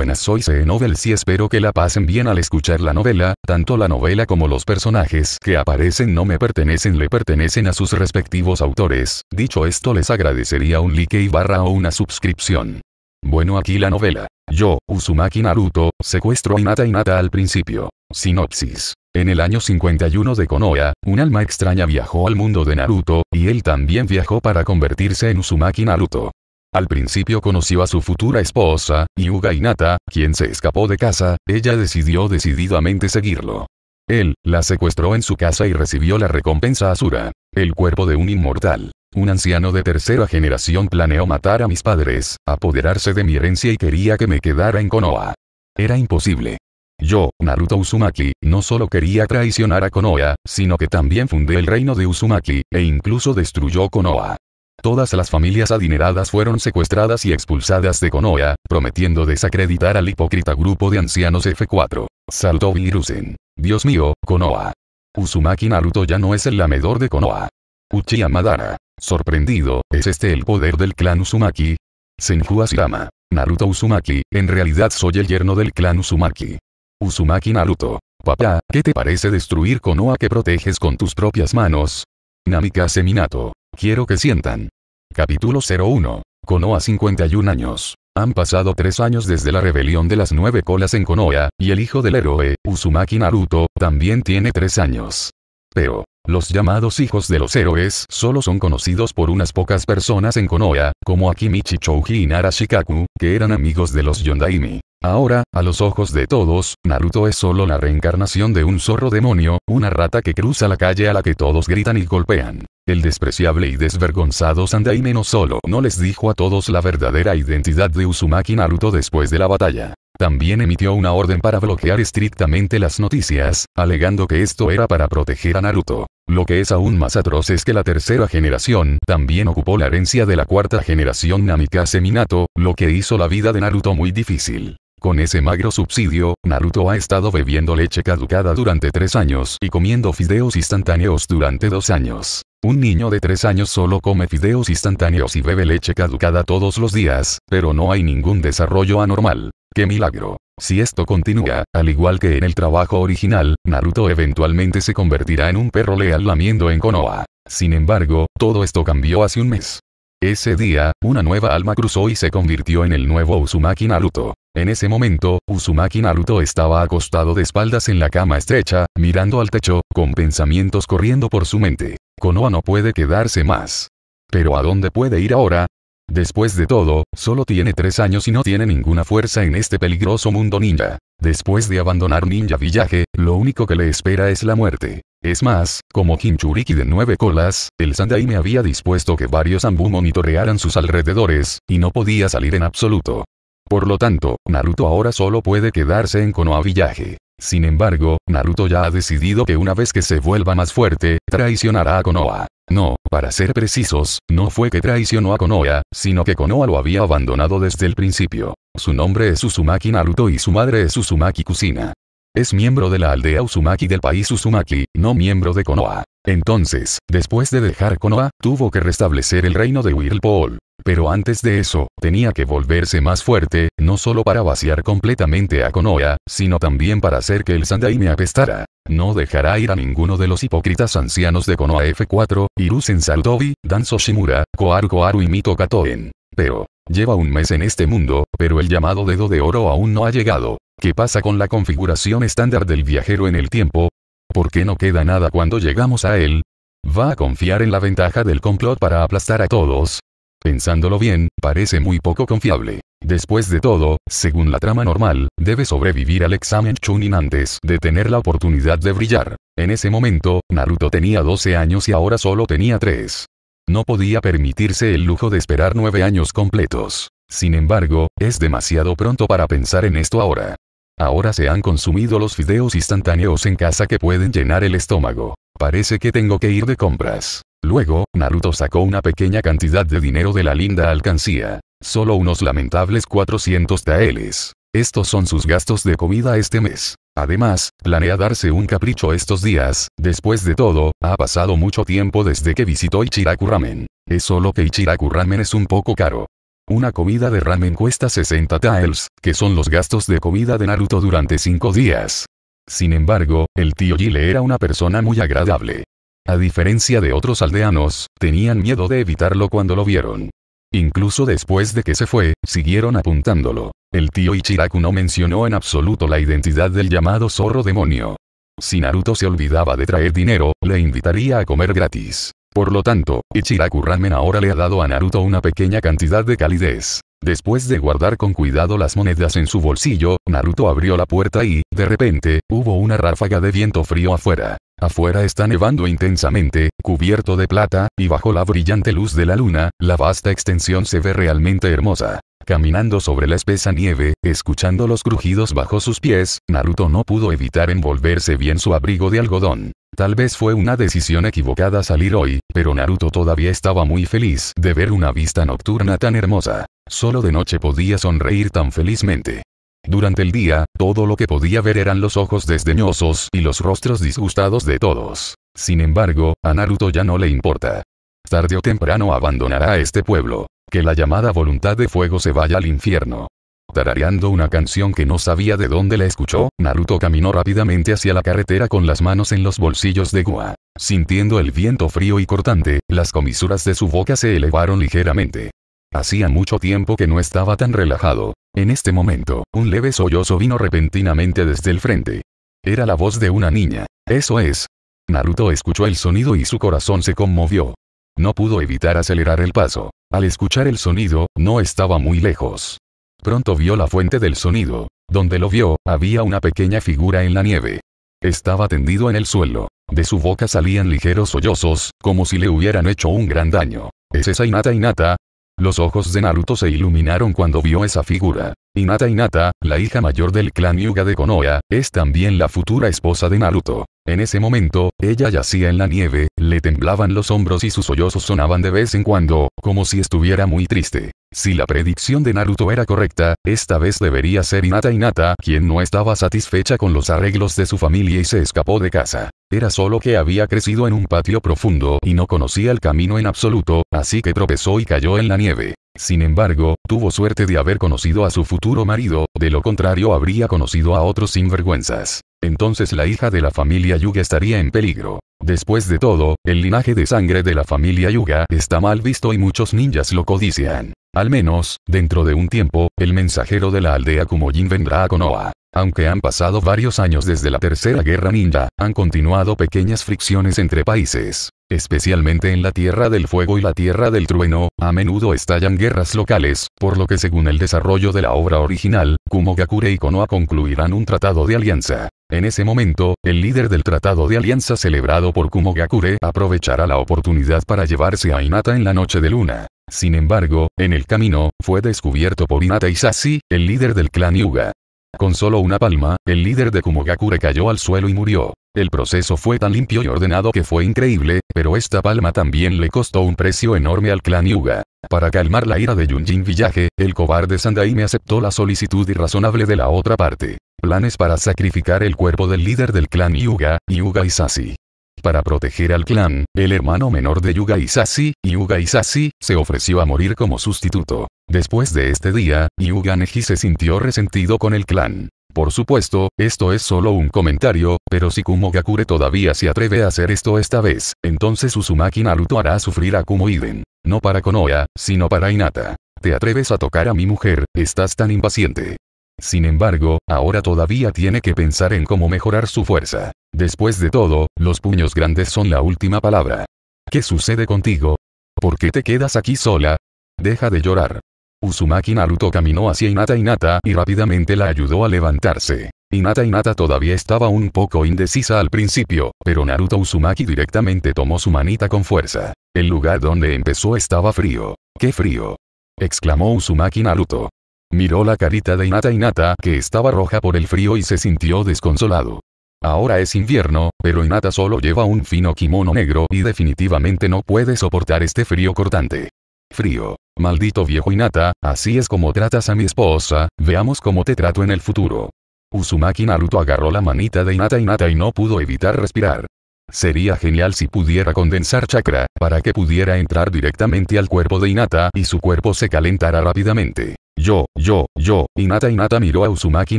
buenas. Soy CE Novel y espero que la pasen bien al escuchar la novela, tanto la novela como los personajes que aparecen no me pertenecen le pertenecen a sus respectivos autores. Dicho esto les agradecería un like y barra o una suscripción. Bueno aquí la novela. Yo, Uzumaki Naruto, secuestro a y Hinata al principio. Sinopsis. En el año 51 de Konoha, un alma extraña viajó al mundo de Naruto, y él también viajó para convertirse en Uzumaki Naruto. Al principio conoció a su futura esposa, Yuga Inata, quien se escapó de casa, ella decidió decididamente seguirlo. Él, la secuestró en su casa y recibió la recompensa Asura. El cuerpo de un inmortal. Un anciano de tercera generación planeó matar a mis padres, apoderarse de mi herencia y quería que me quedara en Konoha. Era imposible. Yo, Naruto Uzumaki, no solo quería traicionar a Konoha, sino que también fundé el reino de Uzumaki, e incluso destruyó Konoha. Todas las familias adineradas fueron secuestradas y expulsadas de Konoha, prometiendo desacreditar al hipócrita grupo de ancianos F4. Saltó Virusen. Dios mío, Konoha. Uzumaki Naruto ya no es el lamedor de Konoha. Uchiha Madara. Sorprendido, ¿es este el poder del clan Uzumaki? Senju Asirama. Naruto Uzumaki, en realidad soy el yerno del clan Uzumaki. Uzumaki Naruto. Papá, ¿qué te parece destruir Konoha que proteges con tus propias manos? Namikaze Seminato quiero que sientan. Capítulo 01. Konoha 51 años. Han pasado tres años desde la rebelión de las nueve colas en Konoha, y el hijo del héroe, Uzumaki Naruto, también tiene tres años. Pero, los llamados hijos de los héroes solo son conocidos por unas pocas personas en Konoha, como Akimichi Chouji y Nara Shikaku, que eran amigos de los Yondaimi. Ahora, a los ojos de todos, Naruto es solo la reencarnación de un zorro demonio, una rata que cruza la calle a la que todos gritan y golpean. El despreciable y desvergonzado Sandaime no solo no les dijo a todos la verdadera identidad de Uzumaki Naruto después de la batalla. También emitió una orden para bloquear estrictamente las noticias, alegando que esto era para proteger a Naruto. Lo que es aún más atroz es que la tercera generación también ocupó la herencia de la cuarta generación Namikaze Minato, lo que hizo la vida de Naruto muy difícil. Con ese magro subsidio, Naruto ha estado bebiendo leche caducada durante tres años y comiendo fideos instantáneos durante dos años. Un niño de tres años solo come fideos instantáneos y bebe leche caducada todos los días, pero no hay ningún desarrollo anormal. ¡Qué milagro! Si esto continúa, al igual que en el trabajo original, Naruto eventualmente se convertirá en un perro leal lamiendo en Konoha. Sin embargo, todo esto cambió hace un mes. Ese día, una nueva alma cruzó y se convirtió en el nuevo Uzumaki Naruto. En ese momento, Uzumaki Naruto estaba acostado de espaldas en la cama estrecha, mirando al techo, con pensamientos corriendo por su mente. Konoha no puede quedarse más. ¿Pero a dónde puede ir ahora? Después de todo, solo tiene tres años y no tiene ninguna fuerza en este peligroso mundo ninja. Después de abandonar Ninja Villaje, lo único que le espera es la muerte. Es más, como Kinchuriki de nueve colas, el Sandai me había dispuesto que varios Ambu monitorearan sus alrededores, y no podía salir en absoluto. Por lo tanto, Naruto ahora solo puede quedarse en Konoha Villaje. Sin embargo, Naruto ya ha decidido que una vez que se vuelva más fuerte, traicionará a Konoha. No, para ser precisos, no fue que traicionó a Konoha, sino que Konoha lo había abandonado desde el principio. Su nombre es Uzumaki Naruto y su madre es Uzumaki Kusina. Es miembro de la aldea Uzumaki del país Uzumaki, no miembro de Konoha. Entonces, después de dejar Konoha, tuvo que restablecer el reino de Whirlpool. Pero antes de eso, tenía que volverse más fuerte, no solo para vaciar completamente a Konoha, sino también para hacer que el Sandai me apestara. No dejará ir a ninguno de los hipócritas ancianos de Konoha F4, Irusen Sarutobi, Danzo Shimura, Koharu Koharu y Mito Katoen. Pero, lleva un mes en este mundo, pero el llamado dedo de oro aún no ha llegado. ¿Qué pasa con la configuración estándar del viajero en el tiempo? ¿Por qué no queda nada cuando llegamos a él? ¿Va a confiar en la ventaja del complot para aplastar a todos? Pensándolo bien, parece muy poco confiable. Después de todo, según la trama normal, debe sobrevivir al examen Chunin antes de tener la oportunidad de brillar. En ese momento, Naruto tenía 12 años y ahora solo tenía 3. No podía permitirse el lujo de esperar 9 años completos. Sin embargo, es demasiado pronto para pensar en esto ahora. Ahora se han consumido los fideos instantáneos en casa que pueden llenar el estómago. Parece que tengo que ir de compras. Luego, Naruto sacó una pequeña cantidad de dinero de la linda alcancía. Solo unos lamentables 400 taels. Estos son sus gastos de comida este mes. Además, planea darse un capricho estos días, después de todo, ha pasado mucho tiempo desde que visitó Ichiraku Ramen. Es solo que Ichiraku Ramen es un poco caro. Una comida de ramen cuesta 60 taels, que son los gastos de comida de Naruto durante 5 días. Sin embargo, el tío Gile era una persona muy agradable. A diferencia de otros aldeanos, tenían miedo de evitarlo cuando lo vieron. Incluso después de que se fue, siguieron apuntándolo. El tío Ichiraku no mencionó en absoluto la identidad del llamado zorro demonio. Si Naruto se olvidaba de traer dinero, le invitaría a comer gratis. Por lo tanto, Ichiraku Ramen ahora le ha dado a Naruto una pequeña cantidad de calidez. Después de guardar con cuidado las monedas en su bolsillo, Naruto abrió la puerta y, de repente, hubo una ráfaga de viento frío afuera. Afuera está nevando intensamente, cubierto de plata, y bajo la brillante luz de la luna, la vasta extensión se ve realmente hermosa. Caminando sobre la espesa nieve, escuchando los crujidos bajo sus pies, Naruto no pudo evitar envolverse bien su abrigo de algodón. Tal vez fue una decisión equivocada salir hoy, pero Naruto todavía estaba muy feliz de ver una vista nocturna tan hermosa. Solo de noche podía sonreír tan felizmente. Durante el día, todo lo que podía ver eran los ojos desdeñosos y los rostros disgustados de todos. Sin embargo, a Naruto ya no le importa. Tarde o temprano abandonará este pueblo. Que la llamada voluntad de fuego se vaya al infierno. Tarareando una canción que no sabía de dónde la escuchó, Naruto caminó rápidamente hacia la carretera con las manos en los bolsillos de Gua. Sintiendo el viento frío y cortante, las comisuras de su boca se elevaron ligeramente. Hacía mucho tiempo que no estaba tan relajado. En este momento, un leve sollozo vino repentinamente desde el frente. Era la voz de una niña. Eso es. Naruto escuchó el sonido y su corazón se conmovió. No pudo evitar acelerar el paso. Al escuchar el sonido, no estaba muy lejos. Pronto vio la fuente del sonido. Donde lo vio, había una pequeña figura en la nieve. Estaba tendido en el suelo. De su boca salían ligeros sollozos, como si le hubieran hecho un gran daño. ¿Es esa Inata Inata? Los ojos de Naruto se iluminaron cuando vio esa figura. Hinata Inata, la hija mayor del clan Yuga de Konoha, es también la futura esposa de Naruto. En ese momento, ella yacía en la nieve, le temblaban los hombros y sus sollozos sonaban de vez en cuando, como si estuviera muy triste. Si la predicción de Naruto era correcta, esta vez debería ser Inata Inata, quien no estaba satisfecha con los arreglos de su familia y se escapó de casa. Era solo que había crecido en un patio profundo y no conocía el camino en absoluto, así que tropezó y cayó en la nieve. Sin embargo, tuvo suerte de haber conocido a su futuro marido, de lo contrario habría conocido a otros sinvergüenzas. Entonces la hija de la familia Yuga estaría en peligro. Después de todo, el linaje de sangre de la familia Yuga está mal visto y muchos ninjas lo codician. Al menos, dentro de un tiempo, el mensajero de la aldea Kumojin vendrá a Konoha. Aunque han pasado varios años desde la Tercera Guerra Ninja, han continuado pequeñas fricciones entre países. Especialmente en la Tierra del Fuego y la Tierra del Trueno, a menudo estallan guerras locales, por lo que según el desarrollo de la obra original, Kumogakure y Konoha concluirán un tratado de alianza. En ese momento, el líder del tratado de alianza celebrado por Kumogakure aprovechará la oportunidad para llevarse a Inata en la noche de luna. Sin embargo, en el camino, fue descubierto por Inata Isashi, el líder del clan Yuga. Con solo una palma, el líder de Kumogakure cayó al suelo y murió. El proceso fue tan limpio y ordenado que fue increíble, pero esta palma también le costó un precio enorme al clan Yuga. Para calmar la ira de Yunjin Villaje, el cobarde me aceptó la solicitud irrazonable de la otra parte. Planes para sacrificar el cuerpo del líder del clan Yuga, Yuga Isasi. Para proteger al clan, el hermano menor de Yuga Isasi, Yuga Isasi, se ofreció a morir como sustituto. Después de este día, Yuga Neji se sintió resentido con el clan. Por supuesto, esto es solo un comentario, pero si Kumogakure todavía se atreve a hacer esto esta vez, entonces Uzumaki Naruto hará sufrir a Kumo Iden. No para Konoha, sino para Inata. Te atreves a tocar a mi mujer, estás tan impaciente. Sin embargo, ahora todavía tiene que pensar en cómo mejorar su fuerza. Después de todo, los puños grandes son la última palabra. ¿Qué sucede contigo? ¿Por qué te quedas aquí sola? Deja de llorar. Uzumaki Naruto caminó hacia Inata Inata y rápidamente la ayudó a levantarse. Inata Inata todavía estaba un poco indecisa al principio, pero Naruto Uzumaki directamente tomó su manita con fuerza. El lugar donde empezó estaba frío. ¡Qué frío! exclamó Uzumaki Naruto. Miró la carita de Inata Inata que estaba roja por el frío y se sintió desconsolado. Ahora es invierno, pero Inata solo lleva un fino kimono negro y definitivamente no puede soportar este frío cortante. Frío. Maldito viejo Inata, así es como tratas a mi esposa, veamos cómo te trato en el futuro. Uzumaki Naruto agarró la manita de Inata Inata y no pudo evitar respirar. Sería genial si pudiera condensar chakra, para que pudiera entrar directamente al cuerpo de Inata y su cuerpo se calentara rápidamente. Yo, yo, yo, Inata Inata miró a Uzumaki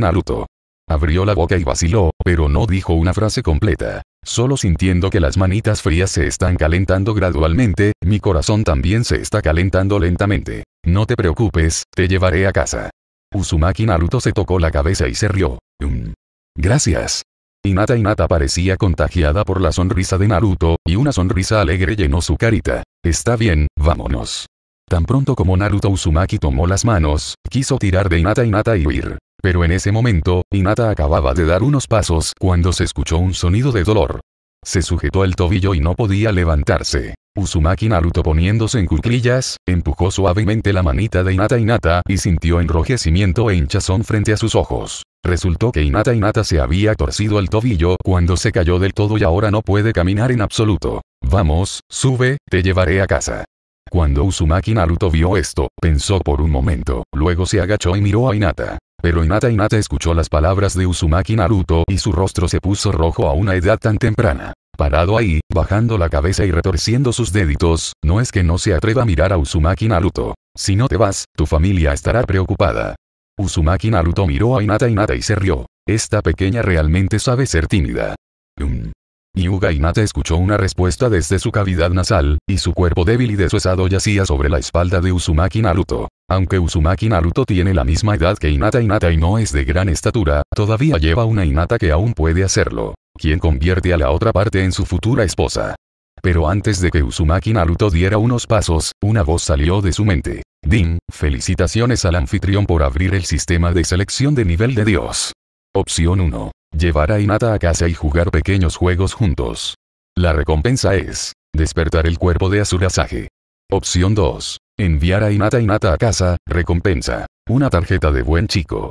Naruto. Abrió la boca y vaciló, pero no dijo una frase completa. Solo sintiendo que las manitas frías se están calentando gradualmente, mi corazón también se está calentando lentamente. No te preocupes, te llevaré a casa. Uzumaki Naruto se tocó la cabeza y se rió. Mm. Gracias. Inata Inata parecía contagiada por la sonrisa de Naruto, y una sonrisa alegre llenó su carita. Está bien, vámonos. Tan pronto como Naruto Uzumaki tomó las manos, quiso tirar de Inata Inata y huir. Pero en ese momento, Inata acababa de dar unos pasos cuando se escuchó un sonido de dolor. Se sujetó el tobillo y no podía levantarse. Uzumaki Naruto poniéndose en cuclillas, empujó suavemente la manita de Hinata Inata y sintió enrojecimiento e hinchazón frente a sus ojos. Resultó que Hinata Inata se había torcido el tobillo cuando se cayó del todo y ahora no puede caminar en absoluto. Vamos, sube, te llevaré a casa. Cuando Uzumaki Naruto vio esto, pensó por un momento, luego se agachó y miró a Inata. Pero Inata Inata escuchó las palabras de Uzumaki Naruto y su rostro se puso rojo a una edad tan temprana. Parado ahí, bajando la cabeza y retorciendo sus deditos, no es que no se atreva a mirar a Uzumaki Naruto. Si no te vas, tu familia estará preocupada. Uzumaki Naruto miró a Inata Inata y se rió. Esta pequeña realmente sabe ser tímida. Mm. Yuga Inata escuchó una respuesta desde su cavidad nasal, y su cuerpo débil y deshuesado yacía sobre la espalda de Uzumaki Naruto. Aunque Uzumaki Naruto tiene la misma edad que Inata Inata y no es de gran estatura, todavía lleva una Inata que aún puede hacerlo, quien convierte a la otra parte en su futura esposa. Pero antes de que Uzumaki Naruto diera unos pasos, una voz salió de su mente. Din, felicitaciones al anfitrión por abrir el sistema de selección de nivel de Dios. Opción 1. Llevar a Inata a casa y jugar pequeños juegos juntos. La recompensa es, despertar el cuerpo de Asurasage. Opción 2. Enviar a Inata Inata a casa, recompensa. Una tarjeta de buen chico.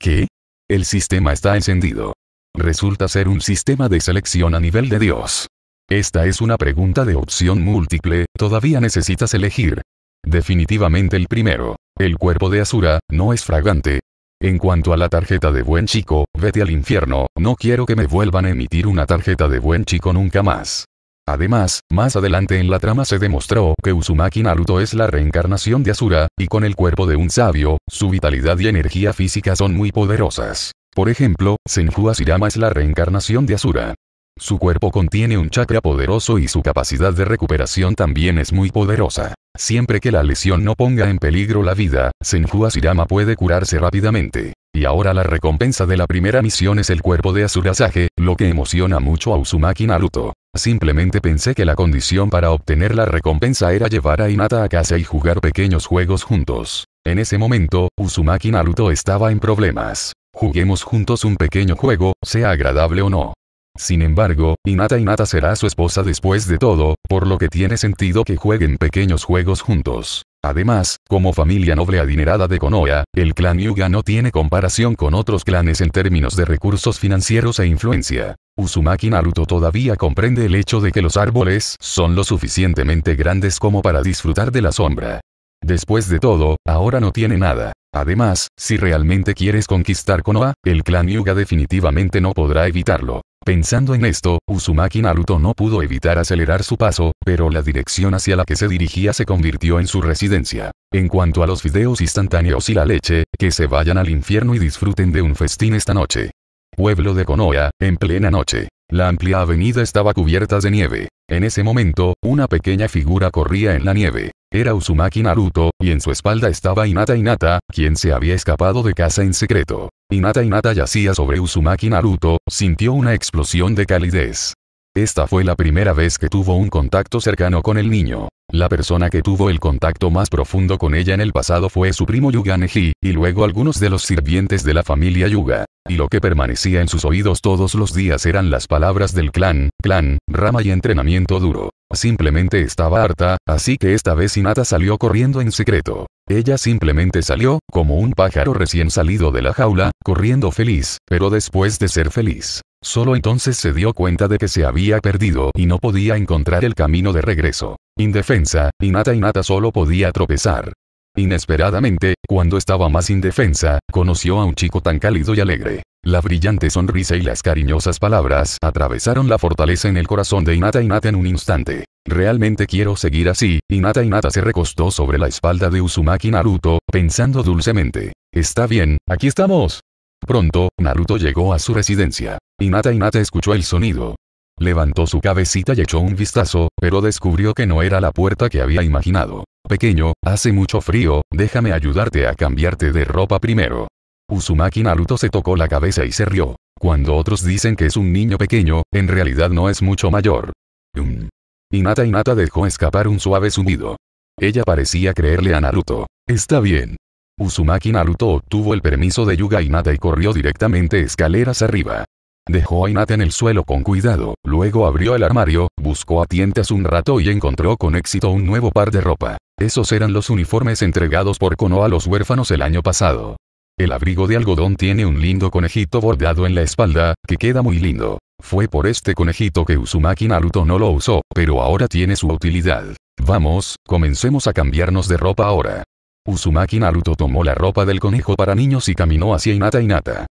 ¿Qué? El sistema está encendido. Resulta ser un sistema de selección a nivel de Dios. Esta es una pregunta de opción múltiple, todavía necesitas elegir. Definitivamente el primero. El cuerpo de Asura, no es fragante. En cuanto a la tarjeta de buen chico, vete al infierno, no quiero que me vuelvan a emitir una tarjeta de buen chico nunca más. Además, más adelante en la trama se demostró que Uzumaki Naruto es la reencarnación de Asura, y con el cuerpo de un sabio, su vitalidad y energía física son muy poderosas. Por ejemplo, Senju Asirama es la reencarnación de Asura. Su cuerpo contiene un chakra poderoso y su capacidad de recuperación también es muy poderosa. Siempre que la lesión no ponga en peligro la vida, Senju Asirama puede curarse rápidamente. Y ahora la recompensa de la primera misión es el cuerpo de Asurasage, lo que emociona mucho a Uzumaki Naruto. Simplemente pensé que la condición para obtener la recompensa era llevar a Hinata a casa y jugar pequeños juegos juntos. En ese momento, Uzumaki Naruto estaba en problemas. Juguemos juntos un pequeño juego, sea agradable o no. Sin embargo, Inata Inata será su esposa después de todo, por lo que tiene sentido que jueguen pequeños juegos juntos. Además, como familia noble adinerada de Konoha, el clan Yuga no tiene comparación con otros clanes en términos de recursos financieros e influencia. Uzumaki Naruto todavía comprende el hecho de que los árboles son lo suficientemente grandes como para disfrutar de la sombra. Después de todo, ahora no tiene nada. Además, si realmente quieres conquistar Konoha, el clan Yuga definitivamente no podrá evitarlo. Pensando en esto, Uzumaki Naruto no pudo evitar acelerar su paso, pero la dirección hacia la que se dirigía se convirtió en su residencia. En cuanto a los videos instantáneos y la leche, que se vayan al infierno y disfruten de un festín esta noche. Pueblo de Konoha, en plena noche. La amplia avenida estaba cubierta de nieve. En ese momento, una pequeña figura corría en la nieve. Era Uzumaki Naruto, y en su espalda estaba Inata Inata, quien se había escapado de casa en secreto. Inata Inata yacía sobre Uzumaki Naruto, sintió una explosión de calidez. Esta fue la primera vez que tuvo un contacto cercano con el niño. La persona que tuvo el contacto más profundo con ella en el pasado fue su primo Yuga Neji, y luego algunos de los sirvientes de la familia Yuga. Y lo que permanecía en sus oídos todos los días eran las palabras del clan, clan, rama y entrenamiento duro. Simplemente estaba harta, así que esta vez Inata salió corriendo en secreto. Ella simplemente salió, como un pájaro recién salido de la jaula, corriendo feliz, pero después de ser feliz. Solo entonces se dio cuenta de que se había perdido y no podía encontrar el camino de regreso. Indefensa, Inata Nata solo podía tropezar. Inesperadamente, cuando estaba más indefensa, conoció a un chico tan cálido y alegre. La brillante sonrisa y las cariñosas palabras atravesaron la fortaleza en el corazón de Inata Inata en un instante. Realmente quiero seguir así, Inata Inata se recostó sobre la espalda de Uzumaki Naruto, pensando dulcemente. Está bien, aquí estamos. Pronto, Naruto llegó a su residencia. Inata Inata escuchó el sonido. Levantó su cabecita y echó un vistazo, pero descubrió que no era la puerta que había imaginado. Pequeño, hace mucho frío, déjame ayudarte a cambiarte de ropa primero. Uzumaki Naruto se tocó la cabeza y se rió. Cuando otros dicen que es un niño pequeño, en realidad no es mucho mayor. Um. Inata Hinata dejó escapar un suave zumbido. Ella parecía creerle a Naruto. Está bien. Uzumaki Naruto obtuvo el permiso de Yuga Inata y corrió directamente escaleras arriba. Dejó a Inata en el suelo con cuidado, luego abrió el armario, buscó a tientas un rato y encontró con éxito un nuevo par de ropa. Esos eran los uniformes entregados por Konoha a los huérfanos el año pasado. El abrigo de algodón tiene un lindo conejito bordado en la espalda, que queda muy lindo. Fue por este conejito que Uzumaki Naruto no lo usó, pero ahora tiene su utilidad. Vamos, comencemos a cambiarnos de ropa ahora. Uzumaki Naruto tomó la ropa del conejo para niños y caminó hacia Inata Inata.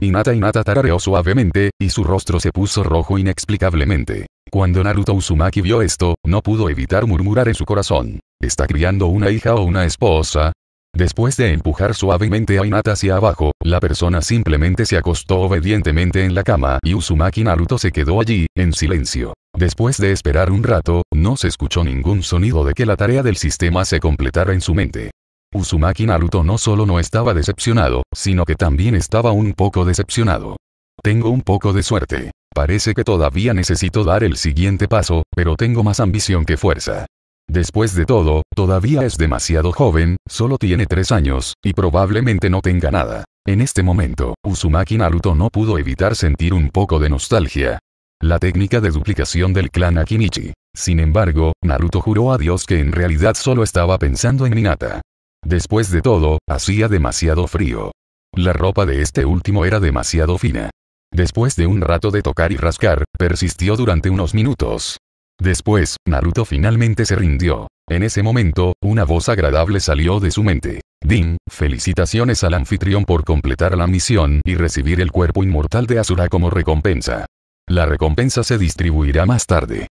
Inata Inata tarareó suavemente, y su rostro se puso rojo inexplicablemente. Cuando Naruto Uzumaki vio esto, no pudo evitar murmurar en su corazón. ¿Está criando una hija o una esposa? Después de empujar suavemente a Hinata hacia abajo, la persona simplemente se acostó obedientemente en la cama y Uzumaki Naruto se quedó allí, en silencio. Después de esperar un rato, no se escuchó ningún sonido de que la tarea del sistema se completara en su mente. Uzumaki Naruto no solo no estaba decepcionado, sino que también estaba un poco decepcionado. Tengo un poco de suerte. Parece que todavía necesito dar el siguiente paso, pero tengo más ambición que fuerza. Después de todo, todavía es demasiado joven, solo tiene tres años, y probablemente no tenga nada. En este momento, Uzumaki Naruto no pudo evitar sentir un poco de nostalgia. La técnica de duplicación del clan Akinichi. Sin embargo, Naruto juró a Dios que en realidad solo estaba pensando en Minata. Después de todo, hacía demasiado frío. La ropa de este último era demasiado fina. Después de un rato de tocar y rascar, persistió durante unos minutos, Después, Naruto finalmente se rindió. En ese momento, una voz agradable salió de su mente. Din, felicitaciones al anfitrión por completar la misión y recibir el cuerpo inmortal de Asura como recompensa. La recompensa se distribuirá más tarde.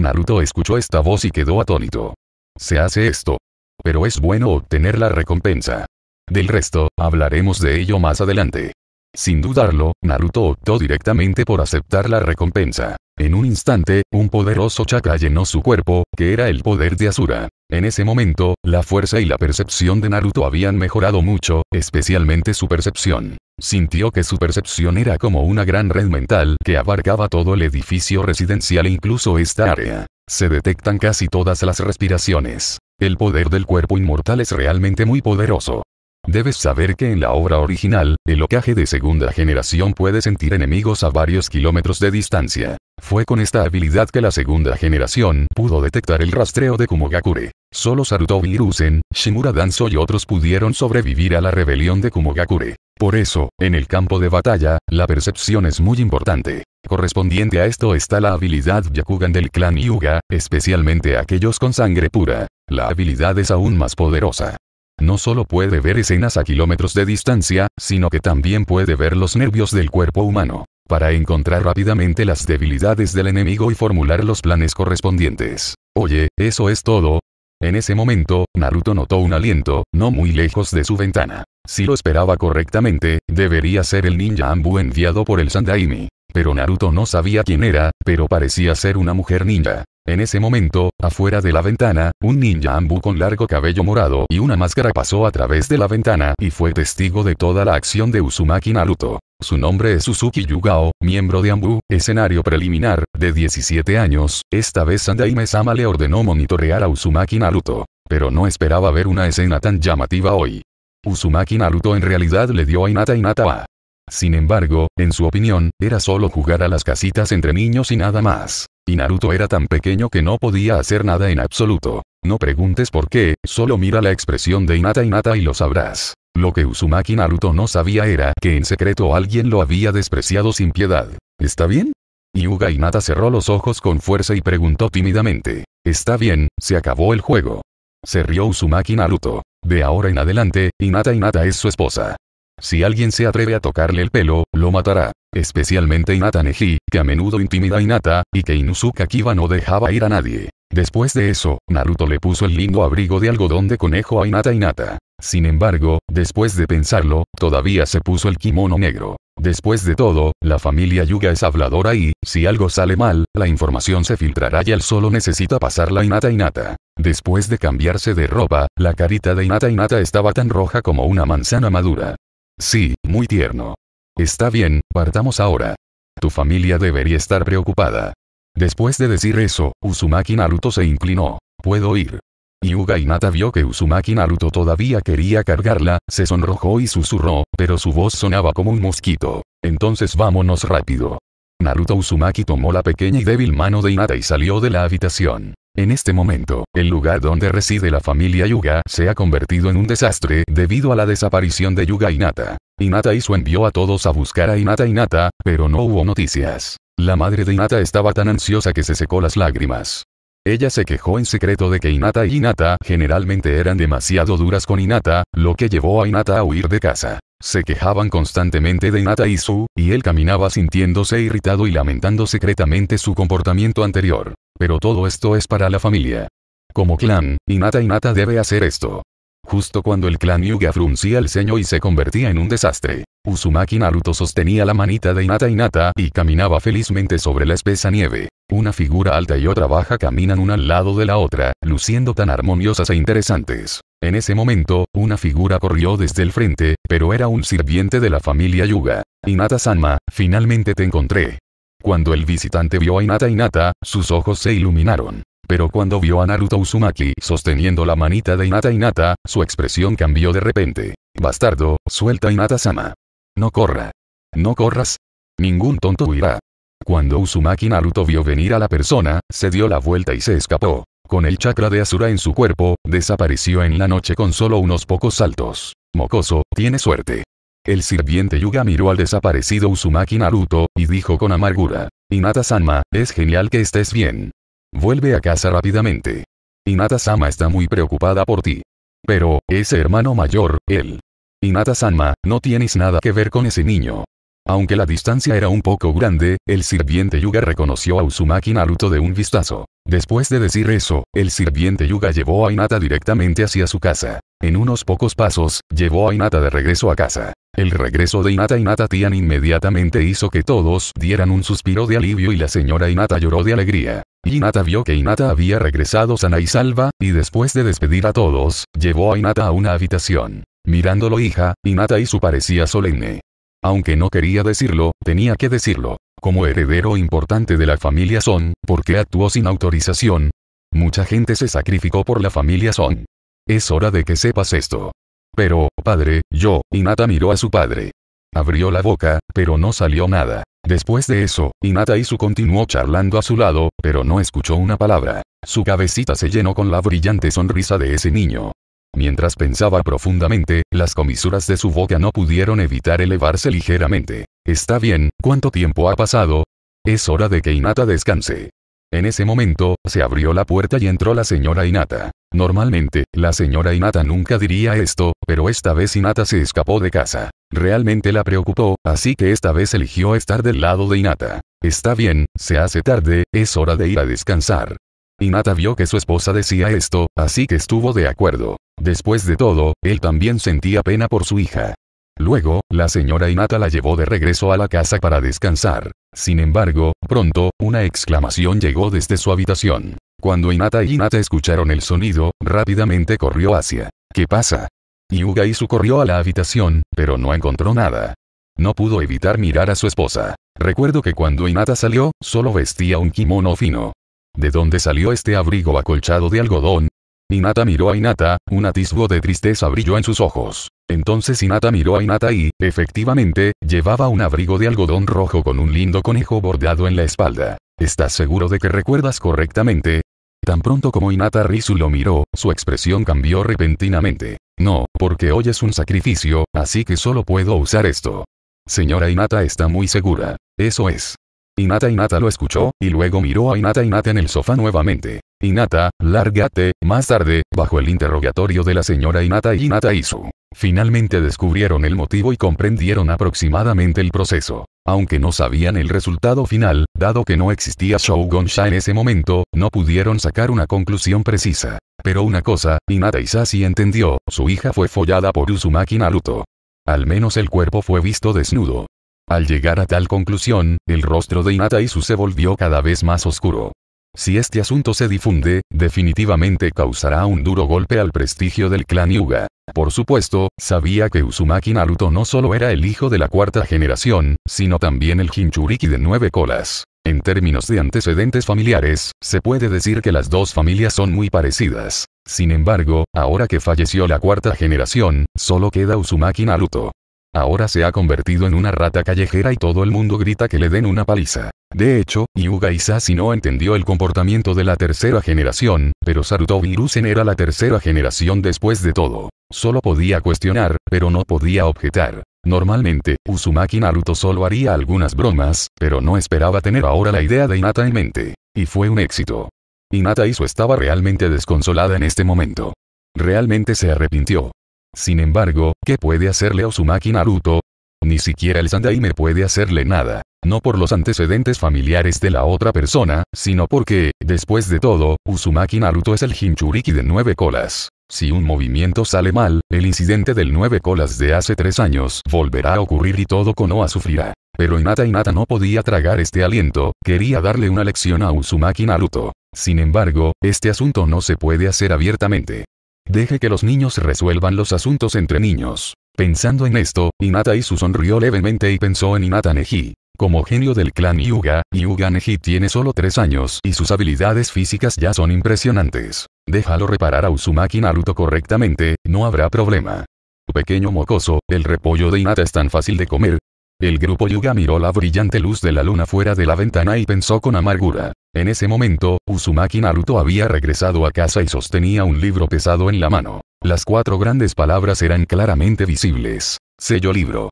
Naruto escuchó esta voz y quedó atónito. Se hace esto. Pero es bueno obtener la recompensa. Del resto, hablaremos de ello más adelante. Sin dudarlo, Naruto optó directamente por aceptar la recompensa. En un instante, un poderoso chakra llenó su cuerpo, que era el poder de Asura. En ese momento, la fuerza y la percepción de Naruto habían mejorado mucho, especialmente su percepción. Sintió que su percepción era como una gran red mental que abarcaba todo el edificio residencial e incluso esta área. Se detectan casi todas las respiraciones. El poder del cuerpo inmortal es realmente muy poderoso. Debes saber que en la obra original, el ocaje de segunda generación puede sentir enemigos a varios kilómetros de distancia. Fue con esta habilidad que la segunda generación pudo detectar el rastreo de Kumogakure. Solo Sarutobi Hiruzen, Shimura Danzo y otros pudieron sobrevivir a la rebelión de Kumogakure. Por eso, en el campo de batalla, la percepción es muy importante. Correspondiente a esto está la habilidad Yakugan del clan Yuga, especialmente aquellos con sangre pura. La habilidad es aún más poderosa. No solo puede ver escenas a kilómetros de distancia, sino que también puede ver los nervios del cuerpo humano, para encontrar rápidamente las debilidades del enemigo y formular los planes correspondientes. Oye, eso es todo. En ese momento, Naruto notó un aliento, no muy lejos de su ventana. Si lo esperaba correctamente, debería ser el ninja Ambu enviado por el Sandaimi. Pero Naruto no sabía quién era, pero parecía ser una mujer ninja. En ese momento, afuera de la ventana, un ninja ambu con largo cabello morado y una máscara pasó a través de la ventana y fue testigo de toda la acción de Uzumaki Naruto. Su nombre es Suzuki Yugao, miembro de Ambu, escenario preliminar, de 17 años, esta vez Sandai Mesama le ordenó monitorear a Uzumaki Naruto. Pero no esperaba ver una escena tan llamativa hoy. Uzumaki Naruto en realidad le dio a Inata Inata a. Sin embargo, en su opinión, era solo jugar a las casitas entre niños y nada más. Y Naruto era tan pequeño que no podía hacer nada en absoluto. No preguntes por qué, solo mira la expresión de Inata Inata y lo sabrás. Lo que Uzumaki Naruto no sabía era que en secreto alguien lo había despreciado sin piedad. ¿Está bien? Yuga Inata cerró los ojos con fuerza y preguntó tímidamente. Está bien, se acabó el juego. Se rió Uzumaki Naruto. De ahora en adelante, Inata Inata es su esposa. Si alguien se atreve a tocarle el pelo, lo matará especialmente Hinata Neji, que a menudo intimida a Inata, y que Inuzuka Kiba no dejaba ir a nadie. Después de eso, Naruto le puso el lindo abrigo de algodón de conejo a Hinata Hinata. Sin embargo, después de pensarlo, todavía se puso el kimono negro. Después de todo, la familia Yuga es habladora y, si algo sale mal, la información se filtrará y él solo necesita pasarla a Hinata Hinata. Después de cambiarse de ropa, la carita de Hinata Hinata estaba tan roja como una manzana madura. Sí, muy tierno. Está bien, partamos ahora. Tu familia debería estar preocupada. Después de decir eso, Uzumaki Naruto se inclinó. Puedo ir. Yuga Inata vio que Uzumaki Naruto todavía quería cargarla, se sonrojó y susurró, pero su voz sonaba como un mosquito. Entonces vámonos rápido. Naruto Uzumaki tomó la pequeña y débil mano de Inata y salió de la habitación. En este momento, el lugar donde reside la familia Yuga se ha convertido en un desastre debido a la desaparición de Yuga Inata. Inata Isu envió a todos a buscar a Inata Inata, pero no hubo noticias. La madre de Inata estaba tan ansiosa que se secó las lágrimas. Ella se quejó en secreto de que Inata y Inata generalmente eran demasiado duras con Inata, lo que llevó a Inata a huir de casa. Se quejaban constantemente de Inata Su, y él caminaba sintiéndose irritado y lamentando secretamente su comportamiento anterior. Pero todo esto es para la familia. Como clan, Hinata Inata debe hacer esto. Justo cuando el clan Yuga fruncía el ceño y se convertía en un desastre, Uzumaki Naruto sostenía la manita de Inata Inata y caminaba felizmente sobre la espesa nieve. Una figura alta y otra baja caminan una al lado de la otra, luciendo tan armoniosas e interesantes. En ese momento, una figura corrió desde el frente, pero era un sirviente de la familia Yuga. Inata Sanma, finalmente te encontré. Cuando el visitante vio a Hinata Hinata, sus ojos se iluminaron. Pero cuando vio a Naruto Uzumaki sosteniendo la manita de Hinata Inata, su expresión cambió de repente. Bastardo, suelta Inata sama No corra. No corras. Ningún tonto huirá. Cuando Uzumaki Naruto vio venir a la persona, se dio la vuelta y se escapó. Con el chakra de Asura en su cuerpo, desapareció en la noche con solo unos pocos saltos. Mocoso, tiene suerte. El sirviente Yuga miró al desaparecido Uzumaki Naruto, y dijo con amargura. inata sama es genial que estés bien. Vuelve a casa rápidamente. inata sama está muy preocupada por ti. Pero, ese hermano mayor, él. inata sama no tienes nada que ver con ese niño. Aunque la distancia era un poco grande, el sirviente Yuga reconoció a Uzumaki Naruto de un vistazo. Después de decir eso, el sirviente Yuga llevó a Inata directamente hacia su casa. En unos pocos pasos, llevó a Inata de regreso a casa. El regreso de Inata y Tian inmediatamente hizo que todos dieran un suspiro de alivio y la señora Inata lloró de alegría. Inata vio que Inata había regresado sana y salva, y después de despedir a todos, llevó a Inata a una habitación. Mirándolo hija, Inata su parecía solemne. Aunque no quería decirlo, tenía que decirlo. Como heredero importante de la familia Son, ¿por qué actuó sin autorización? Mucha gente se sacrificó por la familia Son. Es hora de que sepas esto. Pero, padre, yo, Inata miró a su padre. Abrió la boca, pero no salió nada. Después de eso, Inata su continuó charlando a su lado, pero no escuchó una palabra. Su cabecita se llenó con la brillante sonrisa de ese niño. Mientras pensaba profundamente, las comisuras de su boca no pudieron evitar elevarse ligeramente. Está bien, ¿cuánto tiempo ha pasado? Es hora de que Inata descanse. En ese momento, se abrió la puerta y entró la señora Inata. Normalmente, la señora Inata nunca diría esto, pero esta vez Inata se escapó de casa. Realmente la preocupó, así que esta vez eligió estar del lado de Inata. Está bien, se hace tarde, es hora de ir a descansar. Inata vio que su esposa decía esto, así que estuvo de acuerdo. Después de todo, él también sentía pena por su hija. Luego, la señora Inata la llevó de regreso a la casa para descansar. Sin embargo, pronto, una exclamación llegó desde su habitación. Cuando Inata y Inata escucharon el sonido, rápidamente corrió hacia. ¿Qué pasa? Yuga su corrió a la habitación, pero no encontró nada. No pudo evitar mirar a su esposa. Recuerdo que cuando Inata salió, solo vestía un kimono fino. ¿De dónde salió este abrigo acolchado de algodón? Inata miró a Inata, un atisbo de tristeza brilló en sus ojos. Entonces Hinata miró a Inata y, efectivamente, llevaba un abrigo de algodón rojo con un lindo conejo bordado en la espalda. ¿Estás seguro de que recuerdas correctamente? Tan pronto como Hinata Risu lo miró, su expresión cambió repentinamente. No, porque hoy es un sacrificio, así que solo puedo usar esto. Señora Hinata está muy segura. Eso es. Hinata Hinata lo escuchó, y luego miró a Inata Inata en el sofá nuevamente. Inata, lárgate, más tarde, bajo el interrogatorio de la señora Inata y Inata Izu, Finalmente descubrieron el motivo y comprendieron aproximadamente el proceso. Aunque no sabían el resultado final, dado que no existía Sha en ese momento, no pudieron sacar una conclusión precisa. Pero una cosa, Inata Isasi entendió, su hija fue follada por Uzumaki Naruto. Al menos el cuerpo fue visto desnudo. Al llegar a tal conclusión, el rostro de Inata Izu se volvió cada vez más oscuro. Si este asunto se difunde, definitivamente causará un duro golpe al prestigio del clan Yuga. Por supuesto, sabía que Uzumaki Naruto no solo era el hijo de la cuarta generación, sino también el Hinchuriki de nueve colas. En términos de antecedentes familiares, se puede decir que las dos familias son muy parecidas. Sin embargo, ahora que falleció la cuarta generación, solo queda Uzumaki Naruto ahora se ha convertido en una rata callejera y todo el mundo grita que le den una paliza. De hecho, Yuga Isashi no entendió el comportamiento de la tercera generación, pero Saruto Virusen era la tercera generación después de todo. Solo podía cuestionar, pero no podía objetar. Normalmente, Uzumaki Naruto solo haría algunas bromas, pero no esperaba tener ahora la idea de Inata en mente. Y fue un éxito. Inata Iso estaba realmente desconsolada en este momento. Realmente se arrepintió. Sin embargo, ¿qué puede hacerle a Uzumaki Naruto? Ni siquiera el me puede hacerle nada. No por los antecedentes familiares de la otra persona, sino porque, después de todo, Uzumaki Naruto es el Hinchuriki de nueve colas. Si un movimiento sale mal, el incidente del nueve colas de hace tres años volverá a ocurrir y todo Konoha sufrirá. Pero Inata Inata no podía tragar este aliento, quería darle una lección a Uzumaki Naruto. Sin embargo, este asunto no se puede hacer abiertamente. Deje que los niños resuelvan los asuntos entre niños. Pensando en esto, Inata Isu sonrió levemente y pensó en Inata Neji. Como genio del clan Yuga, Yuga Neji tiene solo tres años y sus habilidades físicas ya son impresionantes. Déjalo reparar a Uzumaki Naruto correctamente, no habrá problema. Pequeño mocoso, el repollo de Inata es tan fácil de comer. El grupo Yuga miró la brillante luz de la luna fuera de la ventana y pensó con amargura. En ese momento, Uzumaki Naruto había regresado a casa y sostenía un libro pesado en la mano. Las cuatro grandes palabras eran claramente visibles. Sello libro.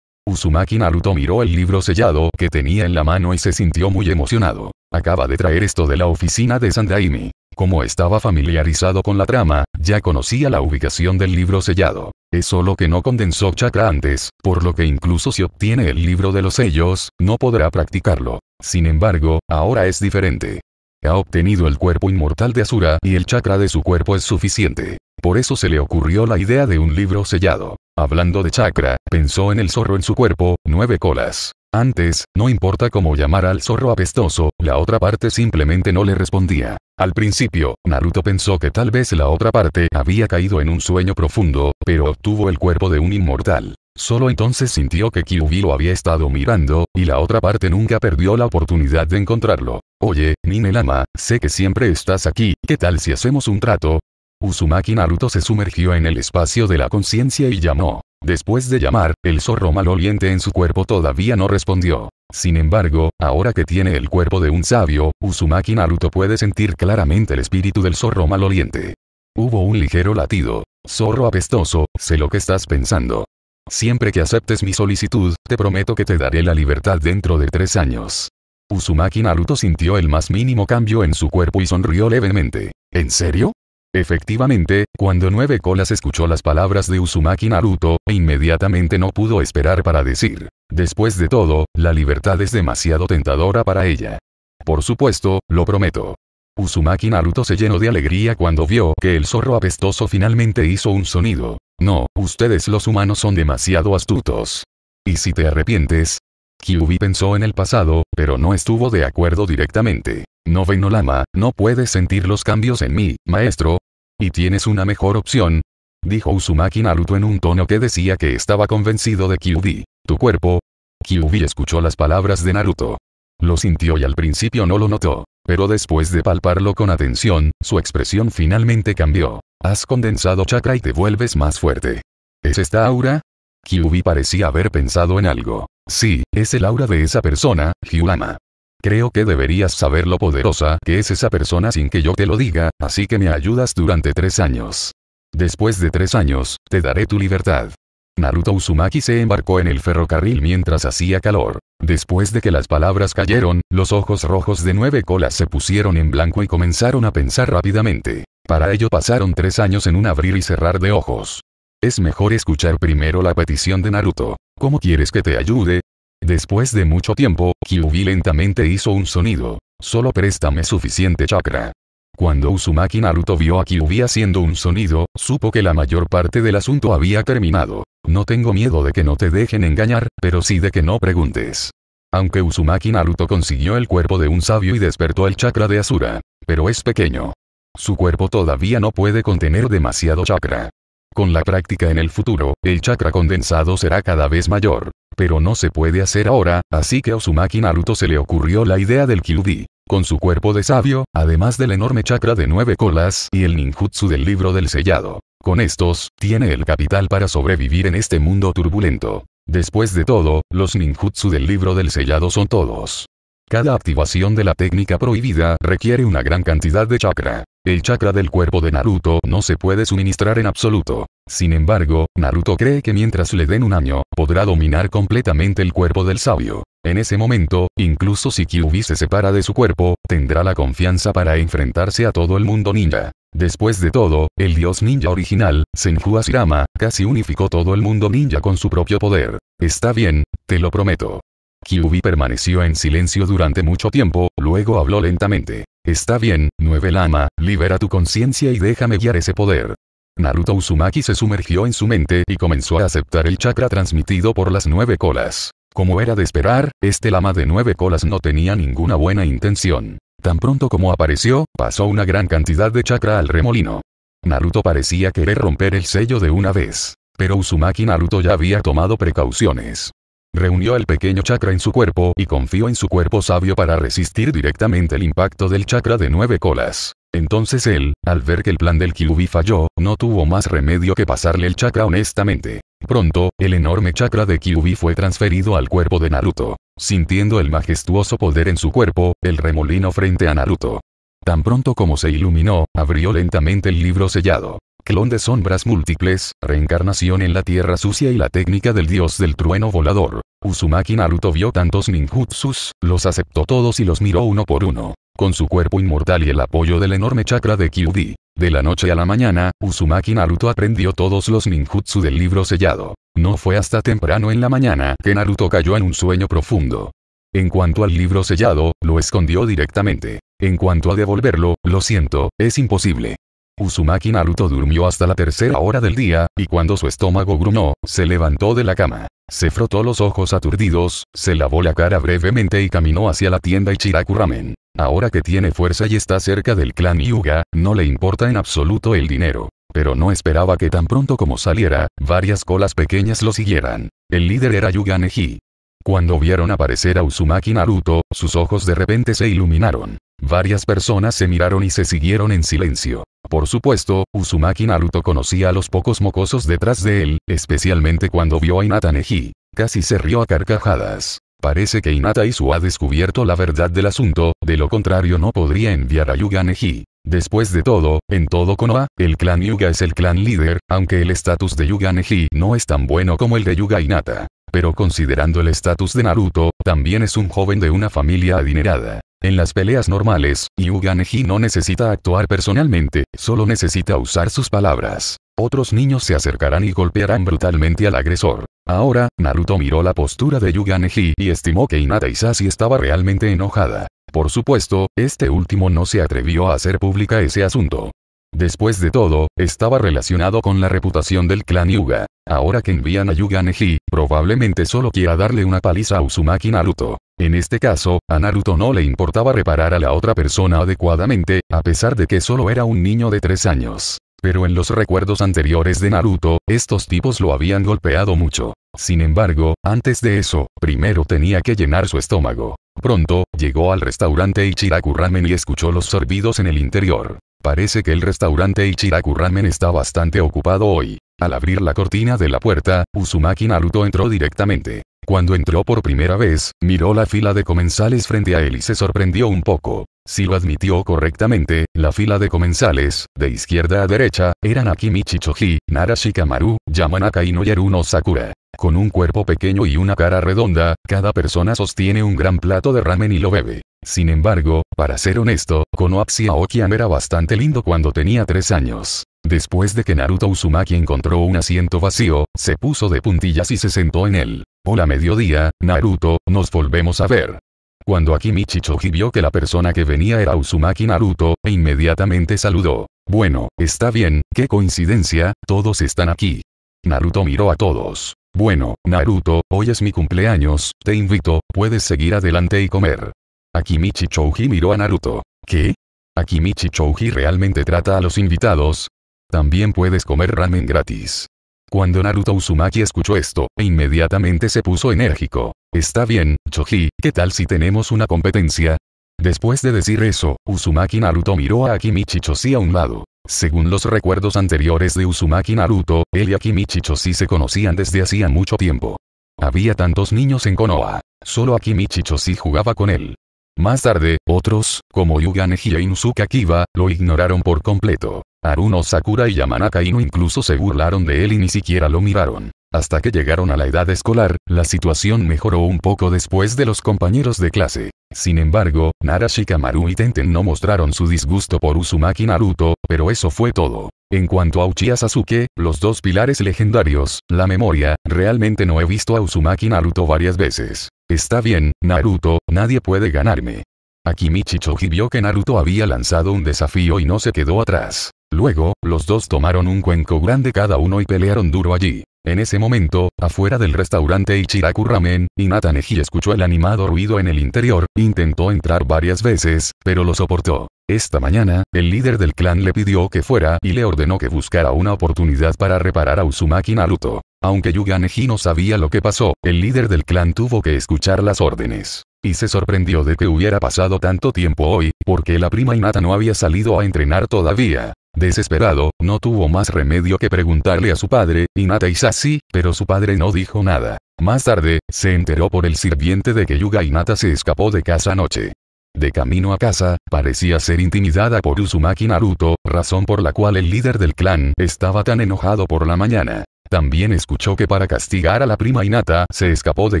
Uzumaki Naruto miró el libro sellado que tenía en la mano y se sintió muy emocionado. Acaba de traer esto de la oficina de Sandaimi. Como estaba familiarizado con la trama, ya conocía la ubicación del libro sellado. Es solo que no condensó chakra antes, por lo que incluso si obtiene el libro de los sellos, no podrá practicarlo. Sin embargo, ahora es diferente. Ha obtenido el cuerpo inmortal de Asura y el chakra de su cuerpo es suficiente. Por eso se le ocurrió la idea de un libro sellado. Hablando de chakra, pensó en el zorro en su cuerpo, nueve colas. Antes, no importa cómo llamara al zorro apestoso, la otra parte simplemente no le respondía. Al principio, Naruto pensó que tal vez la otra parte había caído en un sueño profundo, pero obtuvo el cuerpo de un inmortal. Solo entonces sintió que Kyubi lo había estado mirando, y la otra parte nunca perdió la oportunidad de encontrarlo. Oye, Ninelama, sé que siempre estás aquí, ¿qué tal si hacemos un trato? Uzumaki Naruto se sumergió en el espacio de la conciencia y llamó. Después de llamar, el zorro maloliente en su cuerpo todavía no respondió. Sin embargo, ahora que tiene el cuerpo de un sabio, Uzumaki Naruto puede sentir claramente el espíritu del zorro maloliente. Hubo un ligero latido. Zorro apestoso, sé lo que estás pensando. Siempre que aceptes mi solicitud, te prometo que te daré la libertad dentro de tres años. Uzumaki Naruto sintió el más mínimo cambio en su cuerpo y sonrió levemente. ¿En serio? Efectivamente, cuando Nueve Colas escuchó las palabras de Uzumaki Naruto, inmediatamente no pudo esperar para decir. Después de todo, la libertad es demasiado tentadora para ella. Por supuesto, lo prometo. Uzumaki Naruto se llenó de alegría cuando vio que el zorro apestoso finalmente hizo un sonido. No, ustedes los humanos son demasiado astutos. ¿Y si te arrepientes? Kyubi pensó en el pasado, pero no estuvo de acuerdo directamente. Noveno Lama, no puedes sentir los cambios en mí, maestro. Y tienes una mejor opción. Dijo Uzumaki Naruto en un tono que decía que estaba convencido de Kyubi. Tu cuerpo. Kyubi escuchó las palabras de Naruto. Lo sintió y al principio no lo notó. Pero después de palparlo con atención, su expresión finalmente cambió. Has condensado chakra y te vuelves más fuerte. ¿Es esta aura? Kyubi parecía haber pensado en algo. Sí, es el aura de esa persona, Hyulama. Creo que deberías saber lo poderosa que es esa persona sin que yo te lo diga, así que me ayudas durante tres años. Después de tres años, te daré tu libertad. Naruto Uzumaki se embarcó en el ferrocarril mientras hacía calor. Después de que las palabras cayeron, los ojos rojos de nueve colas se pusieron en blanco y comenzaron a pensar rápidamente. Para ello pasaron tres años en un abrir y cerrar de ojos. Es mejor escuchar primero la petición de Naruto. ¿Cómo quieres que te ayude? Después de mucho tiempo, Kyuubi lentamente hizo un sonido. Solo préstame suficiente chakra. Cuando Uzumaki Naruto vio a Kyuubi haciendo un sonido, supo que la mayor parte del asunto había terminado. No tengo miedo de que no te dejen engañar, pero sí de que no preguntes. Aunque Uzumaki Naruto consiguió el cuerpo de un sabio y despertó el chakra de Asura. Pero es pequeño. Su cuerpo todavía no puede contener demasiado chakra. Con la práctica en el futuro, el chakra condensado será cada vez mayor. Pero no se puede hacer ahora, así que a máquina Naruto se le ocurrió la idea del Kyuubi. Con su cuerpo de sabio, además del enorme chakra de nueve colas y el ninjutsu del libro del sellado. Con estos, tiene el capital para sobrevivir en este mundo turbulento. Después de todo, los ninjutsu del libro del sellado son todos. Cada activación de la técnica prohibida requiere una gran cantidad de chakra. El chakra del cuerpo de Naruto no se puede suministrar en absoluto. Sin embargo, Naruto cree que mientras le den un año, podrá dominar completamente el cuerpo del sabio. En ese momento, incluso si Kyubi se separa de su cuerpo, tendrá la confianza para enfrentarse a todo el mundo ninja. Después de todo, el dios ninja original, Senju Asirama, casi unificó todo el mundo ninja con su propio poder. Está bien, te lo prometo. Kyuubi permaneció en silencio durante mucho tiempo, luego habló lentamente. Está bien, Nueve Lama, libera tu conciencia y déjame guiar ese poder. Naruto Uzumaki se sumergió en su mente y comenzó a aceptar el chakra transmitido por las nueve colas. Como era de esperar, este lama de nueve colas no tenía ninguna buena intención. Tan pronto como apareció, pasó una gran cantidad de chakra al remolino. Naruto parecía querer romper el sello de una vez. Pero Uzumaki Naruto ya había tomado precauciones. Reunió el pequeño chakra en su cuerpo y confió en su cuerpo sabio para resistir directamente el impacto del chakra de nueve colas. Entonces él, al ver que el plan del Kyuubi falló, no tuvo más remedio que pasarle el chakra honestamente. Pronto, el enorme chakra de Kyubi fue transferido al cuerpo de Naruto. Sintiendo el majestuoso poder en su cuerpo, el remolino frente a Naruto. Tan pronto como se iluminó, abrió lentamente el libro sellado clon de sombras múltiples, reencarnación en la tierra sucia y la técnica del dios del trueno volador. Uzumaki Naruto vio tantos ninjutsus, los aceptó todos y los miró uno por uno. Con su cuerpo inmortal y el apoyo del enorme chakra de Kyuubi, de la noche a la mañana, Uzumaki Naruto aprendió todos los ninjutsu del libro sellado. No fue hasta temprano en la mañana que Naruto cayó en un sueño profundo. En cuanto al libro sellado, lo escondió directamente. En cuanto a devolverlo, lo siento, es imposible. Uzumaki Naruto durmió hasta la tercera hora del día, y cuando su estómago gruñó, se levantó de la cama. Se frotó los ojos aturdidos, se lavó la cara brevemente y caminó hacia la tienda Ichiraku Ramen. Ahora que tiene fuerza y está cerca del clan Yuga, no le importa en absoluto el dinero. Pero no esperaba que tan pronto como saliera, varias colas pequeñas lo siguieran. El líder era Yuga Neji. Cuando vieron aparecer a Uzumaki Naruto, sus ojos de repente se iluminaron. Varias personas se miraron y se siguieron en silencio. Por supuesto, Uzumaki Naruto conocía a los pocos mocosos detrás de él, especialmente cuando vio a Inata Neji. Casi se rió a carcajadas. Parece que Hinata Izu ha descubierto la verdad del asunto, de lo contrario no podría enviar a Yuga Neji. Después de todo, en todo Konoha, el clan Yuga es el clan líder, aunque el estatus de Yuga Neji no es tan bueno como el de Yuga Inata. Pero considerando el estatus de Naruto, también es un joven de una familia adinerada. En las peleas normales, Neji no necesita actuar personalmente, solo necesita usar sus palabras. Otros niños se acercarán y golpearán brutalmente al agresor. Ahora, Naruto miró la postura de Neji y estimó que Inata Isashi estaba realmente enojada. Por supuesto, este último no se atrevió a hacer pública ese asunto. Después de todo, estaba relacionado con la reputación del clan Yuga. Ahora que envían a Yuga Neji, probablemente solo quiera darle una paliza a Uzumaki Naruto. En este caso, a Naruto no le importaba reparar a la otra persona adecuadamente, a pesar de que solo era un niño de 3 años. Pero en los recuerdos anteriores de Naruto, estos tipos lo habían golpeado mucho. Sin embargo, antes de eso, primero tenía que llenar su estómago. Pronto, llegó al restaurante Ichiraku Ramen y escuchó los sorbidos en el interior. Parece que el restaurante Ichiraku Ramen está bastante ocupado hoy. Al abrir la cortina de la puerta, Uzumaki Naruto entró directamente. Cuando entró por primera vez, miró la fila de comensales frente a él y se sorprendió un poco. Si lo admitió correctamente, la fila de comensales, de izquierda a derecha, eran Akimi Chichoji, Narashi Shikamaru, Yamanaka y Noyeruno Sakura. Con un cuerpo pequeño y una cara redonda, cada persona sostiene un gran plato de ramen y lo bebe. Sin embargo, para ser honesto, Konohashi Aokian era bastante lindo cuando tenía tres años. Después de que Naruto Uzumaki encontró un asiento vacío, se puso de puntillas y se sentó en él. Hola mediodía, Naruto, nos volvemos a ver. Cuando Akimichi Choji vio que la persona que venía era Uzumaki Naruto, e inmediatamente saludó. Bueno, está bien, qué coincidencia, todos están aquí. Naruto miró a todos. Bueno, Naruto, hoy es mi cumpleaños, te invito, puedes seguir adelante y comer. Akimichi Choji miró a Naruto. ¿Qué? ¿Akimichi Choji realmente trata a los invitados? También puedes comer ramen gratis. Cuando Naruto Uzumaki escuchó esto, inmediatamente se puso enérgico. Está bien, Choji, ¿qué tal si tenemos una competencia? Después de decir eso, Uzumaki Naruto miró a Akimichi Choji a un lado. Según los recuerdos anteriores de Uzumaki Naruto, él y Akimichi Choji se conocían desde hacía mucho tiempo. Había tantos niños en Konoha. Solo Akimichi Choji jugaba con él. Más tarde, otros, como Yuga Neji e Inusuka Kiba, lo ignoraron por completo. Aruno Sakura y Yamanaka Inu incluso se burlaron de él y ni siquiera lo miraron. Hasta que llegaron a la edad escolar, la situación mejoró un poco después de los compañeros de clase. Sin embargo, Nara Shikamaru y Tenten no mostraron su disgusto por Uzumaki Naruto, pero eso fue todo. En cuanto a Uchiha Sasuke, los dos pilares legendarios, la memoria, realmente no he visto a Uzumaki Naruto varias veces. Está bien, Naruto, nadie puede ganarme. Akimichi Choji vio que Naruto había lanzado un desafío y no se quedó atrás. Luego, los dos tomaron un cuenco grande cada uno y pelearon duro allí. En ese momento, afuera del restaurante Ichiraku Ramen, Inata Neji escuchó el animado ruido en el interior, intentó entrar varias veces, pero lo soportó. Esta mañana, el líder del clan le pidió que fuera y le ordenó que buscara una oportunidad para reparar a Uzumaki Naruto. Aunque Yuga Neji no sabía lo que pasó, el líder del clan tuvo que escuchar las órdenes y se sorprendió de que hubiera pasado tanto tiempo hoy, porque la prima Inata no había salido a entrenar todavía. Desesperado, no tuvo más remedio que preguntarle a su padre, Inata así, pero su padre no dijo nada. Más tarde, se enteró por el sirviente de que Yuga Inata se escapó de casa anoche. De camino a casa, parecía ser intimidada por Uzumaki Naruto, razón por la cual el líder del clan estaba tan enojado por la mañana. También escuchó que para castigar a la prima Inata se escapó de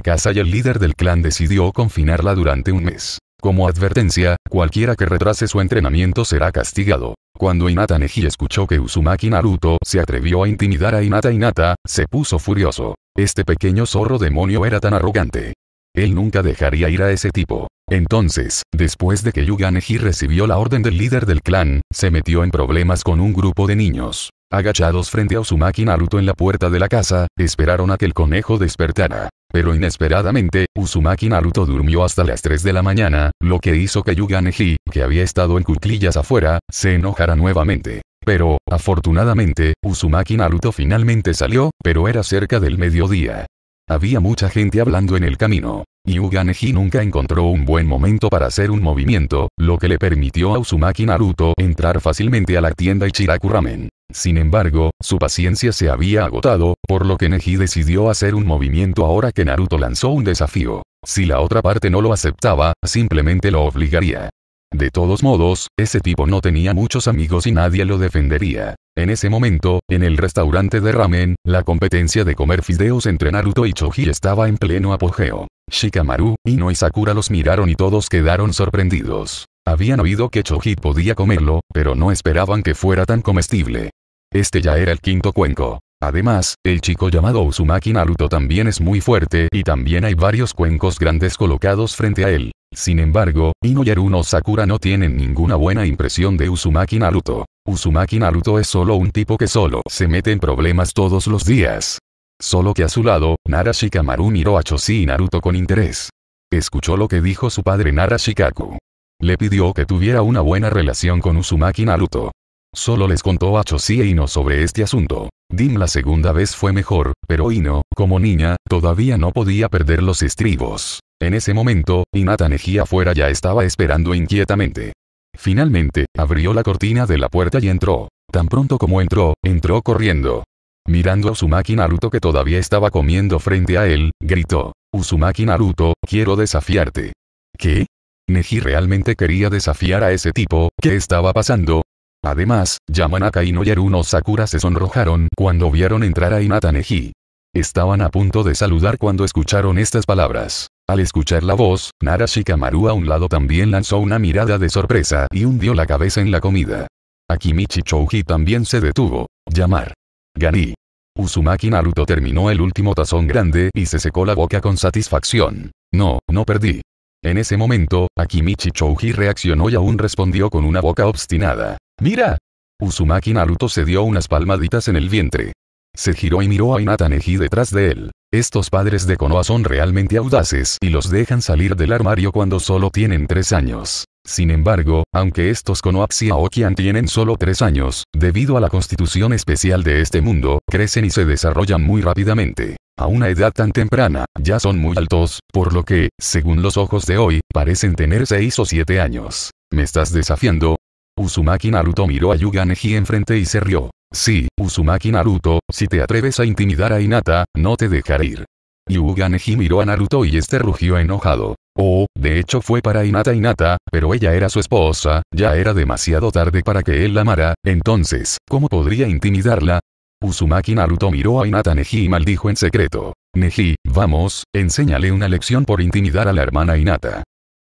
casa y el líder del clan decidió confinarla durante un mes. Como advertencia, cualquiera que retrase su entrenamiento será castigado. Cuando Inata Neji escuchó que Uzumaki Naruto se atrevió a intimidar a Inata Inata, se puso furioso. Este pequeño zorro demonio era tan arrogante. Él nunca dejaría ir a ese tipo. Entonces, después de que Yuganeji recibió la orden del líder del clan, se metió en problemas con un grupo de niños. Agachados frente a Usumaki Naruto en la puerta de la casa, esperaron a que el conejo despertara. Pero inesperadamente, Usumaki Naruto durmió hasta las 3 de la mañana, lo que hizo que Yuga que había estado en cuclillas afuera, se enojara nuevamente. Pero, afortunadamente, Usumaki Naruto finalmente salió, pero era cerca del mediodía. Había mucha gente hablando en el camino. y Neji nunca encontró un buen momento para hacer un movimiento, lo que le permitió a Usumaki Naruto entrar fácilmente a la tienda Ichiraku Ramen. Sin embargo, su paciencia se había agotado, por lo que Neji decidió hacer un movimiento ahora que Naruto lanzó un desafío. Si la otra parte no lo aceptaba, simplemente lo obligaría. De todos modos, ese tipo no tenía muchos amigos y nadie lo defendería. En ese momento, en el restaurante de ramen, la competencia de comer fideos entre Naruto y Choji estaba en pleno apogeo. Shikamaru, Ino y Sakura los miraron y todos quedaron sorprendidos. Habían oído que Choji podía comerlo, pero no esperaban que fuera tan comestible. Este ya era el quinto cuenco. Además, el chico llamado Uzumaki Naruto también es muy fuerte y también hay varios cuencos grandes colocados frente a él. Sin embargo, Ino Sakura no tienen ninguna buena impresión de Uzumaki Naruto. Uzumaki Naruto es solo un tipo que solo se mete en problemas todos los días. Solo que a su lado, Narashikamaru miró a Choshi y Naruto con interés. Escuchó lo que dijo su padre Narashikaku. Le pidió que tuviera una buena relación con Uzumaki Naruto. Solo les contó a Choshi e Ino sobre este asunto. Dim la segunda vez fue mejor, pero Ino, como niña, todavía no podía perder los estribos. En ese momento, Inata Neji afuera ya estaba esperando inquietamente. Finalmente, abrió la cortina de la puerta y entró. Tan pronto como entró, entró corriendo. Mirando a Uzumaki Naruto que todavía estaba comiendo frente a él, gritó. Uzumaki Naruto, quiero desafiarte. ¿Qué? Neji realmente quería desafiar a ese tipo, ¿qué estaba pasando? Además, Yamanaka y Noyeru Sakura se sonrojaron cuando vieron entrar a Inataneji. Estaban a punto de saludar cuando escucharon estas palabras. Al escuchar la voz, Narashikamaru a un lado también lanzó una mirada de sorpresa y hundió la cabeza en la comida. Akimichi Chouji también se detuvo. Llamar. Gani. Uzumaki Naruto terminó el último tazón grande y se secó la boca con satisfacción. No, no perdí. En ese momento, Akimichi Chouji reaccionó y aún respondió con una boca obstinada. Mira. Uzumaki Naruto se dio unas palmaditas en el vientre. Se giró y miró a Inataneji detrás de él. Estos padres de Konoha son realmente audaces y los dejan salir del armario cuando solo tienen tres años. Sin embargo, aunque estos y Aokian tienen solo tres años, debido a la constitución especial de este mundo, crecen y se desarrollan muy rápidamente. A una edad tan temprana, ya son muy altos, por lo que, según los ojos de hoy, parecen tener seis o siete años. ¿Me estás desafiando? Uzumaki Naruto miró a Yuga Neji enfrente y se rió. Sí, Uzumaki Naruto, si te atreves a intimidar a Hinata, no te dejaré ir. Yuga Neji miró a Naruto y este rugió enojado. Oh, de hecho fue para Hinata Hinata, pero ella era su esposa, ya era demasiado tarde para que él la amara, entonces, ¿cómo podría intimidarla? Uzumaki Naruto miró a Hinata Neji y maldijo en secreto. Neji, vamos, enséñale una lección por intimidar a la hermana Hinata.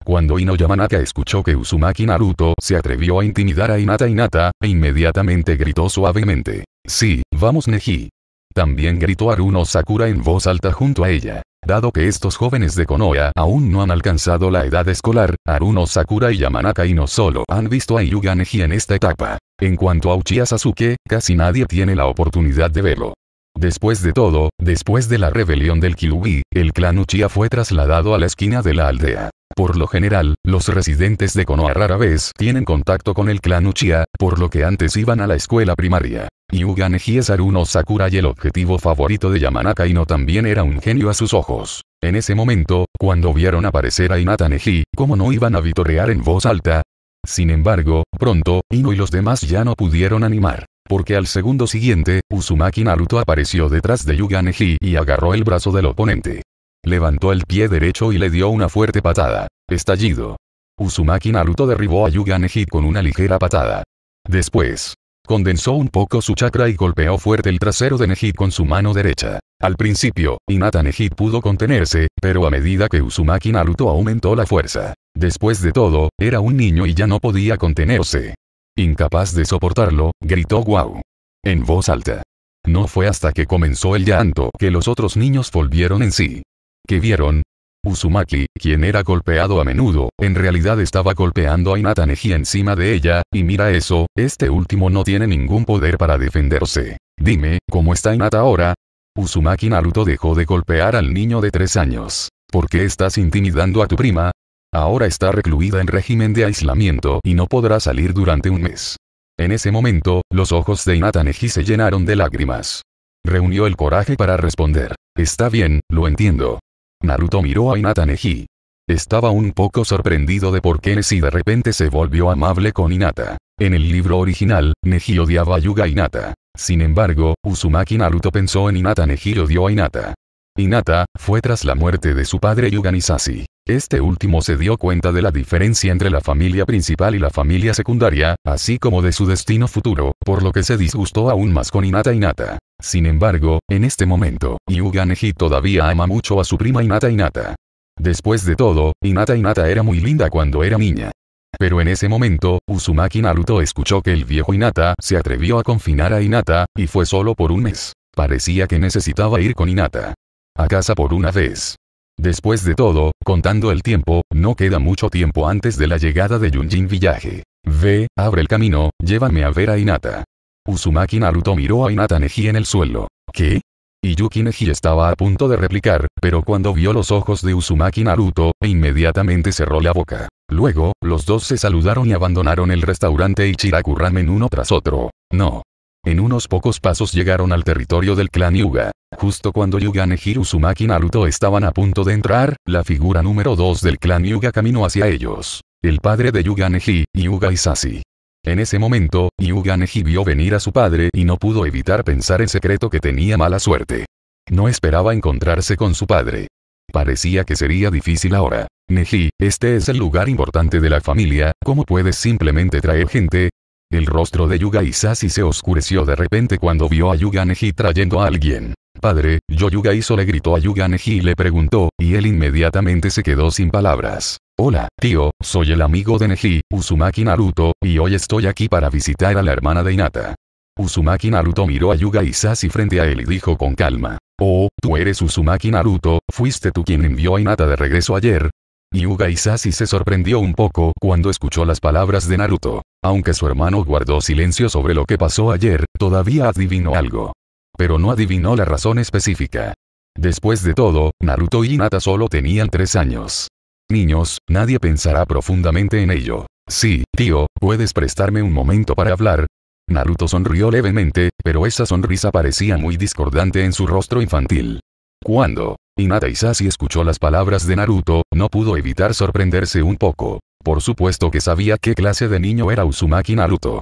Cuando Ino Yamanaka escuchó que Uzumaki Naruto se atrevió a intimidar a Inata Inata, e inmediatamente gritó suavemente. Sí, vamos Neji. También gritó Aruno Sakura en voz alta junto a ella. Dado que estos jóvenes de Konoha aún no han alcanzado la edad escolar, Aruno Sakura y Yamanaka Ino solo han visto a Yuga Neji en esta etapa. En cuanto a Uchiha Sasuke, casi nadie tiene la oportunidad de verlo. Después de todo, después de la rebelión del Kilubi, el clan Uchiha fue trasladado a la esquina de la aldea. Por lo general, los residentes de Konoha rara vez tienen contacto con el clan Uchiha, por lo que antes iban a la escuela primaria. Yuga Neji es Aruno Sakura y el objetivo favorito de Yamanaka Ino también era un genio a sus ojos. En ese momento, cuando vieron aparecer a Inata Neji, ¿cómo no iban a vitorear en voz alta? Sin embargo, pronto, Ino y los demás ya no pudieron animar. Porque al segundo siguiente, Uzumaki Naruto apareció detrás de Yuga Neji y agarró el brazo del oponente. Levantó el pie derecho y le dio una fuerte patada. Estallido. Uzumaki Naruto derribó a Yuga Neji con una ligera patada. Después, condensó un poco su chakra y golpeó fuerte el trasero de Neji con su mano derecha. Al principio, Inata Neji pudo contenerse, pero a medida que Uzumaki Naruto aumentó la fuerza. Después de todo, era un niño y ya no podía contenerse. Incapaz de soportarlo, gritó Wow. En voz alta. No fue hasta que comenzó el llanto que los otros niños volvieron en sí. ¿Qué vieron? Uzumaki, quien era golpeado a menudo, en realidad estaba golpeando a Neji encima de ella, y mira eso, este último no tiene ningún poder para defenderse. Dime, ¿cómo está Inata ahora? Uzumaki Naruto dejó de golpear al niño de tres años. ¿Por qué estás intimidando a tu prima? Ahora está recluida en régimen de aislamiento y no podrá salir durante un mes. En ese momento, los ojos de Neji se llenaron de lágrimas. Reunió el coraje para responder. Está bien, lo entiendo. Naruto miró a Neji. Estaba un poco sorprendido de por qué Neji de repente se volvió amable con Inata. En el libro original, Neji odiaba a Yuga Inata. Sin embargo, Uzumaki Naruto pensó en Inata Neji y odió a Inata. Inata, fue tras la muerte de su padre Yuga Nisasi. Este último se dio cuenta de la diferencia entre la familia principal y la familia secundaria, así como de su destino futuro, por lo que se disgustó aún más con Inata Inata. Sin embargo, en este momento, Neji todavía ama mucho a su prima Inata Inata. Después de todo, Inata Inata era muy linda cuando era niña. Pero en ese momento, Uzumaki Naruto escuchó que el viejo Inata se atrevió a confinar a Inata, y fue solo por un mes. Parecía que necesitaba ir con Inata. A casa por una vez. Después de todo, contando el tiempo, no queda mucho tiempo antes de la llegada de Yunjin Villaje. Ve, abre el camino, llévame a ver a Inata. Uzumaki Naruto miró a Inata Neji en el suelo. ¿Qué? Y Yuki Neji estaba a punto de replicar, pero cuando vio los ojos de Uzumaki Naruto, inmediatamente cerró la boca. Luego, los dos se saludaron y abandonaron el restaurante Ichiraku Ramen uno tras otro. No. En unos pocos pasos llegaron al territorio del clan Yuga. Justo cuando Yuga Uzumaki Sumaki Naruto estaban a punto de entrar, la figura número 2 del clan Yuga caminó hacia ellos. El padre de Yuga Neji, Yuga Isasi. En ese momento, Yuga Neji vio venir a su padre y no pudo evitar pensar en secreto que tenía mala suerte. No esperaba encontrarse con su padre. Parecía que sería difícil ahora. Neji, este es el lugar importante de la familia, ¿cómo puedes simplemente traer gente? El rostro de Yuga Isasi se oscureció de repente cuando vio a Yuga Neji trayendo a alguien. Padre, yo Yuga Iso le gritó a Yuga Neji y le preguntó, y él inmediatamente se quedó sin palabras. Hola, tío, soy el amigo de Neji, Uzumaki Naruto, y hoy estoy aquí para visitar a la hermana de Hinata. Uzumaki Naruto miró a Yuga Isasi frente a él y dijo con calma. Oh, tú eres Uzumaki Naruto, fuiste tú quien envió a Inata de regreso ayer. Yuga Isasi se sorprendió un poco cuando escuchó las palabras de Naruto. Aunque su hermano guardó silencio sobre lo que pasó ayer, todavía adivinó algo. Pero no adivinó la razón específica. Después de todo, Naruto y Hinata solo tenían tres años. Niños, nadie pensará profundamente en ello. Sí, tío, ¿puedes prestarme un momento para hablar? Naruto sonrió levemente, pero esa sonrisa parecía muy discordante en su rostro infantil. Cuando Hinata Isashi escuchó las palabras de Naruto, no pudo evitar sorprenderse un poco. Por supuesto que sabía qué clase de niño era Uzumaki Naruto.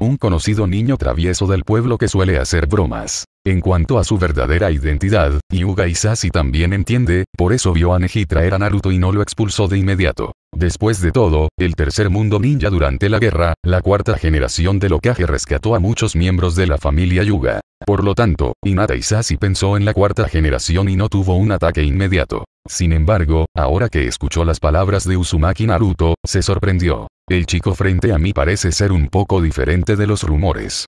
Un conocido niño travieso del pueblo que suele hacer bromas. En cuanto a su verdadera identidad, Yuga Isashi también entiende, por eso vio a Neji traer a Naruto y no lo expulsó de inmediato. Después de todo, el tercer mundo ninja durante la guerra, la cuarta generación del Okage rescató a muchos miembros de la familia Yuga. Por lo tanto, Inata Isashi pensó en la cuarta generación y no tuvo un ataque inmediato. Sin embargo, ahora que escuchó las palabras de Uzumaki Naruto, se sorprendió. El chico frente a mí parece ser un poco diferente de los rumores.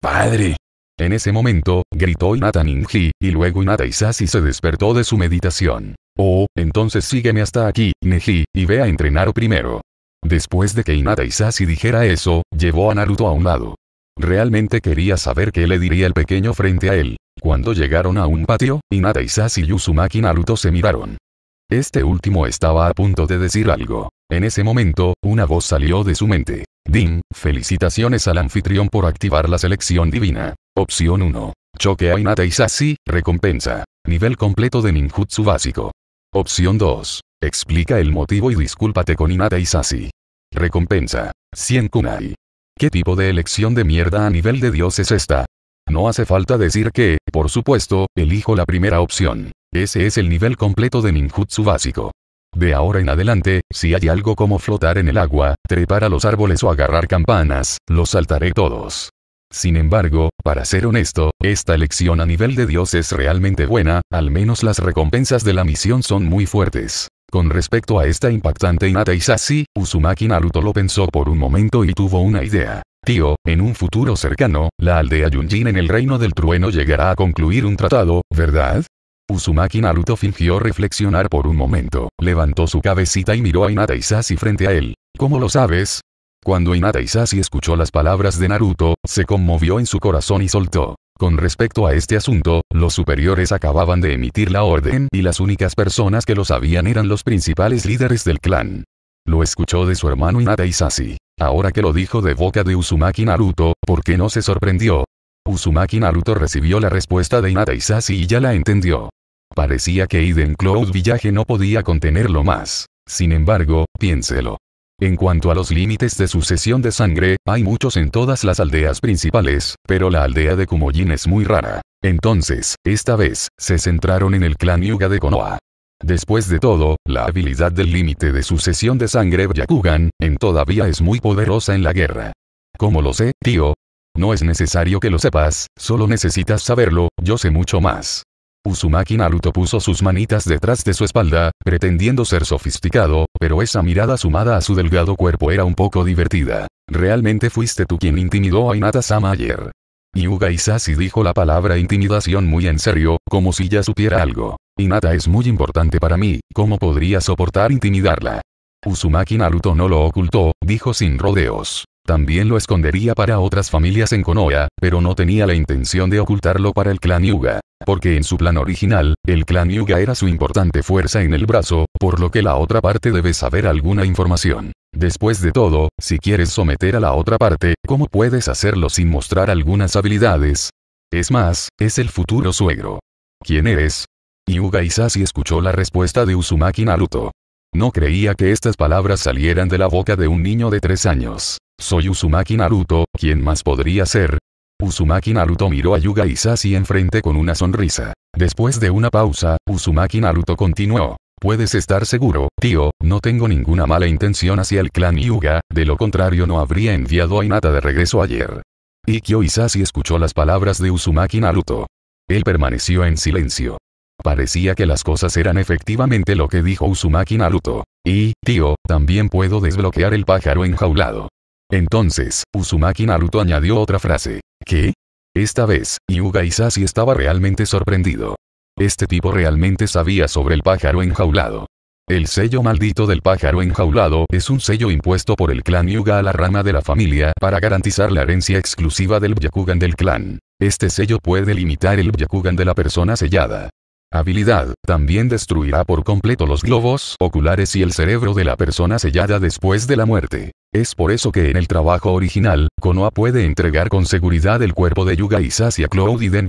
Padre, en ese momento, gritó Inata Ninji, y luego Inata Isashi se despertó de su meditación. Oh, entonces sígueme hasta aquí, Neji, y ve a entrenar primero. Después de que Inata Isasi dijera eso, llevó a Naruto a un lado. Realmente quería saber qué le diría el pequeño frente a él. Cuando llegaron a un patio, Inata Isasi y Uzumaki Naruto se miraron. Este último estaba a punto de decir algo. En ese momento, una voz salió de su mente. Din, felicitaciones al anfitrión por activar la selección divina. Opción 1. Choque a y Isasi, recompensa. Nivel completo de ninjutsu básico. Opción 2. Explica el motivo y discúlpate con y Isasi. Recompensa. 100 kunai. ¿Qué tipo de elección de mierda a nivel de dios es esta? No hace falta decir que, por supuesto, elijo la primera opción. Ese es el nivel completo de ninjutsu básico. De ahora en adelante, si hay algo como flotar en el agua, trepar a los árboles o agarrar campanas, los saltaré todos. Sin embargo, para ser honesto, esta lección a nivel de Dios es realmente buena, al menos las recompensas de la misión son muy fuertes. Con respecto a esta impactante Inata Isasi, Uzumaki Naruto lo pensó por un momento y tuvo una idea. Tío, en un futuro cercano, la aldea Yunjin en el reino del trueno llegará a concluir un tratado, ¿verdad? Uzumaki Naruto fingió reflexionar por un momento, levantó su cabecita y miró a Inata Isashi frente a él. ¿Cómo lo sabes? Cuando Inata Isasi escuchó las palabras de Naruto, se conmovió en su corazón y soltó. Con respecto a este asunto, los superiores acababan de emitir la orden y las únicas personas que lo sabían eran los principales líderes del clan. Lo escuchó de su hermano Inata Isashi. Ahora que lo dijo de boca de Uzumaki Naruto, ¿por qué no se sorprendió? Uzumaki Naruto recibió la respuesta de Inata Isasi y ya la entendió. Parecía que Eden Cloud Village no podía contenerlo más. Sin embargo, piénselo. En cuanto a los límites de sucesión de sangre, hay muchos en todas las aldeas principales, pero la aldea de Kumoyin es muy rara. Entonces, esta vez, se centraron en el clan Yuga de Konoha. Después de todo, la habilidad del límite de sucesión de sangre Yakugan, en todavía es muy poderosa en la guerra. ¿Cómo lo sé, tío? No es necesario que lo sepas, solo necesitas saberlo, yo sé mucho más. Uzumaki Naruto puso sus manitas detrás de su espalda, pretendiendo ser sofisticado, pero esa mirada sumada a su delgado cuerpo era un poco divertida. Realmente fuiste tú quien intimidó a Inata sama ayer. Yuga Isasi dijo la palabra intimidación muy en serio, como si ya supiera algo. Inata es muy importante para mí, ¿cómo podría soportar intimidarla? Uzumaki Naruto no lo ocultó, dijo sin rodeos. También lo escondería para otras familias en Konoha, pero no tenía la intención de ocultarlo para el clan Yuga. Porque en su plan original, el clan Yuga era su importante fuerza en el brazo, por lo que la otra parte debe saber alguna información. Después de todo, si quieres someter a la otra parte, ¿cómo puedes hacerlo sin mostrar algunas habilidades? Es más, es el futuro suegro. ¿Quién eres? Yuga Isashi escuchó la respuesta de Uzumaki Naruto. No creía que estas palabras salieran de la boca de un niño de tres años. Soy Uzumaki Naruto, ¿quién más podría ser? Uzumaki Naruto miró a Yuga Isashi enfrente con una sonrisa. Después de una pausa, Uzumaki Naruto continuó. Puedes estar seguro, tío, no tengo ninguna mala intención hacia el clan Yuga, de lo contrario no habría enviado a Inata de regreso ayer. Ikkyo Isashi escuchó las palabras de Uzumaki Naruto. Él permaneció en silencio. Parecía que las cosas eran efectivamente lo que dijo Uzumaki Naruto. Y, tío, también puedo desbloquear el pájaro enjaulado. Entonces, Uzumaki Naruto añadió otra frase. ¿Qué? Esta vez, Yuga Isashi estaba realmente sorprendido. Este tipo realmente sabía sobre el pájaro enjaulado. El sello maldito del pájaro enjaulado es un sello impuesto por el clan Yuga a la rama de la familia para garantizar la herencia exclusiva del Byakugan del clan. Este sello puede limitar el Byakugan de la persona sellada. Habilidad, también destruirá por completo los globos oculares y el cerebro de la persona sellada después de la muerte. Es por eso que en el trabajo original, Konoha puede entregar con seguridad el cuerpo de Yuga Isashi a Cloud y Den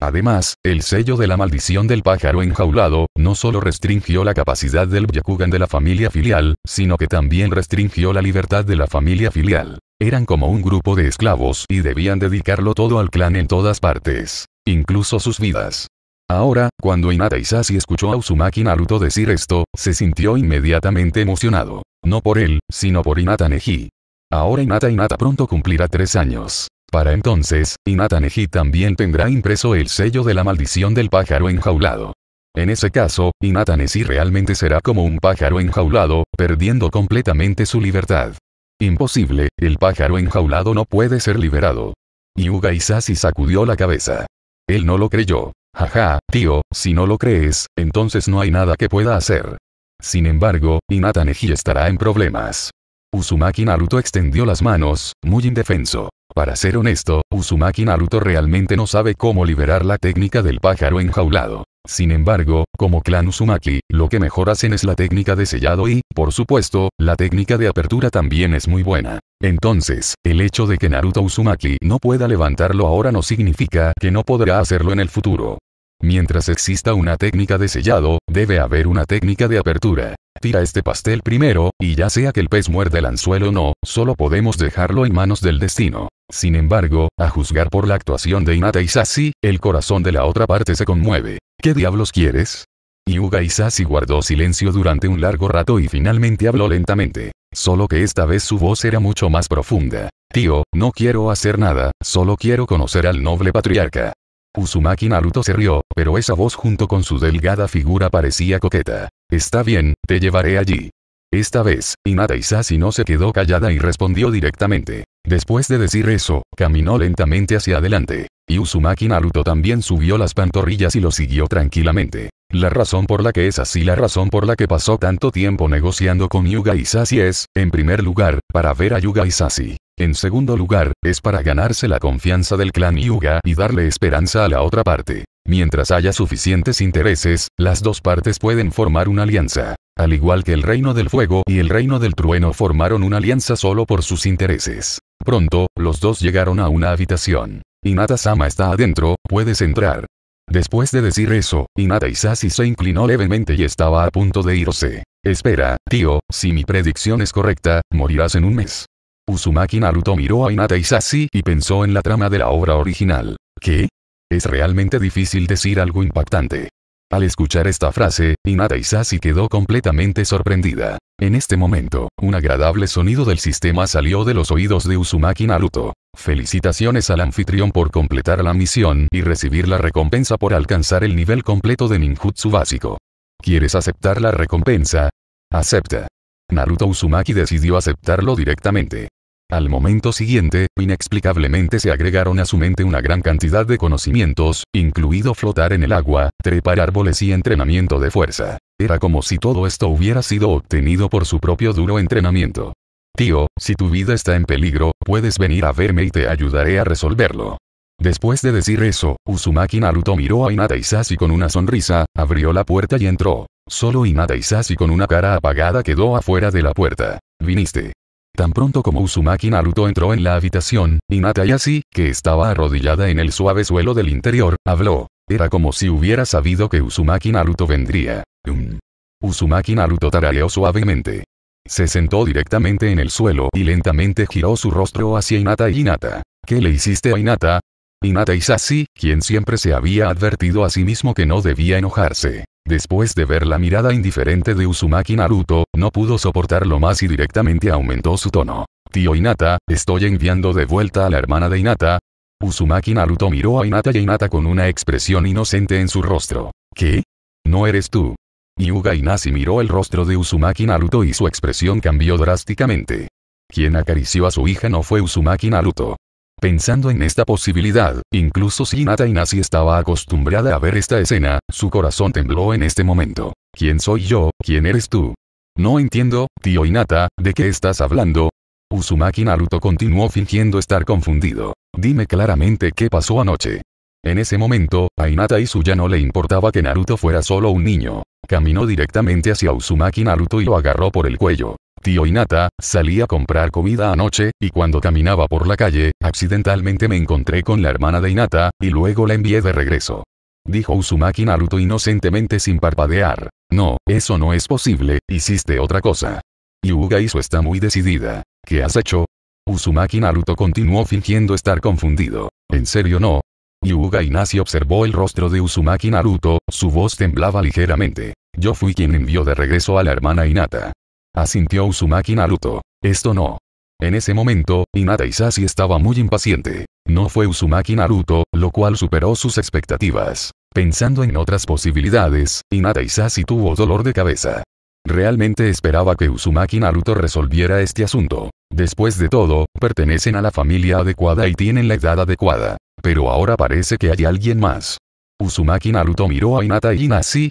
Además, el sello de la maldición del pájaro enjaulado, no solo restringió la capacidad del Byakugan de la familia filial, sino que también restringió la libertad de la familia filial. Eran como un grupo de esclavos y debían dedicarlo todo al clan en todas partes, incluso sus vidas. Ahora, cuando Inata Isasi escuchó a Usumaki Naruto decir esto, se sintió inmediatamente emocionado. No por él, sino por Inataneji. Neji. Ahora Inata Inata pronto cumplirá tres años. Para entonces, Inataneji Neji también tendrá impreso el sello de la maldición del pájaro enjaulado. En ese caso, Inata Neji realmente será como un pájaro enjaulado, perdiendo completamente su libertad. Imposible, el pájaro enjaulado no puede ser liberado. Yuga Isasi sacudió la cabeza. Él no lo creyó. Jaja, tío, si no lo crees, entonces no hay nada que pueda hacer. Sin embargo, Inataneji Neji estará en problemas. Uzumaki Naruto extendió las manos, muy indefenso. Para ser honesto, Uzumaki Naruto realmente no sabe cómo liberar la técnica del pájaro enjaulado. Sin embargo, como clan Uzumaki, lo que mejor hacen es la técnica de sellado y, por supuesto, la técnica de apertura también es muy buena. Entonces, el hecho de que Naruto Uzumaki no pueda levantarlo ahora no significa que no podrá hacerlo en el futuro. Mientras exista una técnica de sellado, debe haber una técnica de apertura. Tira este pastel primero, y ya sea que el pez muerde el anzuelo o no, solo podemos dejarlo en manos del destino. Sin embargo, a juzgar por la actuación de Inata Isasi, el corazón de la otra parte se conmueve. ¿Qué diablos quieres? Yuga Isasi guardó silencio durante un largo rato y finalmente habló lentamente. Solo que esta vez su voz era mucho más profunda. Tío, no quiero hacer nada, solo quiero conocer al noble patriarca. Uzumaki Naruto se rió, pero esa voz junto con su delgada figura parecía coqueta. Está bien, te llevaré allí. Esta vez, Inata Isashi no se quedó callada y respondió directamente. Después de decir eso, caminó lentamente hacia adelante. Y Uzumaki Naruto también subió las pantorrillas y lo siguió tranquilamente. La razón por la que es así la razón por la que pasó tanto tiempo negociando con Yuga Isashi es, en primer lugar, para ver a Yuga Isashi. En segundo lugar, es para ganarse la confianza del clan Yuga y darle esperanza a la otra parte. Mientras haya suficientes intereses, las dos partes pueden formar una alianza. Al igual que el Reino del Fuego y el Reino del Trueno formaron una alianza solo por sus intereses. Pronto, los dos llegaron a una habitación. Inata-sama está adentro, puedes entrar. Después de decir eso, Inata Isasi se inclinó levemente y estaba a punto de irse. Espera, tío, si mi predicción es correcta, morirás en un mes. Uzumaki Naruto miró a Inata Isashi y pensó en la trama de la obra original. ¿Qué? Es realmente difícil decir algo impactante. Al escuchar esta frase, Hinata Isashi quedó completamente sorprendida. En este momento, un agradable sonido del sistema salió de los oídos de Uzumaki Naruto. Felicitaciones al anfitrión por completar la misión y recibir la recompensa por alcanzar el nivel completo de ninjutsu básico. ¿Quieres aceptar la recompensa? Acepta. Naruto Uzumaki decidió aceptarlo directamente. Al momento siguiente, inexplicablemente se agregaron a su mente una gran cantidad de conocimientos, incluido flotar en el agua, trepar árboles y entrenamiento de fuerza. Era como si todo esto hubiera sido obtenido por su propio duro entrenamiento. Tío, si tu vida está en peligro, puedes venir a verme y te ayudaré a resolverlo. Después de decir eso, Uzumaki Naruto miró a Hinata Isashi con una sonrisa, abrió la puerta y entró. Solo Hinata Isashi con una cara apagada quedó afuera de la puerta. Viniste. Tan pronto como Uzumaki Naruto entró en la habitación, Hinata Yashi, que estaba arrodillada en el suave suelo del interior, habló. Era como si hubiera sabido que Uzumaki Naruto vendría. Um. Uzumaki Naruto tarareó suavemente. Se sentó directamente en el suelo y lentamente giró su rostro hacia Inata y Inata. ¿Qué le hiciste a Inata? Inata Isasi, quien siempre se había advertido a sí mismo que no debía enojarse. Después de ver la mirada indiferente de Uzumaki Naruto, no pudo soportarlo más y directamente aumentó su tono. Tío Inata, estoy enviando de vuelta a la hermana de Inata. Uzumaki Naruto miró a Inata y Inata con una expresión inocente en su rostro. ¿Qué? No eres tú. Yuga Inasi miró el rostro de Uzumaki Naruto y su expresión cambió drásticamente. Quien acarició a su hija no fue Uzumaki Naruto. Pensando en esta posibilidad, incluso si Hinata Inasi estaba acostumbrada a ver esta escena, su corazón tembló en este momento. ¿Quién soy yo? ¿Quién eres tú? No entiendo, tío Hinata, ¿de qué estás hablando? Uzumaki Naruto continuó fingiendo estar confundido. Dime claramente qué pasó anoche. En ese momento, a y suya no le importaba que Naruto fuera solo un niño. Caminó directamente hacia Uzumaki Naruto y lo agarró por el cuello tío Inata, salí a comprar comida anoche, y cuando caminaba por la calle, accidentalmente me encontré con la hermana de Inata, y luego la envié de regreso. Dijo Uzumaki Naruto inocentemente sin parpadear. No, eso no es posible, hiciste otra cosa. Yuga hizo está muy decidida. ¿Qué has hecho? Uzumaki Naruto continuó fingiendo estar confundido. ¿En serio no? Yuga Inasi observó el rostro de Uzumaki Naruto, su voz temblaba ligeramente. Yo fui quien envió de regreso a la hermana Inata. Asintió Uzumaki Naruto. Esto no. En ese momento, Inata Isashi estaba muy impaciente. No fue Uzumaki Naruto, lo cual superó sus expectativas. Pensando en otras posibilidades, Inata Isashi tuvo dolor de cabeza. Realmente esperaba que Uzumaki Naruto resolviera este asunto. Después de todo, pertenecen a la familia adecuada y tienen la edad adecuada. Pero ahora parece que hay alguien más. Uzumaki Naruto miró a Inata y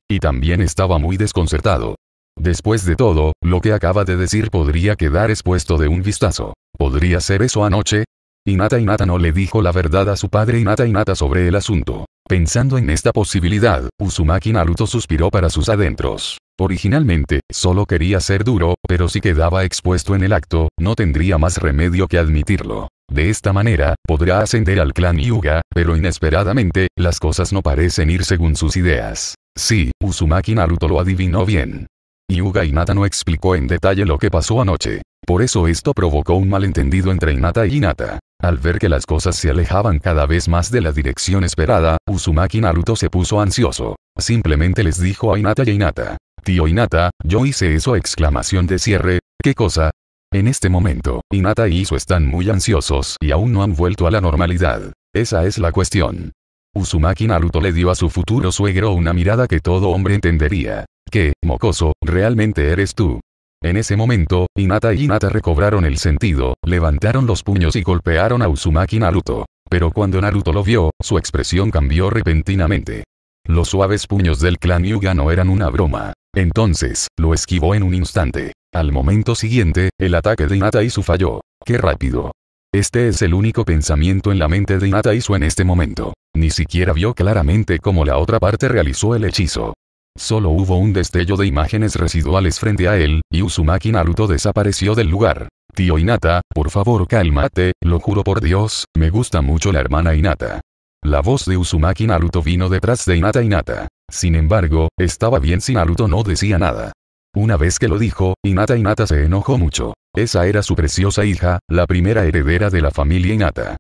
y también estaba muy desconcertado. Después de todo, lo que acaba de decir podría quedar expuesto de un vistazo. ¿Podría ser eso anoche? Inata Inata no le dijo la verdad a su padre Inata Nata sobre el asunto. Pensando en esta posibilidad, Uzumaki Naruto suspiró para sus adentros. Originalmente, solo quería ser duro, pero si quedaba expuesto en el acto, no tendría más remedio que admitirlo. De esta manera, podrá ascender al clan Yuga, pero inesperadamente, las cosas no parecen ir según sus ideas. Sí, Uzumaki Naruto lo adivinó bien. Yuga Inata no explicó en detalle lo que pasó anoche. Por eso esto provocó un malentendido entre Inata y Inata. Al ver que las cosas se alejaban cada vez más de la dirección esperada, Uzumaki Naruto se puso ansioso. Simplemente les dijo a Inata y Inata. Tío Inata, yo hice eso exclamación de cierre, ¿qué cosa? En este momento, Inata y Iso están muy ansiosos y aún no han vuelto a la normalidad. Esa es la cuestión. Uzumaki Naruto le dio a su futuro suegro una mirada que todo hombre entendería. ¿Qué, mocoso, realmente eres tú? En ese momento, Inata y Inata recobraron el sentido, levantaron los puños y golpearon a Uzumaki Naruto. Pero cuando Naruto lo vio, su expresión cambió repentinamente. Los suaves puños del clan Yuga no eran una broma. Entonces, lo esquivó en un instante. Al momento siguiente, el ataque de Inata su falló. ¡Qué rápido! Este es el único pensamiento en la mente de Inata su en este momento. Ni siquiera vio claramente cómo la otra parte realizó el hechizo. Solo hubo un destello de imágenes residuales frente a él, y Uzumaki Naruto desapareció del lugar. Tío Inata, por favor cálmate, lo juro por Dios, me gusta mucho la hermana Inata. La voz de Uzumaki Naruto vino detrás de Inata Inata. Sin embargo, estaba bien si Naruto no decía nada. Una vez que lo dijo, Inata Inata se enojó mucho. Esa era su preciosa hija, la primera heredera de la familia Inata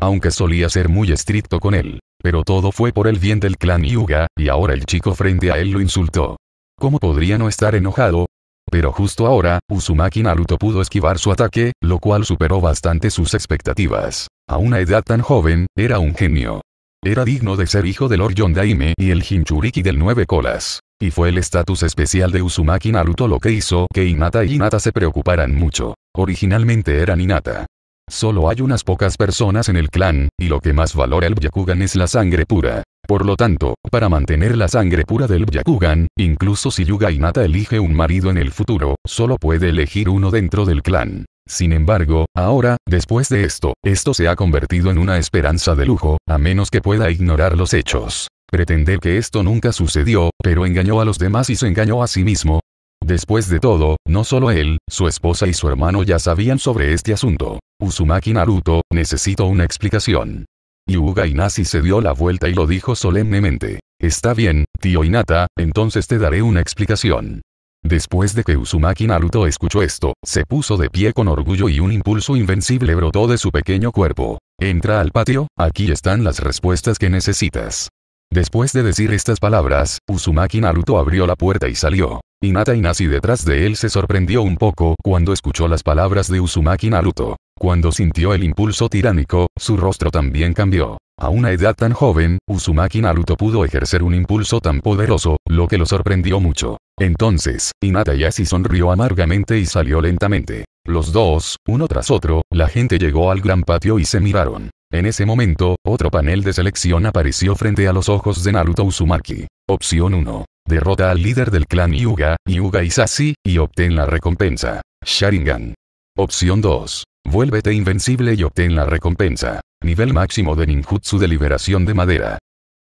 aunque solía ser muy estricto con él. Pero todo fue por el bien del clan Yuga, y ahora el chico frente a él lo insultó. ¿Cómo podría no estar enojado? Pero justo ahora, Uzumaki Naruto pudo esquivar su ataque, lo cual superó bastante sus expectativas. A una edad tan joven, era un genio. Era digno de ser hijo del Lord Yondaime y el Hinchuriki del Nueve Colas. Y fue el estatus especial de Uzumaki Naruto lo que hizo que Hinata y Hinata se preocuparan mucho. Originalmente eran Inata. Solo hay unas pocas personas en el clan, y lo que más valora el Byakugan es la sangre pura. Por lo tanto, para mantener la sangre pura del Byakugan, incluso si Yuga Nata elige un marido en el futuro, solo puede elegir uno dentro del clan. Sin embargo, ahora, después de esto, esto se ha convertido en una esperanza de lujo, a menos que pueda ignorar los hechos. Pretender que esto nunca sucedió, pero engañó a los demás y se engañó a sí mismo, Después de todo, no solo él, su esposa y su hermano ya sabían sobre este asunto. Uzumaki Naruto, necesito una explicación. Yuga Inasi se dio la vuelta y lo dijo solemnemente. Está bien, tío Inata, entonces te daré una explicación. Después de que Uzumaki Naruto escuchó esto, se puso de pie con orgullo y un impulso invencible brotó de su pequeño cuerpo. Entra al patio, aquí están las respuestas que necesitas. Después de decir estas palabras, Uzumaki Naruto abrió la puerta y salió. Y Nasi detrás de él se sorprendió un poco cuando escuchó las palabras de Uzumaki Naruto. Cuando sintió el impulso tiránico, su rostro también cambió. A una edad tan joven, Uzumaki Naruto pudo ejercer un impulso tan poderoso, lo que lo sorprendió mucho. Entonces, Hinata Yashi sonrió amargamente y salió lentamente. Los dos, uno tras otro, la gente llegó al gran patio y se miraron. En ese momento, otro panel de selección apareció frente a los ojos de Naruto Uzumaki. Opción 1. Derrota al líder del clan Yuga, Yuga Isashi, y obtén la recompensa. Sharingan. Opción 2. Vuélvete invencible y obtén la recompensa. Nivel máximo de ninjutsu de liberación de madera.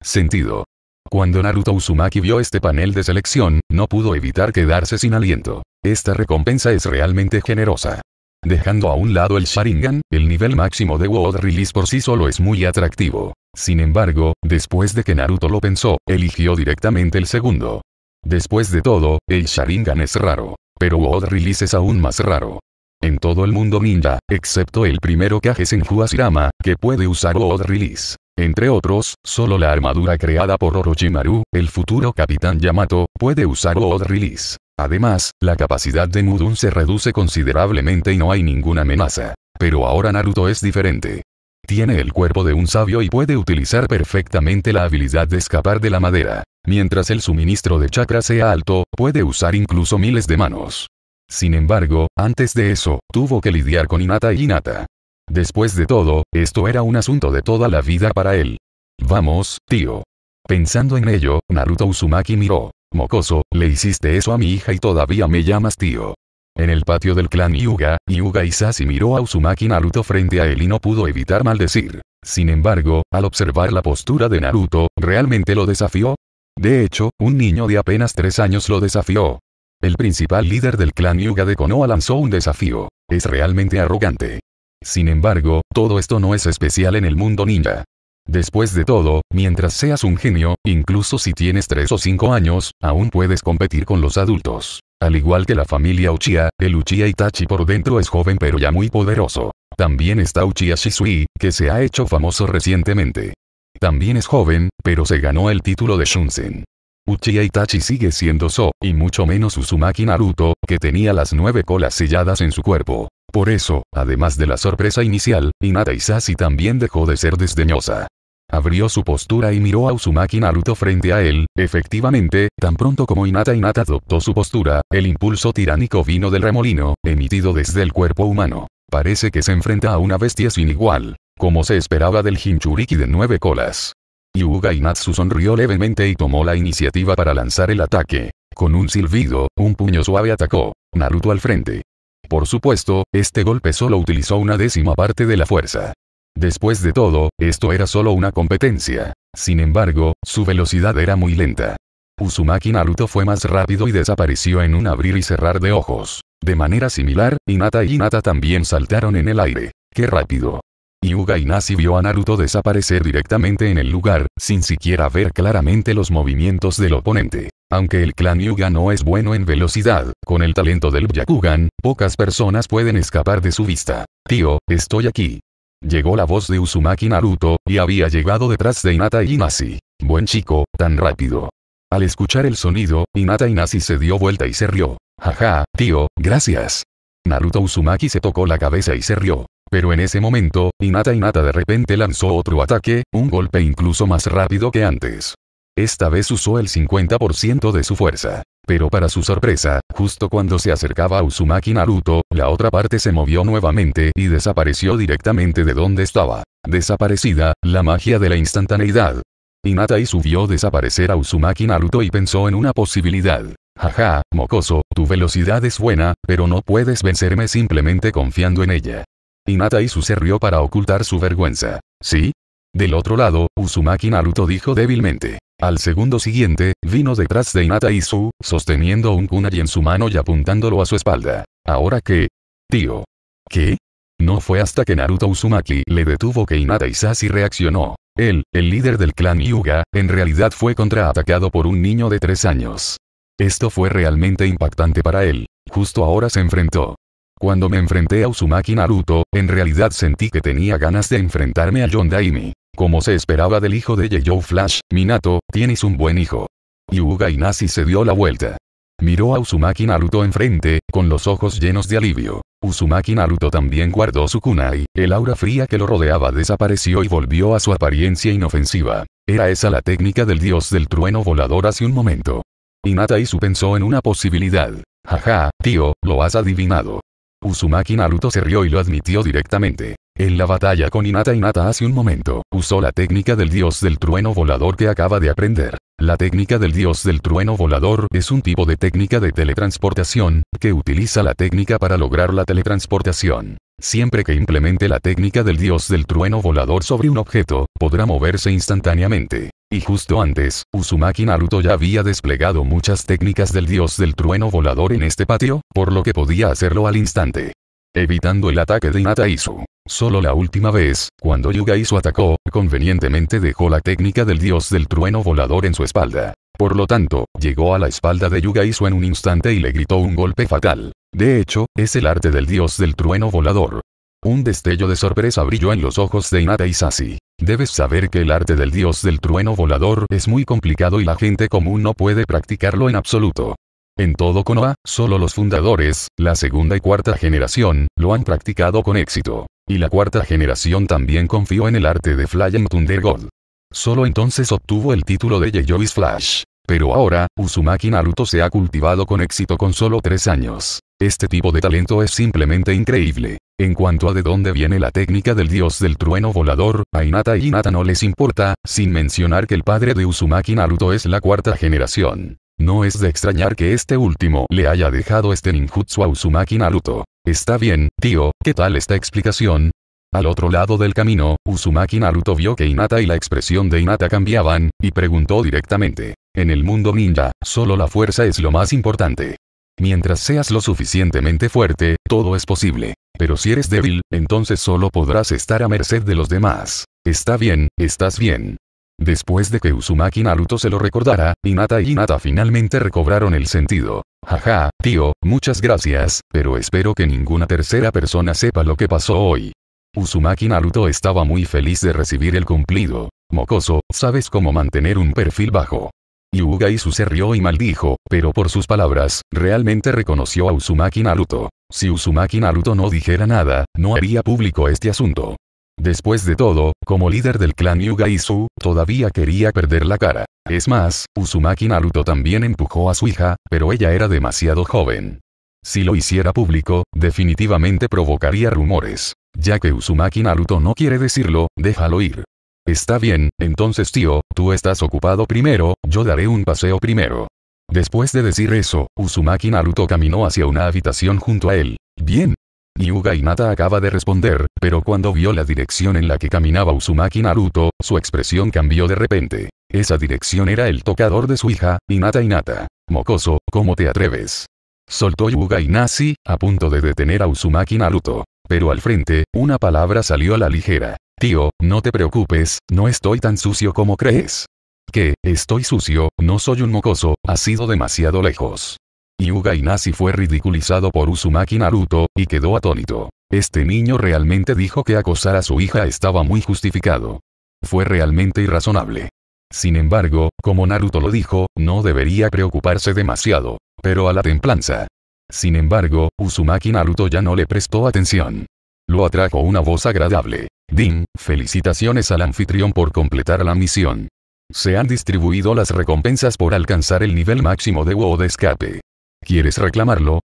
Sentido. Cuando Naruto Uzumaki vio este panel de selección, no pudo evitar quedarse sin aliento. Esta recompensa es realmente generosa. Dejando a un lado el Sharingan, el nivel máximo de World Release por sí solo es muy atractivo. Sin embargo, después de que Naruto lo pensó, eligió directamente el segundo. Después de todo, el Sharingan es raro. Pero World Release es aún más raro. En todo el mundo ninja, excepto el primero Kage Senju Asirama, que puede usar World Release. Entre otros, solo la armadura creada por Orochimaru, el futuro capitán Yamato, puede usar World Release. Además, la capacidad de Mudun se reduce considerablemente y no hay ninguna amenaza. Pero ahora Naruto es diferente. Tiene el cuerpo de un sabio y puede utilizar perfectamente la habilidad de escapar de la madera. Mientras el suministro de chakra sea alto, puede usar incluso miles de manos. Sin embargo, antes de eso, tuvo que lidiar con Inata y Inata. Después de todo, esto era un asunto de toda la vida para él. Vamos, tío. Pensando en ello, Naruto Uzumaki miró. Mocoso, le hiciste eso a mi hija y todavía me llamas tío. En el patio del clan Yuga, Yuga Isasi miró a Uzumaki Naruto frente a él y no pudo evitar maldecir. Sin embargo, al observar la postura de Naruto, ¿realmente lo desafió? De hecho, un niño de apenas tres años lo desafió. El principal líder del clan Yuga de Konoha lanzó un desafío. Es realmente arrogante. Sin embargo, todo esto no es especial en el mundo ninja. Después de todo, mientras seas un genio, incluso si tienes 3 o 5 años, aún puedes competir con los adultos. Al igual que la familia Uchiha, el Uchiha Itachi por dentro es joven pero ya muy poderoso. También está Uchiha Shisui, que se ha hecho famoso recientemente. También es joven, pero se ganó el título de Shunsen. Uchiha Itachi sigue siendo So, y mucho menos Uzumaki Naruto, que tenía las nueve colas selladas en su cuerpo. Por eso, además de la sorpresa inicial, Inata Isashi también dejó de ser desdeñosa. Abrió su postura y miró a Uzumaki Naruto frente a él, efectivamente, tan pronto como Hinata Hinata adoptó su postura, el impulso tiránico vino del remolino, emitido desde el cuerpo humano. Parece que se enfrenta a una bestia sin igual, como se esperaba del Hinchuriki de nueve colas. Yuga Inatsu sonrió levemente y tomó la iniciativa para lanzar el ataque. Con un silbido, un puño suave atacó. Naruto al frente. Por supuesto, este golpe solo utilizó una décima parte de la fuerza. Después de todo, esto era solo una competencia. Sin embargo, su velocidad era muy lenta. Uzumaki Naruto fue más rápido y desapareció en un abrir y cerrar de ojos. De manera similar, Inata y Inata también saltaron en el aire. ¡Qué rápido! Yuga Inasi vio a Naruto desaparecer directamente en el lugar, sin siquiera ver claramente los movimientos del oponente. Aunque el clan Yuga no es bueno en velocidad, con el talento del Byakugan, pocas personas pueden escapar de su vista. Tío, estoy aquí. Llegó la voz de Usumaki Naruto, y había llegado detrás de Inata y Inasi. Buen chico, tan rápido. Al escuchar el sonido, Inata Inasi se dio vuelta y se rió. Jaja, tío, gracias. Naruto Usumaki se tocó la cabeza y se rió. Pero en ese momento, Inata Inata de repente lanzó otro ataque, un golpe incluso más rápido que antes. Esta vez usó el 50% de su fuerza. Pero para su sorpresa, justo cuando se acercaba a Uzumaki Naruto, la otra parte se movió nuevamente y desapareció directamente de donde estaba. Desaparecida, la magia de la instantaneidad. Inata y subió desaparecer a Uzumaki Naruto y pensó en una posibilidad. Jaja, mocoso, tu velocidad es buena, pero no puedes vencerme simplemente confiando en ella. Inata Izu se rió para ocultar su vergüenza. ¿Sí? Del otro lado, Usumaki Naruto dijo débilmente. Al segundo siguiente, vino detrás de Inata Isu, sosteniendo un kunai en su mano y apuntándolo a su espalda. ¿Ahora qué? Tío. ¿Qué? No fue hasta que Naruto Uzumaki le detuvo que Hinata Isashi reaccionó. Él, el líder del clan Yuga, en realidad fue contraatacado por un niño de tres años. Esto fue realmente impactante para él. Justo ahora se enfrentó cuando me enfrenté a Uzumaki Naruto, en realidad sentí que tenía ganas de enfrentarme a Yondaimi. Como se esperaba del hijo de Yeyou Flash, Minato, tienes un buen hijo. Yuga Inasi se dio la vuelta. Miró a Uzumaki Naruto enfrente, con los ojos llenos de alivio. Uzumaki Naruto también guardó su kunai, el aura fría que lo rodeaba desapareció y volvió a su apariencia inofensiva. Era esa la técnica del dios del trueno volador hace un momento. y Isu pensó en una posibilidad. Jaja, tío, lo has adivinado. Uzumaki Naruto se rió y lo admitió directamente. En la batalla con Hinata Hinata hace un momento, usó la técnica del dios del trueno volador que acaba de aprender. La técnica del dios del trueno volador es un tipo de técnica de teletransportación, que utiliza la técnica para lograr la teletransportación. Siempre que implemente la técnica del dios del trueno volador sobre un objeto, podrá moverse instantáneamente. Y justo antes, Uzumaki Naruto ya había desplegado muchas técnicas del dios del trueno volador en este patio, por lo que podía hacerlo al instante. Evitando el ataque de Hinata Izu. Solo la última vez, cuando Yuga Izu atacó, convenientemente dejó la técnica del dios del trueno volador en su espalda. Por lo tanto, llegó a la espalda de Yuga Isu en un instante y le gritó un golpe fatal. De hecho, es el arte del dios del trueno volador. Un destello de sorpresa brilló en los ojos de Inata Isasi. Debes saber que el arte del dios del trueno volador es muy complicado y la gente común no puede practicarlo en absoluto. En todo Konoha, solo los fundadores, la segunda y cuarta generación, lo han practicado con éxito. Y la cuarta generación también confió en el arte de Flying Thunder God. Solo entonces obtuvo el título de Yeyoi's Flash. Pero ahora, Uzumaki Naruto se ha cultivado con éxito con solo 3 años. Este tipo de talento es simplemente increíble. En cuanto a de dónde viene la técnica del dios del trueno volador, a Hinata y Hinata no les importa, sin mencionar que el padre de Uzumaki Naruto es la cuarta generación. No es de extrañar que este último le haya dejado este ninjutsu a Uzumaki Naruto. Está bien, tío, ¿qué tal esta explicación? Al otro lado del camino, Uzumaki Naruto vio que Hinata y la expresión de Hinata cambiaban, y preguntó directamente. En el mundo ninja, solo la fuerza es lo más importante. Mientras seas lo suficientemente fuerte, todo es posible. Pero si eres débil, entonces solo podrás estar a merced de los demás. Está bien, estás bien. Después de que Uzumaki Naruto se lo recordara, Hinata y Inata finalmente recobraron el sentido. Jaja, tío, muchas gracias, pero espero que ninguna tercera persona sepa lo que pasó hoy. Uzumaki Naruto estaba muy feliz de recibir el cumplido. Mocoso, sabes cómo mantener un perfil bajo. Yugaizu se rió y maldijo, pero por sus palabras, realmente reconoció a Uzumaki Naruto. Si Uzumaki Naruto no dijera nada, no haría público este asunto. Después de todo, como líder del clan Yugaisu, todavía quería perder la cara. Es más, Uzumaki Naruto también empujó a su hija, pero ella era demasiado joven. Si lo hiciera público, definitivamente provocaría rumores. Ya que Uzumaki Naruto no quiere decirlo, déjalo ir. Está bien, entonces tío, tú estás ocupado primero, yo daré un paseo primero. Después de decir eso, Uzumaki Naruto caminó hacia una habitación junto a él. Bien. Yuga Nata acaba de responder, pero cuando vio la dirección en la que caminaba Uzumaki Naruto, su expresión cambió de repente. Esa dirección era el tocador de su hija, Inata Inata. Mocoso, ¿cómo te atreves? Soltó Yuga Inasi, a punto de detener a Uzumaki Naruto. Pero al frente, una palabra salió a la ligera. Tío, no te preocupes, no estoy tan sucio como crees. Que, estoy sucio, no soy un mocoso, ha sido demasiado lejos. Yuga Inasi fue ridiculizado por Uzumaki Naruto, y quedó atónito. Este niño realmente dijo que acosar a su hija estaba muy justificado. Fue realmente irrazonable. Sin embargo, como Naruto lo dijo, no debería preocuparse demasiado. Pero a la templanza. Sin embargo, Uzumaki Naruto ya no le prestó atención. Lo atrajo una voz agradable. «Ding, felicitaciones al anfitrión por completar la misión. Se han distribuido las recompensas por alcanzar el nivel máximo de WoW de escape. ¿Quieres reclamarlo?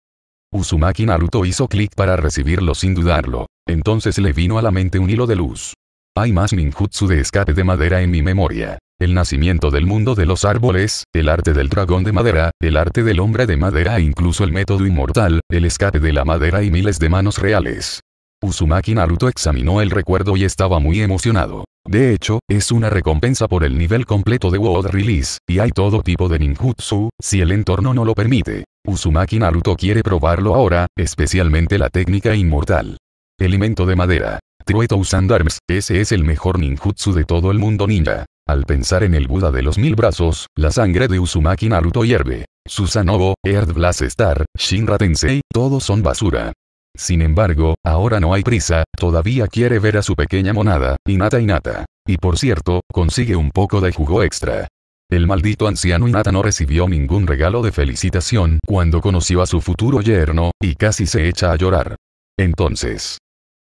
Uzumaki Naruto hizo clic para recibirlo sin dudarlo. Entonces le vino a la mente un hilo de luz. Hay más ninjutsu de escape de madera en mi memoria. El nacimiento del mundo de los árboles, el arte del dragón de madera, el arte del hombre de madera e incluso el método inmortal, el escape de la madera y miles de manos reales. Uzumaki Naruto examinó el recuerdo y estaba muy emocionado. De hecho, es una recompensa por el nivel completo de World Release, y hay todo tipo de ninjutsu, si el entorno no lo permite. Uzumaki Naruto quiere probarlo ahora, especialmente la técnica inmortal. Elemento de madera. Trueto usando arms, ese es el mejor ninjutsu de todo el mundo ninja. Al pensar en el Buda de los mil brazos, la sangre de Uzumaki Naruto hierve. Susanobo, Earth Blast Star, Shinra Tensei, todos son basura. Sin embargo, ahora no hay prisa, todavía quiere ver a su pequeña monada, Inata Inata. Y por cierto, consigue un poco de jugo extra. El maldito anciano Inata no recibió ningún regalo de felicitación cuando conoció a su futuro yerno, y casi se echa a llorar. Entonces.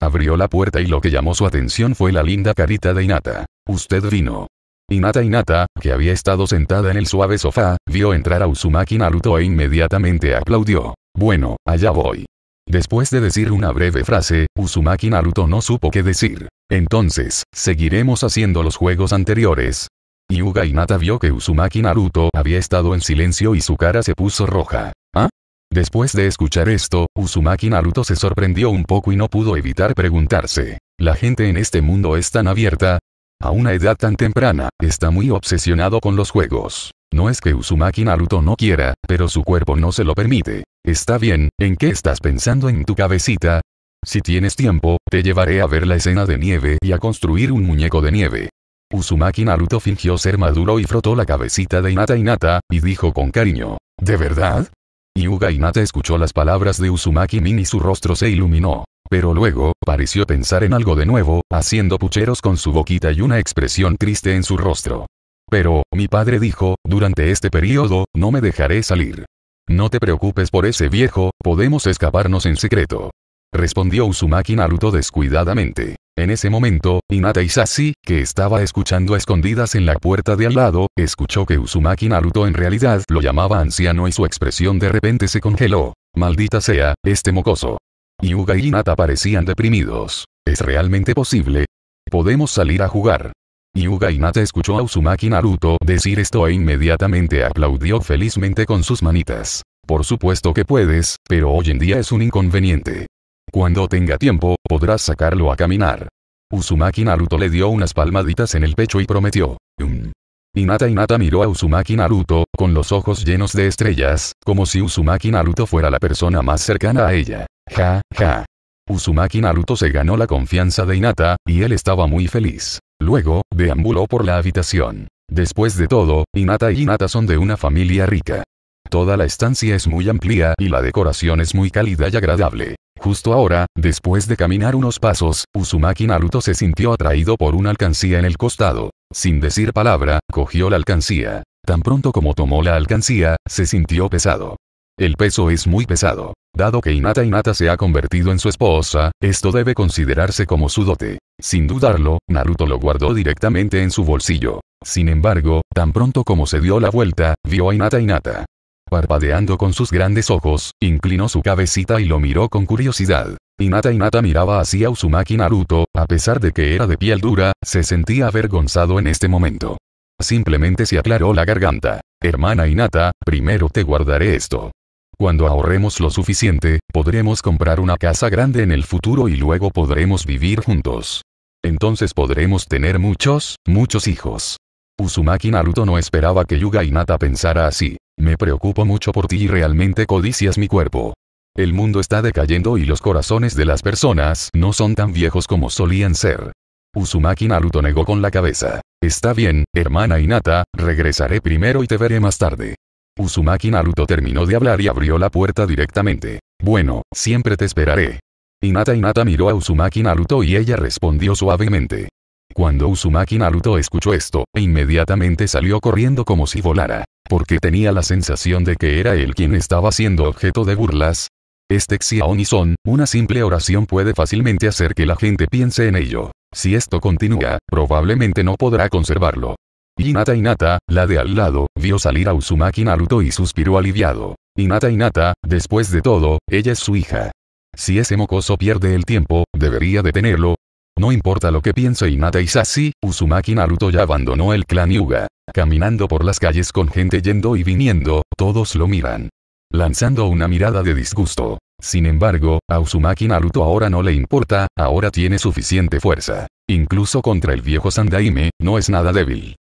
Abrió la puerta y lo que llamó su atención fue la linda carita de Inata. Usted vino. Inata Inata, que había estado sentada en el suave sofá, vio entrar a Uzumaki Naruto e inmediatamente aplaudió. Bueno, allá voy. Después de decir una breve frase, Uzumaki Naruto no supo qué decir. Entonces, seguiremos haciendo los juegos anteriores. Yuga Inata vio que Uzumaki Naruto había estado en silencio y su cara se puso roja. ¿Ah? Después de escuchar esto, Uzumaki Naruto se sorprendió un poco y no pudo evitar preguntarse. ¿La gente en este mundo es tan abierta? A una edad tan temprana, está muy obsesionado con los juegos. No es que Uzumaki Naruto no quiera, pero su cuerpo no se lo permite. Está bien, ¿en qué estás pensando en tu cabecita? Si tienes tiempo, te llevaré a ver la escena de nieve y a construir un muñeco de nieve. Uzumaki Naruto fingió ser maduro y frotó la cabecita de Inata Inata y dijo con cariño, ¿De verdad? Yuga Inata escuchó las palabras de Uzumaki Min y su rostro se iluminó. Pero luego, pareció pensar en algo de nuevo, haciendo pucheros con su boquita y una expresión triste en su rostro. Pero, mi padre dijo, durante este periodo, no me dejaré salir. No te preocupes por ese viejo, podemos escaparnos en secreto. Respondió Uzumaki Naruto descuidadamente. En ese momento, y Isashi, que estaba escuchando a escondidas en la puerta de al lado, escuchó que Uzumaki Naruto en realidad lo llamaba anciano y su expresión de repente se congeló. Maldita sea, este mocoso. Yuga y Hinata parecían deprimidos. ¿Es realmente posible? Podemos salir a jugar. Yuga Inata escuchó a Uzumaki Naruto decir esto e inmediatamente aplaudió felizmente con sus manitas. Por supuesto que puedes, pero hoy en día es un inconveniente. Cuando tenga tiempo, podrás sacarlo a caminar. Uzumaki Naruto le dio unas palmaditas en el pecho y prometió. Um. Inata Inata miró a Uzumaki Naruto, con los ojos llenos de estrellas, como si Uzumaki Naruto fuera la persona más cercana a ella. Ja, ja. Uzumaki Naruto se ganó la confianza de Hinata, y él estaba muy feliz. Luego, deambuló por la habitación. Después de todo, Hinata y Hinata son de una familia rica. Toda la estancia es muy amplia y la decoración es muy cálida y agradable. Justo ahora, después de caminar unos pasos, Uzumaki Naruto se sintió atraído por una alcancía en el costado. Sin decir palabra, cogió la alcancía. Tan pronto como tomó la alcancía, se sintió pesado. El peso es muy pesado. Dado que Inata Inata se ha convertido en su esposa, esto debe considerarse como su dote. Sin dudarlo, Naruto lo guardó directamente en su bolsillo. Sin embargo, tan pronto como se dio la vuelta, vio a Inata Inata. Parpadeando con sus grandes ojos, inclinó su cabecita y lo miró con curiosidad. Inata Inata miraba hacia Uzumaki Naruto, a pesar de que era de piel dura, se sentía avergonzado en este momento. Simplemente se aclaró la garganta. Hermana Inata, primero te guardaré esto. Cuando ahorremos lo suficiente, podremos comprar una casa grande en el futuro y luego podremos vivir juntos. Entonces podremos tener muchos, muchos hijos. Uzumaki Naruto no esperaba que Yuga Hinata pensara así. Me preocupo mucho por ti y realmente codicias mi cuerpo. El mundo está decayendo y los corazones de las personas no son tan viejos como solían ser. Uzumaki Naruto negó con la cabeza. Está bien, hermana Hinata, regresaré primero y te veré más tarde. Uzumaki Naruto terminó de hablar y abrió la puerta directamente. Bueno, siempre te esperaré. Inata Inata miró a Uzumaki Naruto y ella respondió suavemente. Cuando Uzumaki Naruto escuchó esto, inmediatamente salió corriendo como si volara, porque tenía la sensación de que era él quien estaba siendo objeto de burlas. Este Xiaonisón, una simple oración puede fácilmente hacer que la gente piense en ello. Si esto continúa, probablemente no podrá conservarlo. Inata Inata, la de al lado, vio salir a Uzumaki Naruto y suspiró aliviado. Hinata Inata, después de todo, ella es su hija. Si ese mocoso pierde el tiempo, debería detenerlo. No importa lo que piense Hinata Sasi, Uzumaki Naruto ya abandonó el clan Yuga. Caminando por las calles con gente yendo y viniendo, todos lo miran. Lanzando una mirada de disgusto. Sin embargo, a Uzumaki Naruto ahora no le importa, ahora tiene suficiente fuerza. Incluso contra el viejo Sandaime, no es nada débil.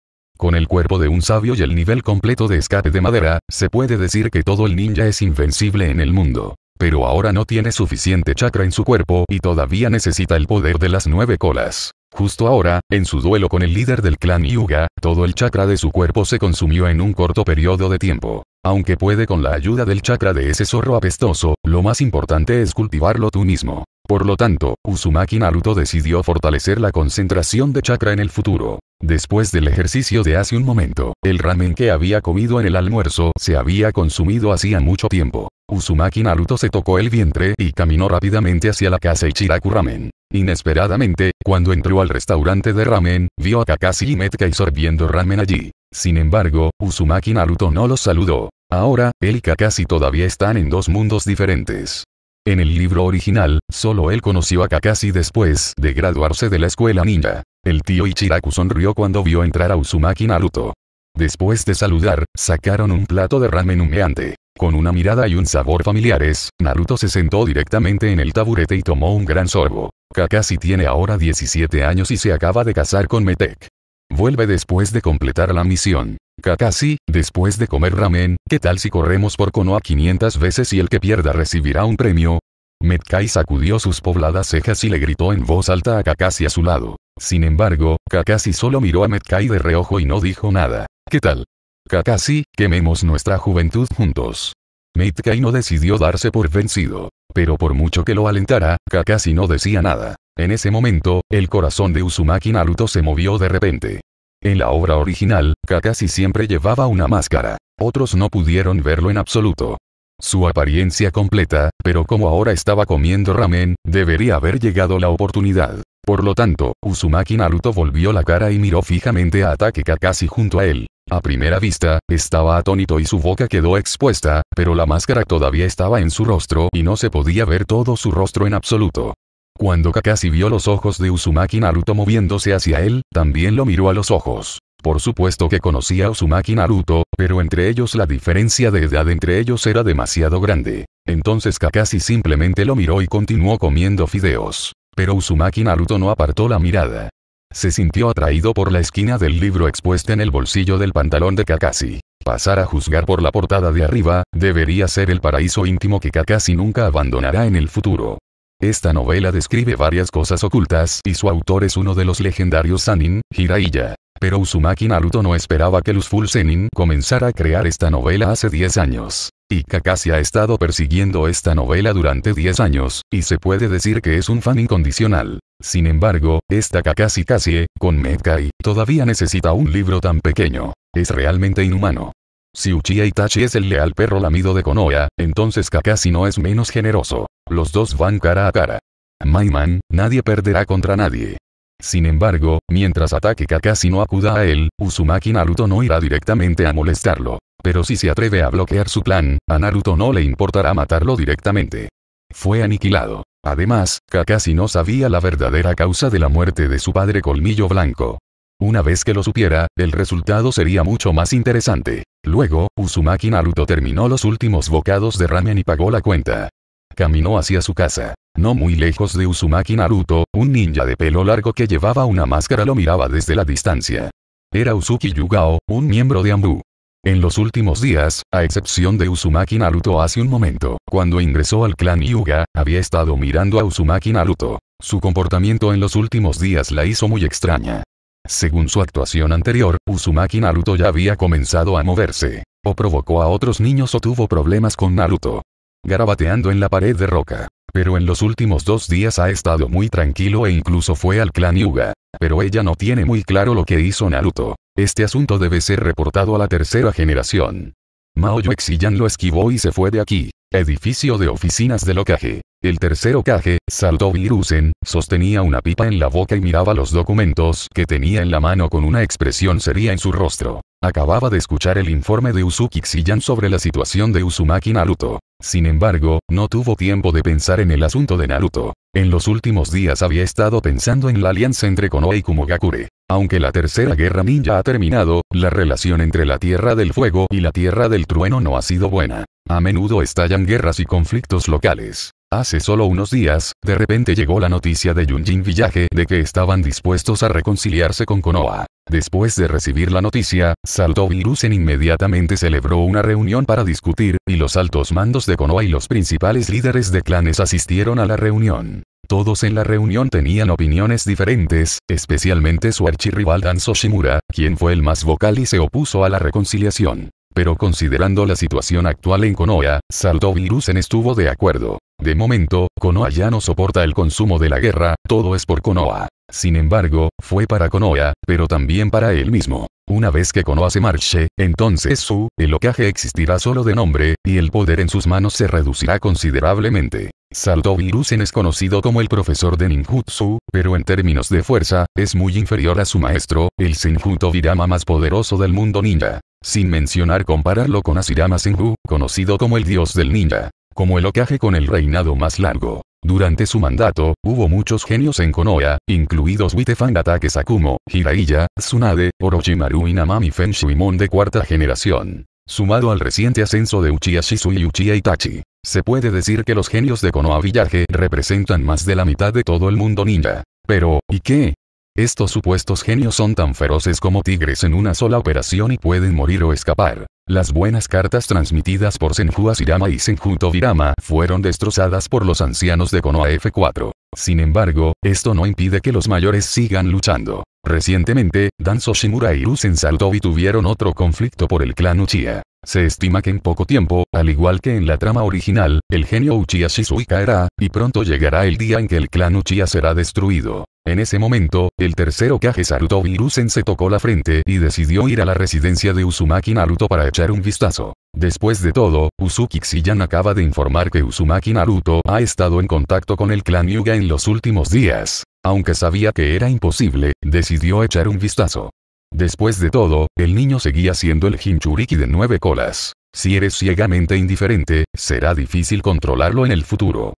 Con el cuerpo de un sabio y el nivel completo de escape de madera, se puede decir que todo el ninja es invencible en el mundo. Pero ahora no tiene suficiente chakra en su cuerpo y todavía necesita el poder de las nueve colas. Justo ahora, en su duelo con el líder del clan Yuga, todo el chakra de su cuerpo se consumió en un corto periodo de tiempo. Aunque puede con la ayuda del chakra de ese zorro apestoso, lo más importante es cultivarlo tú mismo. Por lo tanto, Uzumaki Naruto decidió fortalecer la concentración de chakra en el futuro. Después del ejercicio de hace un momento, el ramen que había comido en el almuerzo se había consumido hacía mucho tiempo. Uzumaki Naruto se tocó el vientre y caminó rápidamente hacia la casa Ichiraku Ramen. Inesperadamente, cuando entró al restaurante de ramen, vio a Kakashi y Metkai sorbiendo ramen allí. Sin embargo, Uzumaki Naruto no los saludó. Ahora, él y Kakashi todavía están en dos mundos diferentes. En el libro original, solo él conoció a Kakashi después de graduarse de la escuela ninja. El tío Ichiraku sonrió cuando vio entrar a Uzumaki Naruto. Después de saludar, sacaron un plato de ramen humeante. Con una mirada y un sabor familiares, Naruto se sentó directamente en el taburete y tomó un gran sorbo. Kakashi tiene ahora 17 años y se acaba de casar con Metek. Vuelve después de completar la misión. Kakashi, después de comer ramen, ¿qué tal si corremos por Konoha 500 veces y el que pierda recibirá un premio? Metkai sacudió sus pobladas cejas y le gritó en voz alta a Kakashi a su lado. Sin embargo, Kakashi solo miró a Metkai de reojo y no dijo nada. ¿Qué tal? Kakashi, quememos nuestra juventud juntos. Metkai no decidió darse por vencido. Pero por mucho que lo alentara, Kakashi no decía nada. En ese momento, el corazón de Uzumaki Naruto se movió de repente. En la obra original, Kakashi siempre llevaba una máscara. Otros no pudieron verlo en absoluto. Su apariencia completa, pero como ahora estaba comiendo ramen, debería haber llegado la oportunidad. Por lo tanto, Uzumaki Naruto volvió la cara y miró fijamente a Ataque Kakashi junto a él. A primera vista, estaba atónito y su boca quedó expuesta, pero la máscara todavía estaba en su rostro y no se podía ver todo su rostro en absoluto. Cuando Kakashi vio los ojos de Uzumaki Naruto moviéndose hacia él, también lo miró a los ojos. Por supuesto que conocía a Uzumaki Naruto, pero entre ellos la diferencia de edad entre ellos era demasiado grande. Entonces Kakashi simplemente lo miró y continuó comiendo fideos. Pero Uzumaki Naruto no apartó la mirada. Se sintió atraído por la esquina del libro expuesta en el bolsillo del pantalón de Kakashi. Pasar a juzgar por la portada de arriba, debería ser el paraíso íntimo que Kakashi nunca abandonará en el futuro. Esta novela describe varias cosas ocultas y su autor es uno de los legendarios Sanin, Hiraiya. Pero Uzumaki Naruto no esperaba que los Full comenzara a crear esta novela hace 10 años. Y Kakashi ha estado persiguiendo esta novela durante 10 años, y se puede decir que es un fan incondicional. Sin embargo, esta Kakashi casi con Medkai, todavía necesita un libro tan pequeño. Es realmente inhumano. Si Uchiha Itachi es el leal perro lamido de Konoha, entonces Kakashi no es menos generoso. Los dos van cara a cara. Maiman, nadie perderá contra nadie. Sin embargo, mientras ataque Kakashi no acuda a él, Uzumaki Naruto no irá directamente a molestarlo. Pero si se atreve a bloquear su plan, a Naruto no le importará matarlo directamente. Fue aniquilado. Además, Kakashi no sabía la verdadera causa de la muerte de su padre Colmillo Blanco. Una vez que lo supiera, el resultado sería mucho más interesante. Luego, Uzumaki Naruto terminó los últimos bocados de ramen y pagó la cuenta. Caminó hacia su casa. No muy lejos de Uzumaki Naruto, un ninja de pelo largo que llevaba una máscara lo miraba desde la distancia. Era Usuki Yugao, un miembro de Ambu. En los últimos días, a excepción de Uzumaki Naruto hace un momento, cuando ingresó al clan Yuga, había estado mirando a Uzumaki Naruto. Su comportamiento en los últimos días la hizo muy extraña. Según su actuación anterior, Uzumaki Naruto ya había comenzado a moverse. O provocó a otros niños o tuvo problemas con Naruto. Garabateando en la pared de roca pero en los últimos dos días ha estado muy tranquilo e incluso fue al clan Yuga. Pero ella no tiene muy claro lo que hizo Naruto. Este asunto debe ser reportado a la tercera generación. Mao Yuexiyan lo esquivó y se fue de aquí. Edificio de oficinas de locaje. El tercero Okage, Salto Virusen, sostenía una pipa en la boca y miraba los documentos que tenía en la mano con una expresión seria en su rostro. Acababa de escuchar el informe de Usuki Xiyan sobre la situación de Uzumaki Naruto. Sin embargo, no tuvo tiempo de pensar en el asunto de Naruto. En los últimos días había estado pensando en la alianza entre Konoha y Kumogakure. Aunque la tercera guerra ninja ha terminado, la relación entre la Tierra del Fuego y la Tierra del Trueno no ha sido buena. A menudo estallan guerras y conflictos locales. Hace solo unos días, de repente llegó la noticia de Yunjin Village de que estaban dispuestos a reconciliarse con Konoha. Después de recibir la noticia, Salto Virusen inmediatamente celebró una reunión para discutir, y los altos mandos de Konoha y los principales líderes de clanes asistieron a la reunión. Todos en la reunión tenían opiniones diferentes, especialmente su archirrival Dan Soshimura, quien fue el más vocal y se opuso a la reconciliación. Pero considerando la situación actual en Konoha, Saltovirusen estuvo de acuerdo. De momento, Konoha ya no soporta el consumo de la guerra, todo es por Konoha. Sin embargo, fue para Konoha, pero también para él mismo. Una vez que Konoha se marche, entonces su, el ocaje existirá solo de nombre, y el poder en sus manos se reducirá considerablemente. Saltovirusen es conocido como el profesor de ninjutsu, pero en términos de fuerza, es muy inferior a su maestro, el Senjuto Virama más poderoso del mundo ninja. Sin mencionar compararlo con Asirama Senju, conocido como el dios del ninja. Como el ocaje con el reinado más largo. Durante su mandato, hubo muchos genios en Konoha, incluidos Witefang Atake Sakumo, Hiraiya, Tsunade, Orochimaru y Namami Fenshuimon de cuarta generación. Sumado al reciente ascenso de Uchiha Shisui y Uchiha Itachi, se puede decir que los genios de Konoha Village representan más de la mitad de todo el mundo ninja. Pero, ¿y qué? Estos supuestos genios son tan feroces como tigres en una sola operación y pueden morir o escapar. Las buenas cartas transmitidas por Senju Asirama y Senju Tobirama fueron destrozadas por los ancianos de Konoha F4. Sin embargo, esto no impide que los mayores sigan luchando. Recientemente, Danzo Shimura y Usen y tuvieron otro conflicto por el clan Uchiha. Se estima que en poco tiempo, al igual que en la trama original, el genio Uchiha Shisui caerá, y pronto llegará el día en que el clan Uchiha será destruido. En ese momento, el tercero Kage Saruto Virusen se tocó la frente y decidió ir a la residencia de Uzumaki Naruto para echar un vistazo. Después de todo, Uzuki Xiyan acaba de informar que Uzumaki Naruto ha estado en contacto con el clan Yuga en los últimos días. Aunque sabía que era imposible, decidió echar un vistazo. Después de todo, el niño seguía siendo el Hinchuriki de nueve colas. Si eres ciegamente indiferente, será difícil controlarlo en el futuro.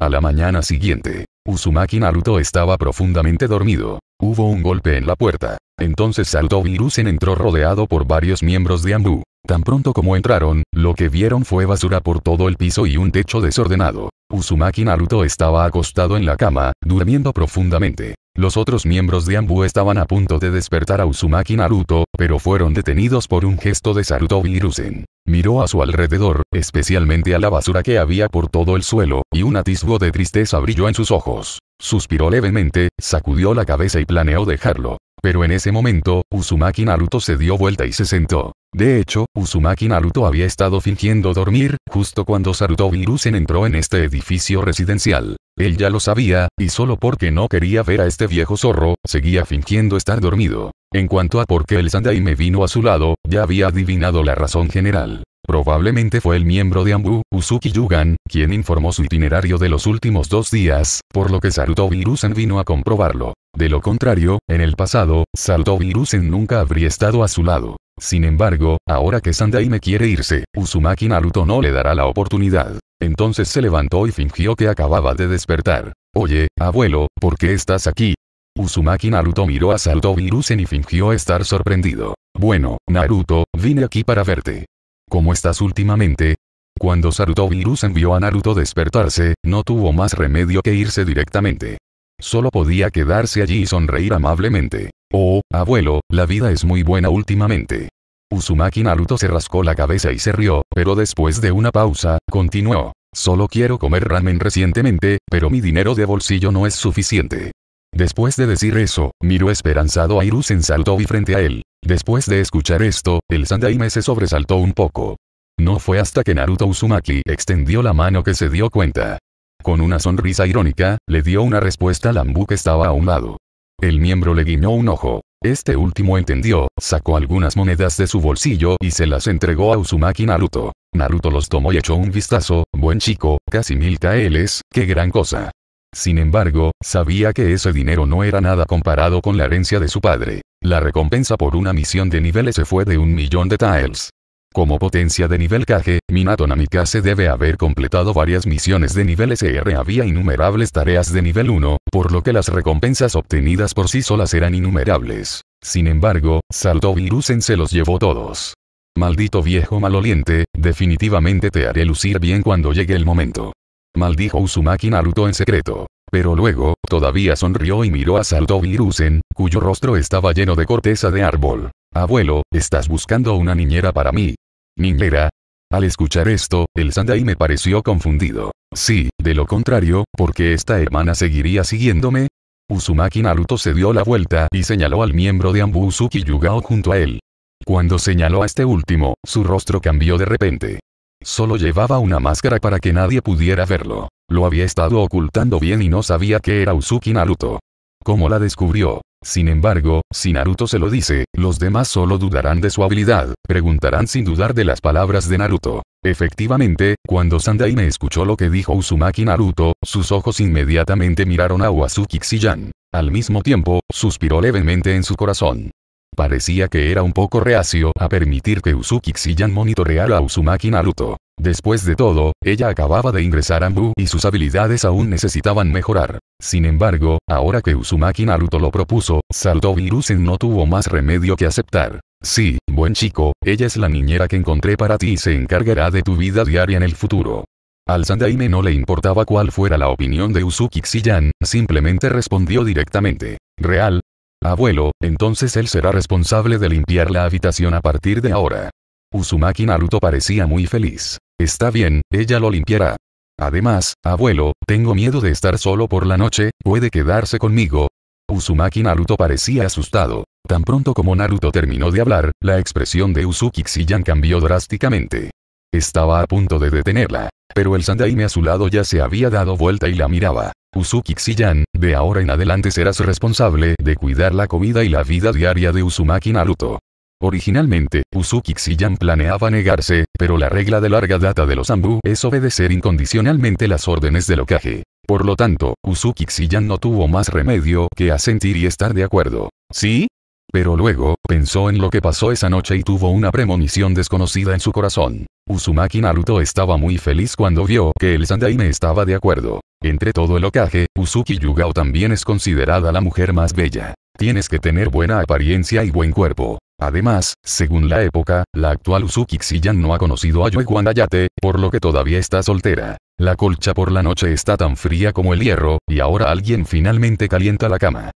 A la mañana siguiente, Uzumaki Naruto estaba profundamente dormido. Hubo un golpe en la puerta. Entonces saltó Virusen entró rodeado por varios miembros de Ambu. Tan pronto como entraron, lo que vieron fue basura por todo el piso y un techo desordenado. Uzumaki Naruto estaba acostado en la cama, durmiendo profundamente. Los otros miembros de Ambu estaban a punto de despertar a Uzumaki Naruto, pero fueron detenidos por un gesto de Saruto Virusen. Miró a su alrededor, especialmente a la basura que había por todo el suelo, y un atisbo de tristeza brilló en sus ojos. Suspiró levemente, sacudió la cabeza y planeó dejarlo. Pero en ese momento, Uzumaki Naruto se dio vuelta y se sentó. De hecho, Uzumaki Naruto había estado fingiendo dormir, justo cuando Saruto entró en este edificio residencial. Él ya lo sabía, y solo porque no quería ver a este viejo zorro, seguía fingiendo estar dormido. En cuanto a por qué el Sandaime vino a su lado, ya había adivinado la razón general. Probablemente fue el miembro de Ambu, Uzuki Yugan, quien informó su itinerario de los últimos dos días, por lo que Sarutobi vino a comprobarlo. De lo contrario, en el pasado, Salto nunca habría estado a su lado. Sin embargo, ahora que Sandai me quiere irse, Uzumaki Naruto no le dará la oportunidad. Entonces se levantó y fingió que acababa de despertar. Oye, abuelo, ¿por qué estás aquí? Uzumaki Naruto miró a Sarutovirusen y fingió estar sorprendido. Bueno, Naruto, vine aquí para verte. ¿Cómo estás últimamente? Cuando Saruto vio a Naruto despertarse, no tuvo más remedio que irse directamente. Solo podía quedarse allí y sonreír amablemente. Oh, abuelo, la vida es muy buena últimamente. Uzumaki Naruto se rascó la cabeza y se rió, pero después de una pausa, continuó. Solo quiero comer ramen recientemente, pero mi dinero de bolsillo no es suficiente. Después de decir eso, miró esperanzado a Irusen saltó y frente a él. Después de escuchar esto, el Sandaime se sobresaltó un poco. No fue hasta que Naruto Uzumaki extendió la mano que se dio cuenta. Con una sonrisa irónica, le dio una respuesta al ambu que estaba a un lado. El miembro le guiñó un ojo. Este último entendió, sacó algunas monedas de su bolsillo y se las entregó a Uzumaki Naruto. Naruto los tomó y echó un vistazo, buen chico, casi mil KLs, qué gran cosa. Sin embargo, sabía que ese dinero no era nada comparado con la herencia de su padre. La recompensa por una misión de niveles se fue de un millón de taels. Como potencia de nivel caje, Minato se debe haber completado varias misiones de nivel SR. Había innumerables tareas de nivel 1, por lo que las recompensas obtenidas por sí solas eran innumerables. Sin embargo, Salto se los llevó todos. Maldito viejo maloliente, definitivamente te haré lucir bien cuando llegue el momento. Maldijo Uzumaki Naruto en secreto. Pero luego, todavía sonrió y miró a Salto Virusen, cuyo rostro estaba lleno de corteza de árbol. Abuelo, estás buscando una niñera para mí. Minglera. Al escuchar esto, el Sandai me pareció confundido. Sí, de lo contrario, ¿por qué esta hermana seguiría siguiéndome? Uzumaki Naruto se dio la vuelta y señaló al miembro de Ambu Yugao junto a él. Cuando señaló a este último, su rostro cambió de repente. Solo llevaba una máscara para que nadie pudiera verlo. Lo había estado ocultando bien y no sabía que era Usuki Naruto. ¿Cómo la descubrió? Sin embargo, si Naruto se lo dice, los demás solo dudarán de su habilidad, preguntarán sin dudar de las palabras de Naruto. Efectivamente, cuando Sandaime escuchó lo que dijo Uzumaki Naruto, sus ojos inmediatamente miraron a Wazuki Xijan. Al mismo tiempo, suspiró levemente en su corazón. Parecía que era un poco reacio a permitir que Usuki Xiyan monitoreara a Uzumaki Naruto. Después de todo, ella acababa de ingresar a Ambu y sus habilidades aún necesitaban mejorar. Sin embargo, ahora que Uzumaki Naruto lo propuso, Salto Virusen no tuvo más remedio que aceptar. Sí, buen chico, ella es la niñera que encontré para ti y se encargará de tu vida diaria en el futuro. Al Sandaime no le importaba cuál fuera la opinión de Usuki Xiyan, simplemente respondió directamente. Real, Abuelo, entonces él será responsable de limpiar la habitación a partir de ahora. Uzumaki Naruto parecía muy feliz. Está bien, ella lo limpiará. Además, abuelo, tengo miedo de estar solo por la noche, puede quedarse conmigo. Uzumaki Naruto parecía asustado. Tan pronto como Naruto terminó de hablar, la expresión de Uzuki Xiyan cambió drásticamente. Estaba a punto de detenerla. Pero el Sandaime a su lado ya se había dado vuelta y la miraba. Usuki Xiyan, de ahora en adelante serás responsable de cuidar la comida y la vida diaria de Uzumaki Naruto. Originalmente, Usuki Xiyan planeaba negarse, pero la regla de larga data de los Ambu es obedecer incondicionalmente las órdenes del Okage. Por lo tanto, Usuki Xiyan no tuvo más remedio que asentir y estar de acuerdo. Sí, pero luego, pensó en lo que pasó esa noche y tuvo una premonición desconocida en su corazón. Uzumaki Naruto estaba muy feliz cuando vio que el Sandaime estaba de acuerdo. Entre todo el ocaje, Uzuki Yugao también es considerada la mujer más bella. Tienes que tener buena apariencia y buen cuerpo. Además, según la época, la actual Uzuki Xiyan no ha conocido a Yueguan yate por lo que todavía está soltera. La colcha por la noche está tan fría como el hierro, y ahora alguien finalmente calienta la cama.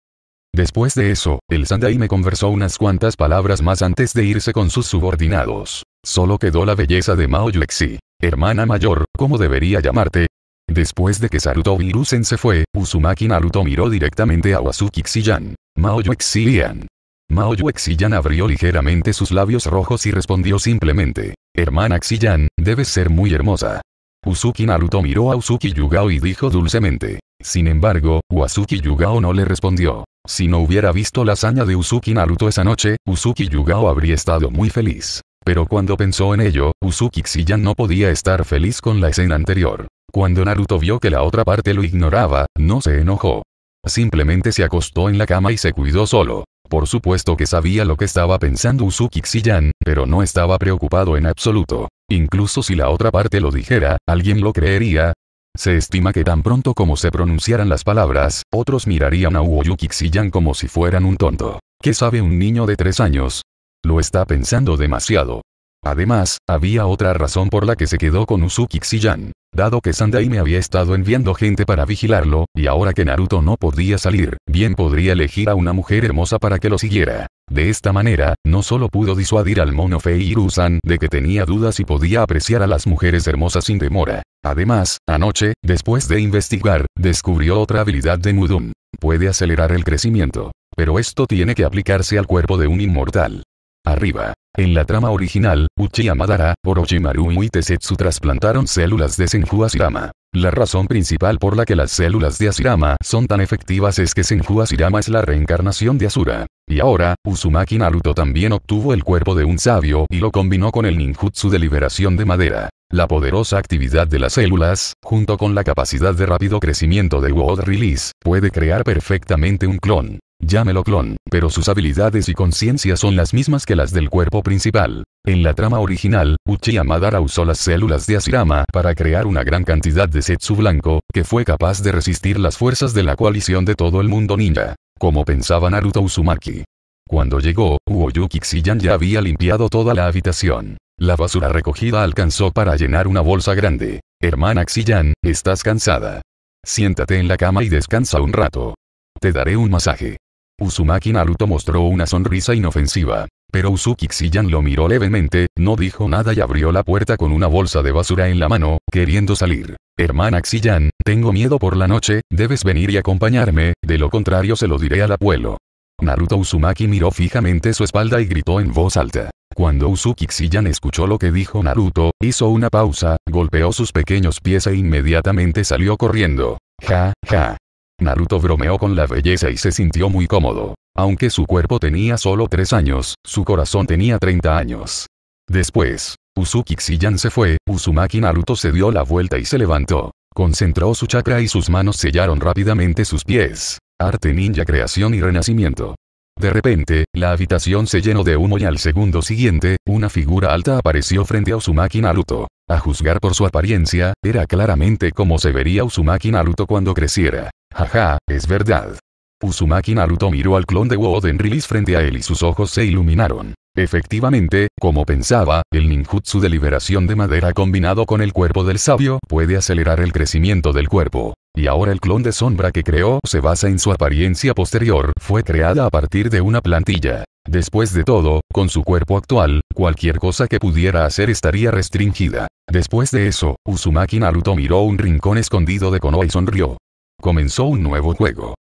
Después de eso, el Sandai me conversó unas cuantas palabras más antes de irse con sus subordinados. Solo quedó la belleza de Mao Yuexi. Hermana mayor, ¿cómo debería llamarte? Después de que Saruto virusen se fue, Uzumaki Naruto miró directamente a Wazuki Xiyan. Mao Xiyan. Mao yan abrió ligeramente sus labios rojos y respondió simplemente. Hermana Xiyan, debes ser muy hermosa. Uzuki Naruto miró a Uzuki Yugao y dijo dulcemente. Sin embargo, Wasuki Yugao no le respondió. Si no hubiera visto la hazaña de Uzuki Naruto esa noche, Uzuki Yugao habría estado muy feliz. Pero cuando pensó en ello, Uzuki Xiyan no podía estar feliz con la escena anterior. Cuando Naruto vio que la otra parte lo ignoraba, no se enojó. Simplemente se acostó en la cama y se cuidó solo. Por supuesto que sabía lo que estaba pensando Uzuki Xiyan, pero no estaba preocupado en absoluto. Incluso si la otra parte lo dijera, alguien lo creería, se estima que tan pronto como se pronunciaran las palabras, otros mirarían a Uoyuki Xiyan como si fueran un tonto. ¿Qué sabe un niño de tres años? Lo está pensando demasiado. Además, había otra razón por la que se quedó con Uzuki Xiyan. Dado que Sandai me había estado enviando gente para vigilarlo, y ahora que Naruto no podía salir, bien podría elegir a una mujer hermosa para que lo siguiera. De esta manera, no solo pudo disuadir al mono Rusan de que tenía dudas y podía apreciar a las mujeres hermosas sin demora. Además, anoche, después de investigar, descubrió otra habilidad de Mudum. Puede acelerar el crecimiento. Pero esto tiene que aplicarse al cuerpo de un inmortal. Arriba. En la trama original, Uchiha Madara, Orochimaru y Tetsu trasplantaron células de Senju a la razón principal por la que las células de Asirama son tan efectivas es que Senju Asirama es la reencarnación de Asura. Y ahora, Uzumaki Naruto también obtuvo el cuerpo de un sabio y lo combinó con el ninjutsu de liberación de madera. La poderosa actividad de las células, junto con la capacidad de rápido crecimiento de World Release, puede crear perfectamente un clon. Llámelo clon, pero sus habilidades y conciencia son las mismas que las del cuerpo principal. En la trama original, Uchiha Madara usó las células de Asirama para crear una gran cantidad de Setsu blanco, que fue capaz de resistir las fuerzas de la coalición de todo el mundo ninja. Como pensaba Naruto Uzumaki. Cuando llegó, Uoyuki Xiyan ya había limpiado toda la habitación. La basura recogida alcanzó para llenar una bolsa grande. Hermana Xiyan, estás cansada. Siéntate en la cama y descansa un rato. Te daré un masaje. Uzumaki Naruto mostró una sonrisa inofensiva. Pero Uzuki Xiyan lo miró levemente, no dijo nada y abrió la puerta con una bolsa de basura en la mano, queriendo salir. Hermana Xiyan, tengo miedo por la noche, debes venir y acompañarme, de lo contrario se lo diré al abuelo. Naruto Uzumaki miró fijamente su espalda y gritó en voz alta. Cuando Uzuki Xiyan escuchó lo que dijo Naruto, hizo una pausa, golpeó sus pequeños pies e inmediatamente salió corriendo. Ja, ja. Naruto bromeó con la belleza y se sintió muy cómodo. Aunque su cuerpo tenía solo 3 años, su corazón tenía 30 años. Después, Uzuki Xiyan se fue, Uzumaki Naruto se dio la vuelta y se levantó. Concentró su chakra y sus manos sellaron rápidamente sus pies. Arte ninja creación y renacimiento. De repente, la habitación se llenó de humo y al segundo siguiente, una figura alta apareció frente a Uzumaki Naruto. A juzgar por su apariencia, era claramente como se vería Uzumaki Naruto cuando creciera. Jaja, es verdad. Uzumaki Naruto miró al clon de Woden Release frente a él y sus ojos se iluminaron. Efectivamente, como pensaba, el ninjutsu de liberación de madera combinado con el cuerpo del sabio puede acelerar el crecimiento del cuerpo. Y ahora el clon de sombra que creó se basa en su apariencia posterior, fue creada a partir de una plantilla. Después de todo, con su cuerpo actual, cualquier cosa que pudiera hacer estaría restringida. Después de eso, Uzumaki Naruto miró un rincón escondido de Konoha y sonrió. Comenzó un nuevo juego.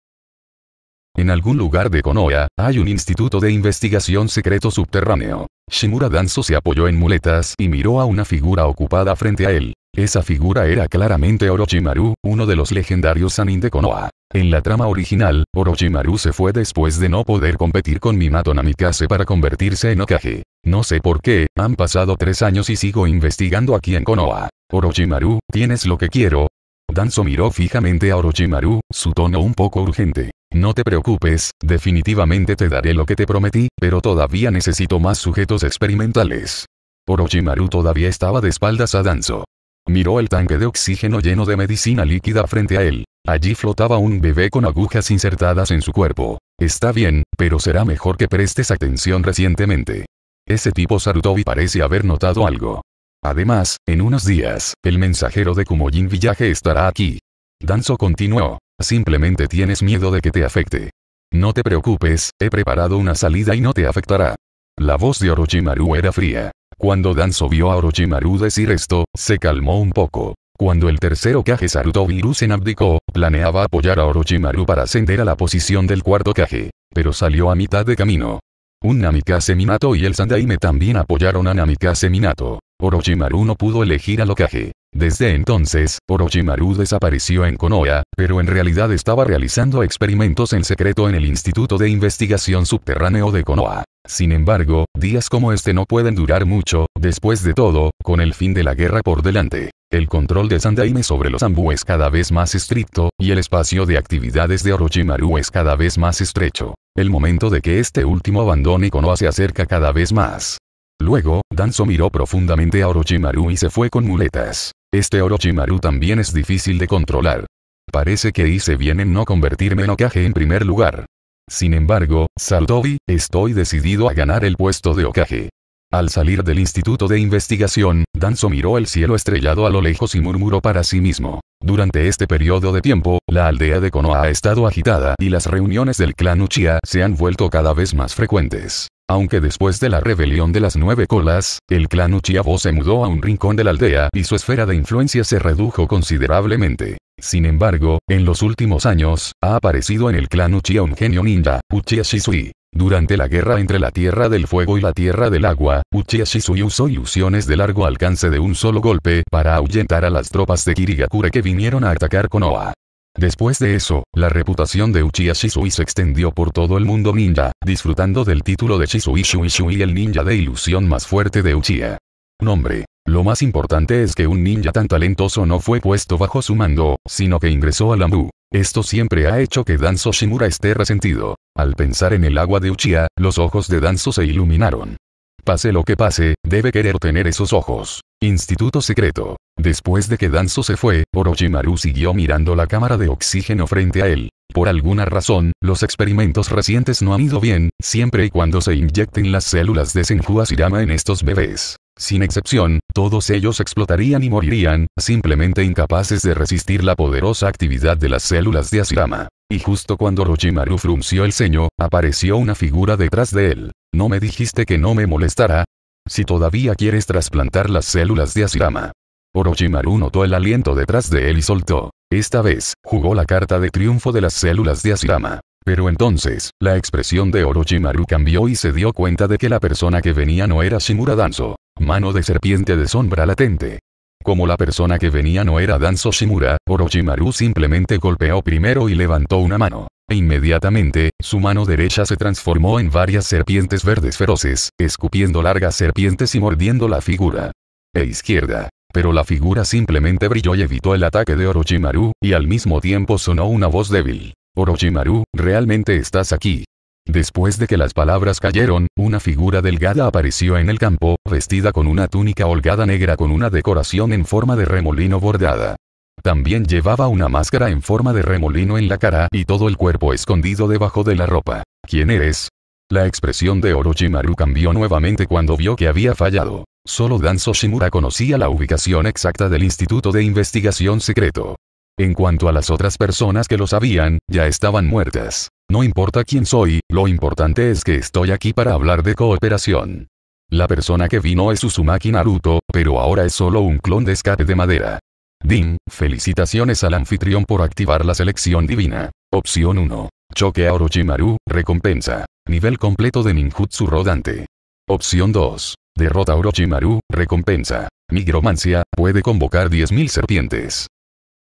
En algún lugar de Konoha, hay un instituto de investigación secreto subterráneo. Shimura Danzo se apoyó en muletas y miró a una figura ocupada frente a él. Esa figura era claramente Orochimaru, uno de los legendarios Sanin de Konoha. En la trama original, Orochimaru se fue después de no poder competir con Minato Namikaze para convertirse en Okage. No sé por qué, han pasado tres años y sigo investigando aquí en Konoha. Orochimaru, tienes lo que quiero, Danzo miró fijamente a Orochimaru, su tono un poco urgente. No te preocupes, definitivamente te daré lo que te prometí, pero todavía necesito más sujetos experimentales. Orochimaru todavía estaba de espaldas a Danzo. Miró el tanque de oxígeno lleno de medicina líquida frente a él. Allí flotaba un bebé con agujas insertadas en su cuerpo. Está bien, pero será mejor que prestes atención recientemente. Ese tipo Sarutobi parece haber notado algo. Además, en unos días, el mensajero de Kumojin Village estará aquí. Danzo continuó. Simplemente tienes miedo de que te afecte. No te preocupes, he preparado una salida y no te afectará. La voz de Orochimaru era fría. Cuando Danzo vio a Orochimaru decir esto, se calmó un poco. Cuando el tercero Kage Saruto se abdicó, planeaba apoyar a Orochimaru para ascender a la posición del cuarto Kage. Pero salió a mitad de camino. Un Namikaze Minato y el Sandaime también apoyaron a Namikaze Minato. Orochimaru no pudo elegir a Hokage. Desde entonces, Orochimaru desapareció en Konoha, pero en realidad estaba realizando experimentos en secreto en el Instituto de Investigación Subterráneo de Konoha. Sin embargo, días como este no pueden durar mucho, después de todo, con el fin de la guerra por delante. El control de Sandaime sobre los Ambu es cada vez más estricto, y el espacio de actividades de Orochimaru es cada vez más estrecho. El momento de que este último abandone Konoha se acerca cada vez más. Luego, Danzo miró profundamente a Orochimaru y se fue con muletas. Este Orochimaru también es difícil de controlar. Parece que hice bien en no convertirme en Okage en primer lugar. Sin embargo, Saltovi, estoy decidido a ganar el puesto de Okage. Al salir del instituto de investigación, Danzo miró el cielo estrellado a lo lejos y murmuró para sí mismo. Durante este periodo de tiempo, la aldea de Konoha ha estado agitada y las reuniones del clan Uchiha se han vuelto cada vez más frecuentes. Aunque después de la rebelión de las nueve colas, el clan Uchiabo se mudó a un rincón de la aldea y su esfera de influencia se redujo considerablemente. Sin embargo, en los últimos años, ha aparecido en el clan Uchiha un genio ninja, Uchiha Shisui. Durante la guerra entre la Tierra del Fuego y la Tierra del Agua, Uchiha Shisui usó ilusiones de largo alcance de un solo golpe para ahuyentar a las tropas de Kirigakure que vinieron a atacar Konoha. Después de eso, la reputación de Uchiha Shisui se extendió por todo el mundo ninja, disfrutando del título de Shisui Shui Shui el ninja de ilusión más fuerte de Uchiha. Nombre. Lo más importante es que un ninja tan talentoso no fue puesto bajo su mando, sino que ingresó a la Esto siempre ha hecho que Danzo Shimura esté resentido. Al pensar en el agua de Uchiha, los ojos de Danzo se iluminaron. Pase lo que pase, debe querer tener esos ojos. Instituto secreto. Después de que Danzo se fue, Orochimaru siguió mirando la cámara de oxígeno frente a él. Por alguna razón, los experimentos recientes no han ido bien, siempre y cuando se inyecten las células de Senju Asirama en estos bebés. Sin excepción, todos ellos explotarían y morirían, simplemente incapaces de resistir la poderosa actividad de las células de Asirama. Y justo cuando Orochimaru frunció el ceño, apareció una figura detrás de él. No me dijiste que no me molestara, si todavía quieres trasplantar las células de Asirama. Orochimaru notó el aliento detrás de él y soltó. Esta vez, jugó la carta de triunfo de las células de Asirama. Pero entonces, la expresión de Orochimaru cambió y se dio cuenta de que la persona que venía no era Shimura Danzo, mano de serpiente de sombra latente. Como la persona que venía no era Danzo Shimura, Orochimaru simplemente golpeó primero y levantó una mano. E inmediatamente, su mano derecha se transformó en varias serpientes verdes feroces, escupiendo largas serpientes y mordiendo la figura. E izquierda. Pero la figura simplemente brilló y evitó el ataque de Orochimaru, y al mismo tiempo sonó una voz débil. Orochimaru, realmente estás aquí. Después de que las palabras cayeron, una figura delgada apareció en el campo, vestida con una túnica holgada negra con una decoración en forma de remolino bordada. También llevaba una máscara en forma de remolino en la cara y todo el cuerpo escondido debajo de la ropa. ¿Quién eres? La expresión de Orochimaru cambió nuevamente cuando vio que había fallado. Solo Dan Soshimura conocía la ubicación exacta del Instituto de Investigación Secreto. En cuanto a las otras personas que lo sabían, ya estaban muertas. No importa quién soy, lo importante es que estoy aquí para hablar de cooperación. La persona que vino es Uzumaki Naruto, pero ahora es solo un clon de escape de madera. Din, felicitaciones al anfitrión por activar la selección divina. Opción 1. Choque a Orochimaru, recompensa. Nivel completo de ninjutsu rodante. Opción 2. Derrota a Orochimaru, recompensa. Migromancia, puede convocar 10.000 serpientes.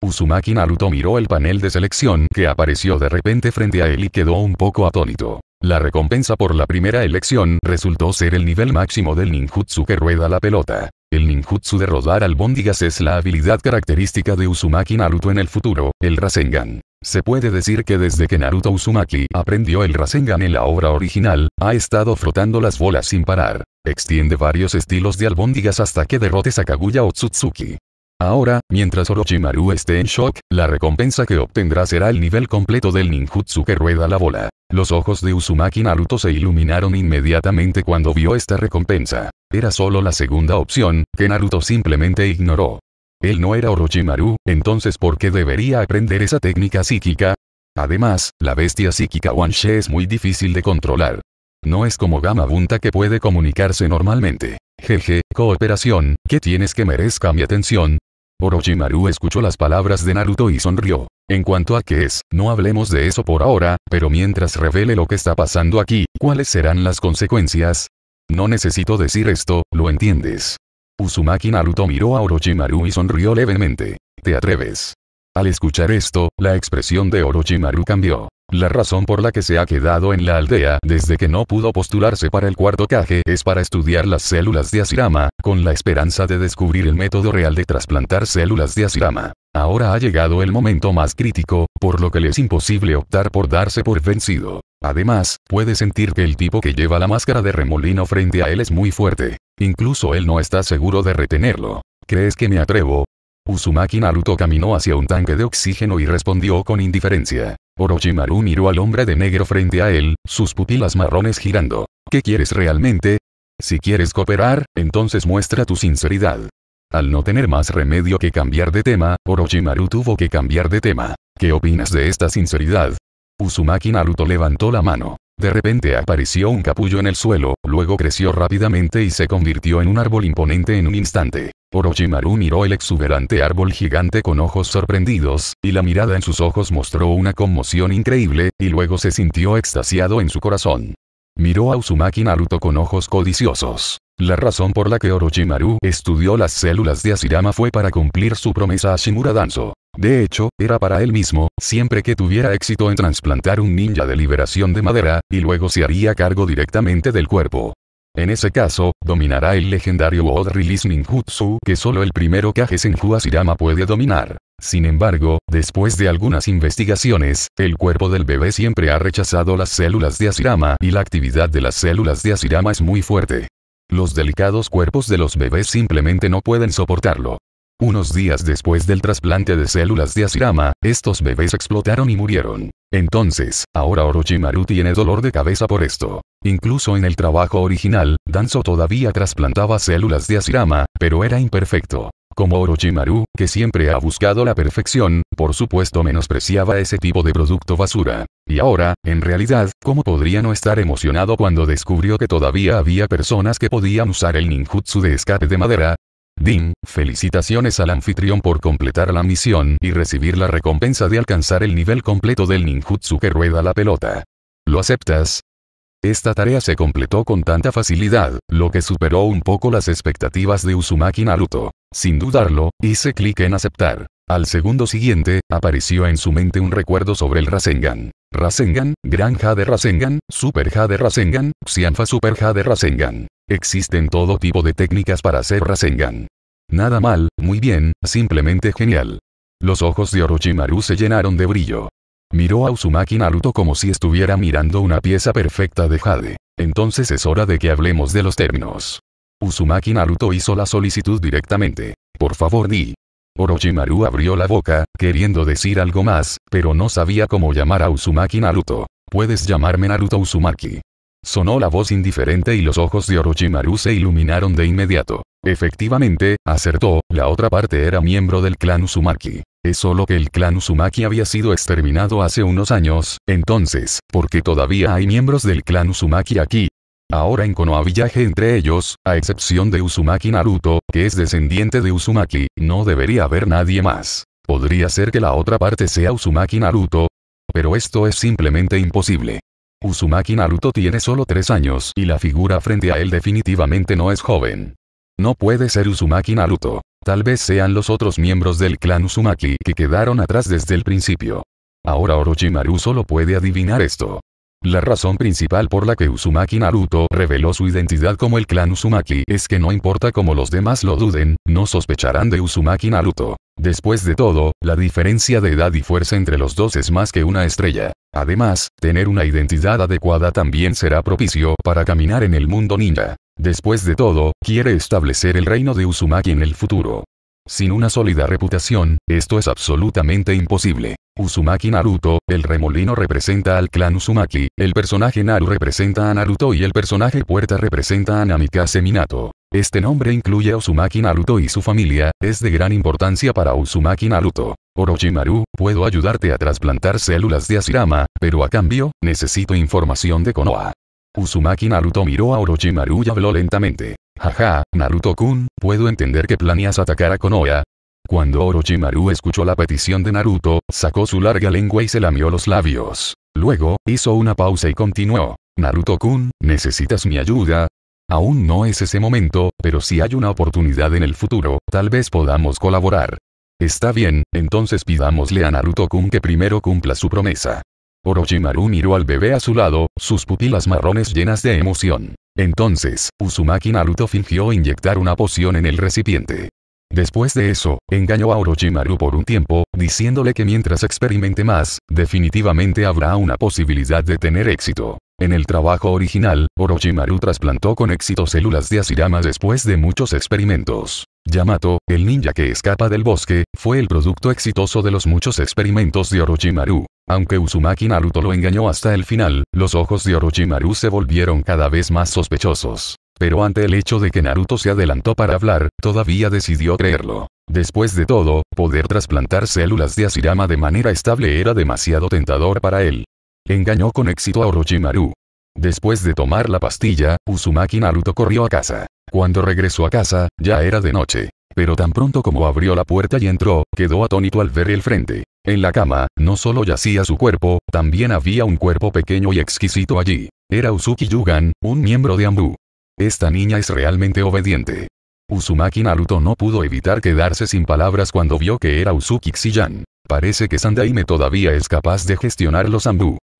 Uzumaki Naruto miró el panel de selección que apareció de repente frente a él y quedó un poco atónito. La recompensa por la primera elección resultó ser el nivel máximo del ninjutsu que rueda la pelota. El ninjutsu de rodar albóndigas es la habilidad característica de Uzumaki Naruto en el futuro, el Rasengan. Se puede decir que desde que Naruto Usumaki aprendió el Rasengan en la obra original, ha estado frotando las bolas sin parar. Extiende varios estilos de albóndigas hasta que derrote a Kaguya o Ahora, mientras Orochimaru esté en shock, la recompensa que obtendrá será el nivel completo del ninjutsu que rueda la bola. Los ojos de Uzumaki Naruto se iluminaron inmediatamente cuando vio esta recompensa. Era solo la segunda opción, que Naruto simplemente ignoró. Él no era Orochimaru, entonces ¿por qué debería aprender esa técnica psíquica? Además, la bestia psíquica Wanshe es muy difícil de controlar. No es como Gama Bunta que puede comunicarse normalmente. Jeje, cooperación, ¿qué tienes que merezca mi atención? Orochimaru escuchó las palabras de Naruto y sonrió. En cuanto a qué es, no hablemos de eso por ahora, pero mientras revele lo que está pasando aquí, ¿cuáles serán las consecuencias? No necesito decir esto, lo entiendes. Uzumaki Naruto miró a Orochimaru y sonrió levemente. ¿Te atreves? Al escuchar esto, la expresión de Orochimaru cambió. La razón por la que se ha quedado en la aldea desde que no pudo postularse para el cuarto Caje es para estudiar las células de Asirama, con la esperanza de descubrir el método real de trasplantar células de Asirama. Ahora ha llegado el momento más crítico, por lo que le es imposible optar por darse por vencido. Además, puede sentir que el tipo que lleva la máscara de remolino frente a él es muy fuerte. Incluso él no está seguro de retenerlo. ¿Crees que me atrevo? Uzumaki Naruto caminó hacia un tanque de oxígeno y respondió con indiferencia. Orochimaru miró al hombre de negro frente a él, sus pupilas marrones girando. ¿Qué quieres realmente? Si quieres cooperar, entonces muestra tu sinceridad. Al no tener más remedio que cambiar de tema, Orochimaru tuvo que cambiar de tema. ¿Qué opinas de esta sinceridad? Uzumaki Naruto levantó la mano. De repente apareció un capullo en el suelo, luego creció rápidamente y se convirtió en un árbol imponente en un instante. Orochimaru miró el exuberante árbol gigante con ojos sorprendidos, y la mirada en sus ojos mostró una conmoción increíble, y luego se sintió extasiado en su corazón. Miró a Uzumaki Naruto con ojos codiciosos. La razón por la que Orochimaru estudió las células de Asirama fue para cumplir su promesa a Shimura Danzo. De hecho, era para él mismo, siempre que tuviera éxito en trasplantar un ninja de liberación de madera, y luego se haría cargo directamente del cuerpo. En ese caso, dominará el legendario Odd Release Ninjutsu que solo el primero Kage Senju Asirama puede dominar. Sin embargo, después de algunas investigaciones, el cuerpo del bebé siempre ha rechazado las células de Asirama y la actividad de las células de Asirama es muy fuerte. Los delicados cuerpos de los bebés simplemente no pueden soportarlo. Unos días después del trasplante de células de Asirama, estos bebés explotaron y murieron. Entonces, ahora Orochimaru tiene dolor de cabeza por esto. Incluso en el trabajo original, Danzo todavía trasplantaba células de Asirama, pero era imperfecto. Como Orochimaru, que siempre ha buscado la perfección, por supuesto menospreciaba ese tipo de producto basura. Y ahora, en realidad, ¿cómo podría no estar emocionado cuando descubrió que todavía había personas que podían usar el ninjutsu de escape de madera, Dim, felicitaciones al anfitrión por completar la misión y recibir la recompensa de alcanzar el nivel completo del ninjutsu que rueda la pelota. ¿Lo aceptas? Esta tarea se completó con tanta facilidad, lo que superó un poco las expectativas de Uzumaki Naruto. Sin dudarlo, hice clic en aceptar. Al segundo siguiente, apareció en su mente un recuerdo sobre el Rasengan. Rasengan, Granja de Rasengan, Super de Rasengan, Xianfa Super de Rasengan. Existen todo tipo de técnicas para hacer Rasengan. Nada mal, muy bien, simplemente genial. Los ojos de Orochimaru se llenaron de brillo. Miró a Uzumaki Naruto como si estuviera mirando una pieza perfecta de Jade. Entonces es hora de que hablemos de los términos. Uzumaki Naruto hizo la solicitud directamente. Por favor di, Orochimaru abrió la boca, queriendo decir algo más, pero no sabía cómo llamar a Uzumaki Naruto. Puedes llamarme Naruto Uzumaki. Sonó la voz indiferente y los ojos de Orochimaru se iluminaron de inmediato. Efectivamente, acertó, la otra parte era miembro del clan Uzumaki. Es solo que el clan Uzumaki había sido exterminado hace unos años, entonces, ¿por qué todavía hay miembros del clan Uzumaki aquí? Ahora en Konoha entre ellos, a excepción de Usumaki Naruto, que es descendiente de Usumaki, no debería haber nadie más. Podría ser que la otra parte sea Usumaki Naruto, pero esto es simplemente imposible. Usumaki Naruto tiene solo 3 años y la figura frente a él definitivamente no es joven. No puede ser Usumaki Naruto. Tal vez sean los otros miembros del clan Usumaki que quedaron atrás desde el principio. Ahora Orochimaru solo puede adivinar esto. La razón principal por la que Usumaki Naruto reveló su identidad como el clan Usumaki es que no importa cómo los demás lo duden, no sospecharán de Usumaki Naruto. Después de todo, la diferencia de edad y fuerza entre los dos es más que una estrella. Además, tener una identidad adecuada también será propicio para caminar en el mundo ninja. Después de todo, quiere establecer el reino de Usumaki en el futuro. Sin una sólida reputación, esto es absolutamente imposible. Usumaki Naruto, el remolino representa al clan Usumaki, el personaje Naru representa a Naruto y el personaje Puerta representa a Namikaze Minato. Este nombre incluye a Uzumaki Naruto y su familia, es de gran importancia para Usumaki Naruto. Orochimaru, puedo ayudarte a trasplantar células de Asirama, pero a cambio, necesito información de Konoha. Uzumaki Naruto miró a Orochimaru y habló lentamente. Jaja, Naruto-kun, puedo entender que planeas atacar a Konoha. Cuando Orochimaru escuchó la petición de Naruto, sacó su larga lengua y se lamió los labios. Luego, hizo una pausa y continuó. Naruto-kun, ¿necesitas mi ayuda? Aún no es ese momento, pero si hay una oportunidad en el futuro, tal vez podamos colaborar. Está bien, entonces pidámosle a Naruto-kun que primero cumpla su promesa. Orochimaru miró al bebé a su lado, sus pupilas marrones llenas de emoción. Entonces, Uzumaki Naruto fingió inyectar una poción en el recipiente. Después de eso, engañó a Orochimaru por un tiempo, diciéndole que mientras experimente más, definitivamente habrá una posibilidad de tener éxito. En el trabajo original, Orochimaru trasplantó con éxito células de Asirama después de muchos experimentos. Yamato, el ninja que escapa del bosque, fue el producto exitoso de los muchos experimentos de Orochimaru. Aunque Uzumaki Naruto lo engañó hasta el final, los ojos de Orochimaru se volvieron cada vez más sospechosos. Pero ante el hecho de que Naruto se adelantó para hablar, todavía decidió creerlo. Después de todo, poder trasplantar células de Asirama de manera estable era demasiado tentador para él. Engañó con éxito a Orochimaru. Después de tomar la pastilla, Uzumaki Naruto corrió a casa. Cuando regresó a casa, ya era de noche. Pero tan pronto como abrió la puerta y entró, quedó atónito al ver el frente. En la cama, no solo yacía su cuerpo, también había un cuerpo pequeño y exquisito allí. Era Uzuki Yugan, un miembro de Ambu. Esta niña es realmente obediente. Uzumaki Naruto no pudo evitar quedarse sin palabras cuando vio que era Uzuki Xiyan. Parece que Sandaime todavía es capaz de gestionar los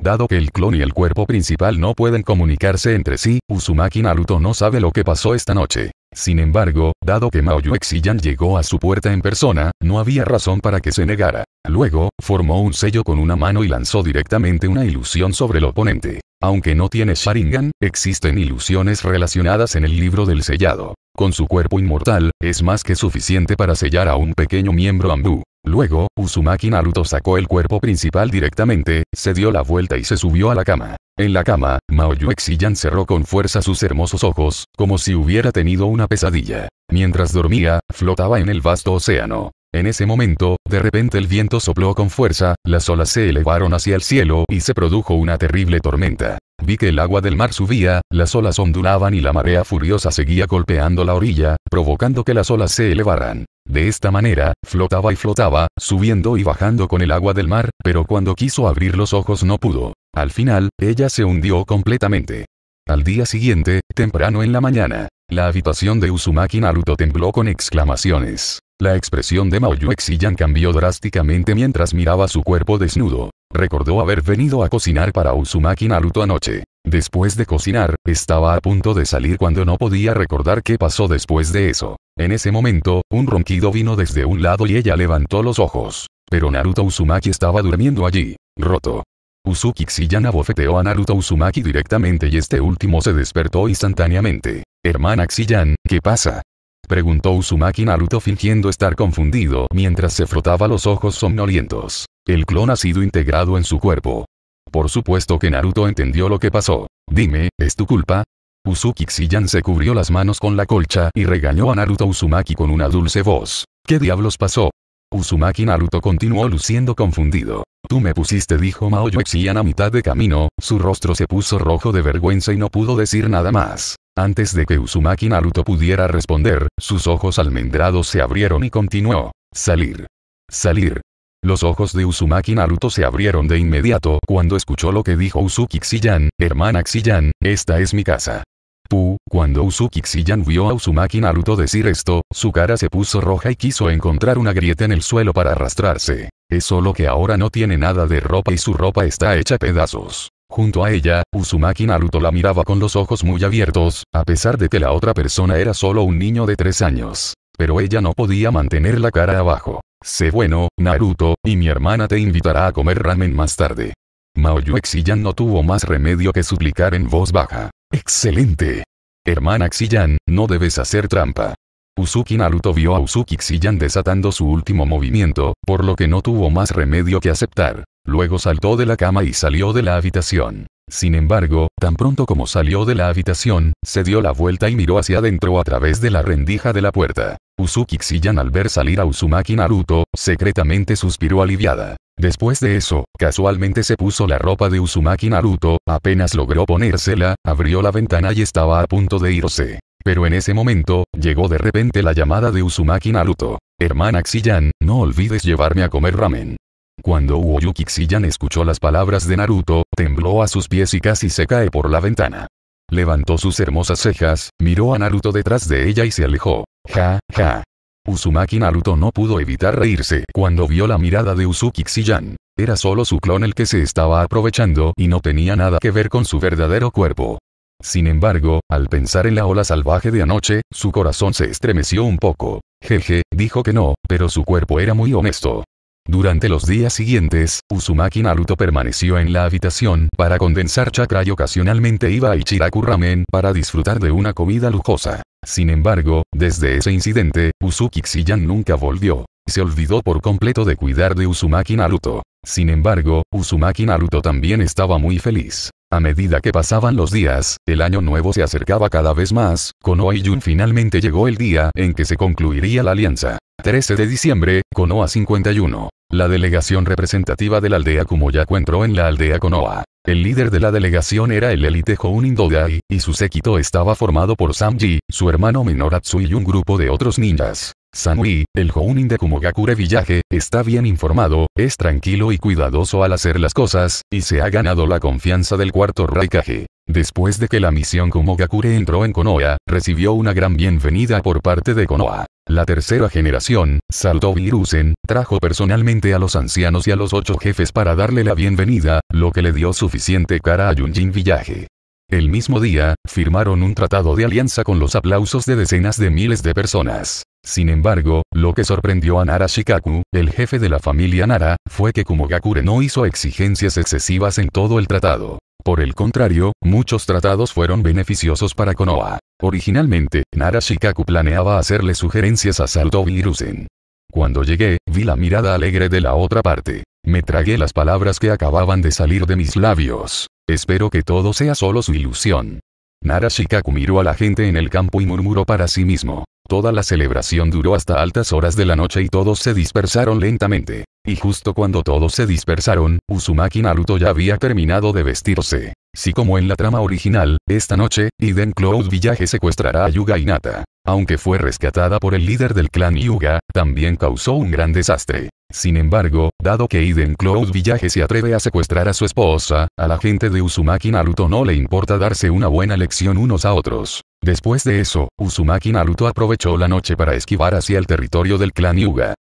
Dado que el clon y el cuerpo principal no pueden comunicarse entre sí, Uzumaki Naruto no sabe lo que pasó esta noche. Sin embargo, dado que Maoyu Xiyan llegó a su puerta en persona, no había razón para que se negara. Luego, formó un sello con una mano y lanzó directamente una ilusión sobre el oponente. Aunque no tiene Sharingan, existen ilusiones relacionadas en el libro del sellado. Con su cuerpo inmortal, es más que suficiente para sellar a un pequeño miembro ambú. Luego, Uzumaki Naruto sacó el cuerpo principal directamente, se dio la vuelta y se subió a la cama. En la cama, Maoyu Exiyan cerró con fuerza sus hermosos ojos, como si hubiera tenido una pesadilla. Mientras dormía, flotaba en el vasto océano. En ese momento, de repente el viento sopló con fuerza, las olas se elevaron hacia el cielo y se produjo una terrible tormenta. Vi que el agua del mar subía, las olas ondulaban y la marea furiosa seguía golpeando la orilla, provocando que las olas se elevaran. De esta manera, flotaba y flotaba, subiendo y bajando con el agua del mar, pero cuando quiso abrir los ojos no pudo. Al final, ella se hundió completamente. Al día siguiente, temprano en la mañana, la habitación de Uzumaki Naruto tembló con exclamaciones. La expresión de Maoyu Xiyan cambió drásticamente mientras miraba su cuerpo desnudo. Recordó haber venido a cocinar para Uzumaki Naruto anoche. Después de cocinar, estaba a punto de salir cuando no podía recordar qué pasó después de eso. En ese momento, un ronquido vino desde un lado y ella levantó los ojos. Pero Naruto Uzumaki estaba durmiendo allí, roto. Uzuki Xiyan abofeteó a Naruto Uzumaki directamente y este último se despertó instantáneamente. Hermana Xiyan, ¿qué pasa? Preguntó Uzumaki Naruto fingiendo estar confundido mientras se frotaba los ojos somnolientos. El clon ha sido integrado en su cuerpo. Por supuesto que Naruto entendió lo que pasó. Dime, ¿es tu culpa? Uzuki Xiyan se cubrió las manos con la colcha y regañó a Naruto Uzumaki con una dulce voz. ¿Qué diablos pasó? Uzumaki Naruto continuó luciendo confundido. Tú me pusiste dijo Maoyo Xiyan a mitad de camino, su rostro se puso rojo de vergüenza y no pudo decir nada más. Antes de que Usumaki Naruto pudiera responder, sus ojos almendrados se abrieron y continuó. Salir. Salir. Los ojos de Usumaki Naruto se abrieron de inmediato cuando escuchó lo que dijo Usuki Xiyan, hermana Xiyan, esta es mi casa. Pu, cuando Usuki Xiyan vio a Usumaki Naruto decir esto, su cara se puso roja y quiso encontrar una grieta en el suelo para arrastrarse. Es solo que ahora no tiene nada de ropa y su ropa está hecha pedazos. Junto a ella, Uzumaki Naruto la miraba con los ojos muy abiertos, a pesar de que la otra persona era solo un niño de tres años. Pero ella no podía mantener la cara abajo. Sé bueno, Naruto, y mi hermana te invitará a comer ramen más tarde. Maoyu Xiyan no tuvo más remedio que suplicar en voz baja. ¡Excelente! Hermana Xiyan, no debes hacer trampa. Uzuki Naruto vio a Uzuki Xiyan desatando su último movimiento, por lo que no tuvo más remedio que aceptar. Luego saltó de la cama y salió de la habitación. Sin embargo, tan pronto como salió de la habitación, se dio la vuelta y miró hacia adentro a través de la rendija de la puerta. Uzuki Xiyan al ver salir a Uzumaki Naruto, secretamente suspiró aliviada. Después de eso, casualmente se puso la ropa de Uzumaki Naruto, apenas logró ponérsela, abrió la ventana y estaba a punto de irse. Pero en ese momento, llegó de repente la llamada de Uzumaki Naruto. Hermana Xiyan, no olvides llevarme a comer ramen. Cuando Uoyuki Xiyan escuchó las palabras de Naruto, tembló a sus pies y casi se cae por la ventana. Levantó sus hermosas cejas, miró a Naruto detrás de ella y se alejó. Ja, ja. Uzumaki Naruto no pudo evitar reírse cuando vio la mirada de Uzuki Era solo su clon el que se estaba aprovechando y no tenía nada que ver con su verdadero cuerpo. Sin embargo, al pensar en la ola salvaje de anoche, su corazón se estremeció un poco. Jeje, dijo que no, pero su cuerpo era muy honesto. Durante los días siguientes, Uzumaki Naruto permaneció en la habitación para condensar chakra y ocasionalmente iba a Ichiraku Ramen para disfrutar de una comida lujosa. Sin embargo, desde ese incidente, Uzuki Xiyan nunca volvió. Se olvidó por completo de cuidar de Uzumaki Naruto. Sin embargo, Uzumaki Naruto también estaba muy feliz. A medida que pasaban los días, el año nuevo se acercaba cada vez más, con Jun finalmente llegó el día en que se concluiría la alianza. 13 de diciembre, Konoa 51. La delegación representativa de la aldea Kumoyaku entró en la aldea Konoa. El líder de la delegación era el elite Jounin Dodai, y su séquito estaba formado por Samji, su hermano menor Atsui y un grupo de otros ninjas. Sanui, el Hounin de Kumogakure Village, está bien informado, es tranquilo y cuidadoso al hacer las cosas, y se ha ganado la confianza del cuarto Raikage. Después de que la misión Kumogakure entró en Konoha, recibió una gran bienvenida por parte de Konoha. La tercera generación, Saldo Virusen, trajo personalmente a los ancianos y a los ocho jefes para darle la bienvenida, lo que le dio suficiente cara a Yunjin Villaje. El mismo día, firmaron un tratado de alianza con los aplausos de decenas de miles de personas. Sin embargo, lo que sorprendió a Nara Shikaku, el jefe de la familia Nara, fue que Kumogakure no hizo exigencias excesivas en todo el tratado. Por el contrario, muchos tratados fueron beneficiosos para Konoha. Originalmente, Nara Shikaku planeaba hacerle sugerencias a Saldo Irusen. Cuando llegué, vi la mirada alegre de la otra parte. Me tragué las palabras que acababan de salir de mis labios. Espero que todo sea solo su ilusión. Narashikaku miró a la gente en el campo y murmuró para sí mismo. Toda la celebración duró hasta altas horas de la noche y todos se dispersaron lentamente. Y justo cuando todos se dispersaron, Uzumaki Naruto ya había terminado de vestirse. Si como en la trama original, esta noche, Iden Cloud Village secuestrará a Yuga Nata. Aunque fue rescatada por el líder del clan Yuga, también causó un gran desastre. Sin embargo, dado que Iden Cloud Village se atreve a secuestrar a su esposa, a la gente de Uzumaki Naruto no le importa darse una buena lección unos a otros. Después de eso, Uzumaki Naruto aprovechó la noche para esquivar hacia el territorio del clan Yuga.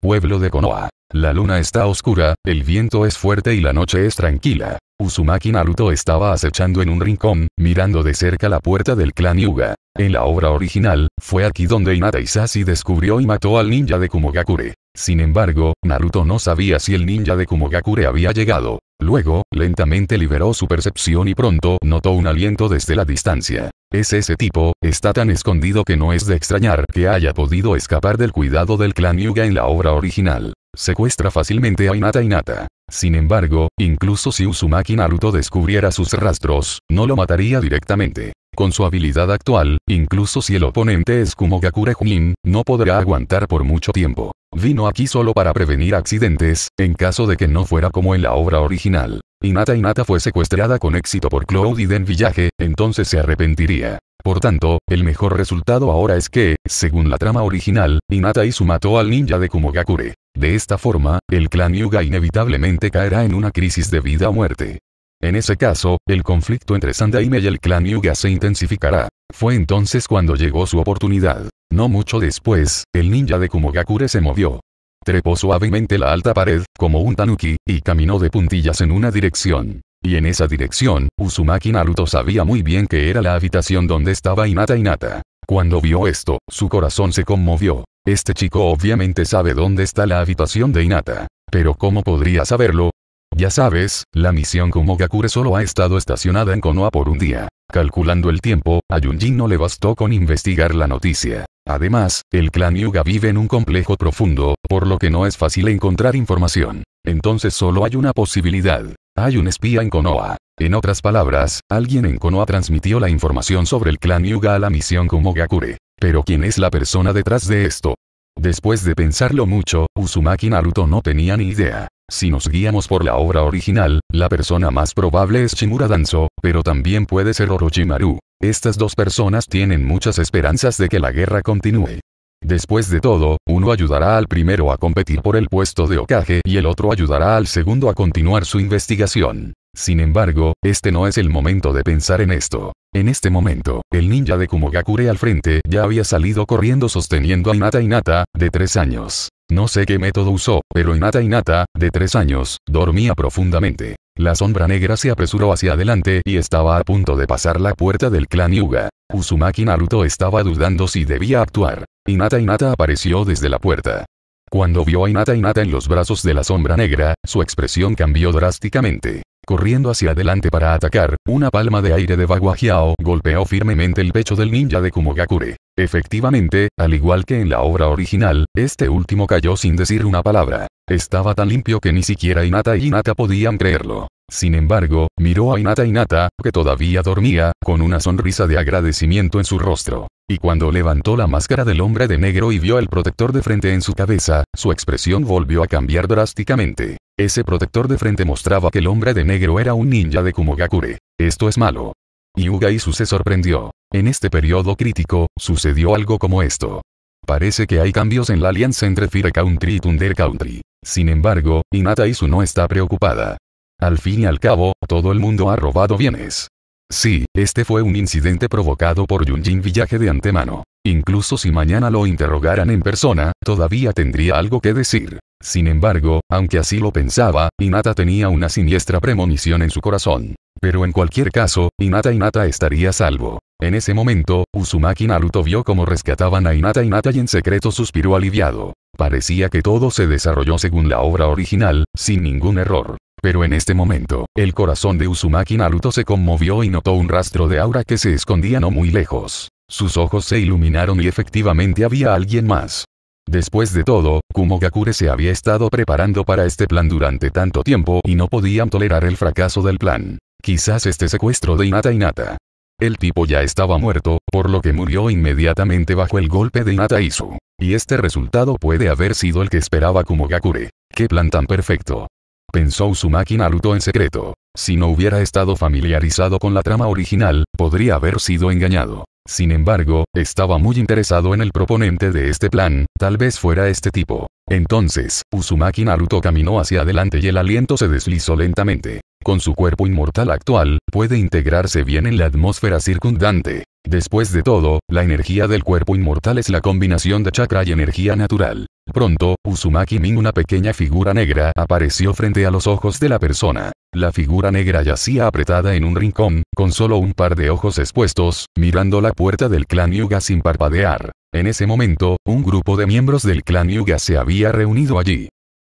Pueblo de Konoha. La luna está oscura, el viento es fuerte y la noche es tranquila. Uzumaki Naruto estaba acechando en un rincón, mirando de cerca la puerta del clan Yuga. En la obra original, fue aquí donde Inata Isashi descubrió y mató al ninja de Kumogakure. Sin embargo, Naruto no sabía si el ninja de Kumogakure había llegado. Luego, lentamente liberó su percepción y pronto notó un aliento desde la distancia. Es ese tipo, está tan escondido que no es de extrañar que haya podido escapar del cuidado del clan Yuga en la obra original secuestra fácilmente a Inata Inata. Sin embargo, incluso si Uzumaki Naruto descubriera sus rastros, no lo mataría directamente. Con su habilidad actual, incluso si el oponente es Kumogakure Junin, no podrá aguantar por mucho tiempo. Vino aquí solo para prevenir accidentes, en caso de que no fuera como en la obra original. Inata Inata fue secuestrada con éxito por Cloud y Den Villaje, entonces se arrepentiría. Por tanto, el mejor resultado ahora es que, según la trama original, Inata Izu mató al ninja de Kumogakure. De esta forma, el clan Yuga inevitablemente caerá en una crisis de vida o muerte. En ese caso, el conflicto entre Sandaime y el clan Yuga se intensificará. Fue entonces cuando llegó su oportunidad. No mucho después, el ninja de Kumogakure se movió trepó suavemente la alta pared, como un tanuki, y caminó de puntillas en una dirección. Y en esa dirección, Uzumaki Naruto sabía muy bien que era la habitación donde estaba Inata Inata. Cuando vio esto, su corazón se conmovió. Este chico obviamente sabe dónde está la habitación de Inata, Pero ¿cómo podría saberlo? Ya sabes, la misión Kumogakure solo ha estado estacionada en Konoha por un día. Calculando el tiempo, a Yunjin no le bastó con investigar la noticia. Además, el clan Yuga vive en un complejo profundo, por lo que no es fácil encontrar información. Entonces solo hay una posibilidad. Hay un espía en Konoha. En otras palabras, alguien en Konoha transmitió la información sobre el clan Yuga a la misión Kumogakure. Pero ¿quién es la persona detrás de esto? Después de pensarlo mucho, Uzumaki Naruto no tenía ni idea. Si nos guiamos por la obra original, la persona más probable es Shimura Danzo, pero también puede ser Orochimaru. Estas dos personas tienen muchas esperanzas de que la guerra continúe. Después de todo, uno ayudará al primero a competir por el puesto de Okage y el otro ayudará al segundo a continuar su investigación. Sin embargo, este no es el momento de pensar en esto. En este momento, el ninja de Kumogakure al frente ya había salido corriendo sosteniendo a Hinata Nata, de tres años. No sé qué método usó, pero Inata Inata, de tres años, dormía profundamente. La sombra negra se apresuró hacia adelante y estaba a punto de pasar la puerta del clan Yuga. Uzumaki Naruto estaba dudando si debía actuar. Inata Inata apareció desde la puerta. Cuando vio a Inata Inata en los brazos de la sombra negra, su expresión cambió drásticamente corriendo hacia adelante para atacar, una palma de aire de Baguajiao golpeó firmemente el pecho del ninja de Kumogakure. Efectivamente, al igual que en la obra original, este último cayó sin decir una palabra. Estaba tan limpio que ni siquiera Inata y Inata podían creerlo. Sin embargo, miró a Inata Inata, que todavía dormía, con una sonrisa de agradecimiento en su rostro. Y cuando levantó la máscara del hombre de negro y vio el protector de frente en su cabeza, su expresión volvió a cambiar drásticamente. Ese protector de frente mostraba que el hombre de negro era un ninja de Kumogakure. Esto es malo. Yuga Isu se sorprendió. En este periodo crítico, sucedió algo como esto. Parece que hay cambios en la alianza entre Fire Country y Thunder Country. Sin embargo, Inata Isu no está preocupada. Al fin y al cabo, todo el mundo ha robado bienes. Sí, este fue un incidente provocado por Yunjin Villaje de antemano. Incluso si mañana lo interrogaran en persona, todavía tendría algo que decir. Sin embargo, aunque así lo pensaba, Inata tenía una siniestra premonición en su corazón. Pero en cualquier caso, Inata Inata estaría salvo. En ese momento, Uzumaki Naruto vio cómo rescataban a Inata Inata y en secreto suspiró aliviado. Parecía que todo se desarrolló según la obra original, sin ningún error. Pero en este momento, el corazón de Uzumaki Naruto se conmovió y notó un rastro de aura que se escondía no muy lejos. Sus ojos se iluminaron y efectivamente había alguien más. Después de todo, Kumogakure se había estado preparando para este plan durante tanto tiempo y no podían tolerar el fracaso del plan. Quizás este secuestro de Inata Inata. El tipo ya estaba muerto, por lo que murió inmediatamente bajo el golpe de Inata Isu. Y este resultado puede haber sido el que esperaba Kumogakure. ¡Qué plan tan perfecto! pensó Uzumaki Naruto en secreto. Si no hubiera estado familiarizado con la trama original, podría haber sido engañado. Sin embargo, estaba muy interesado en el proponente de este plan, tal vez fuera este tipo. Entonces, Uzumaki Naruto caminó hacia adelante y el aliento se deslizó lentamente. Con su cuerpo inmortal actual, puede integrarse bien en la atmósfera circundante. Después de todo, la energía del cuerpo inmortal es la combinación de chakra y energía natural. Pronto, Uzumaki Min una pequeña figura negra apareció frente a los ojos de la persona. La figura negra yacía apretada en un rincón, con solo un par de ojos expuestos, mirando la puerta del clan Yuga sin parpadear. En ese momento, un grupo de miembros del clan Yuga se había reunido allí.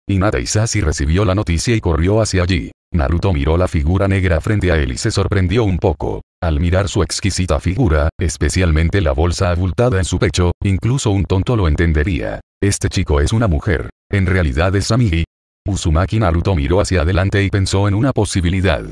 Hinata Isasi recibió la noticia y corrió hacia allí. Naruto miró la figura negra frente a él y se sorprendió un poco. Al mirar su exquisita figura, especialmente la bolsa abultada en su pecho, incluso un tonto lo entendería. Este chico es una mujer. En realidad es Samui? Uzumaki Naruto miró hacia adelante y pensó en una posibilidad.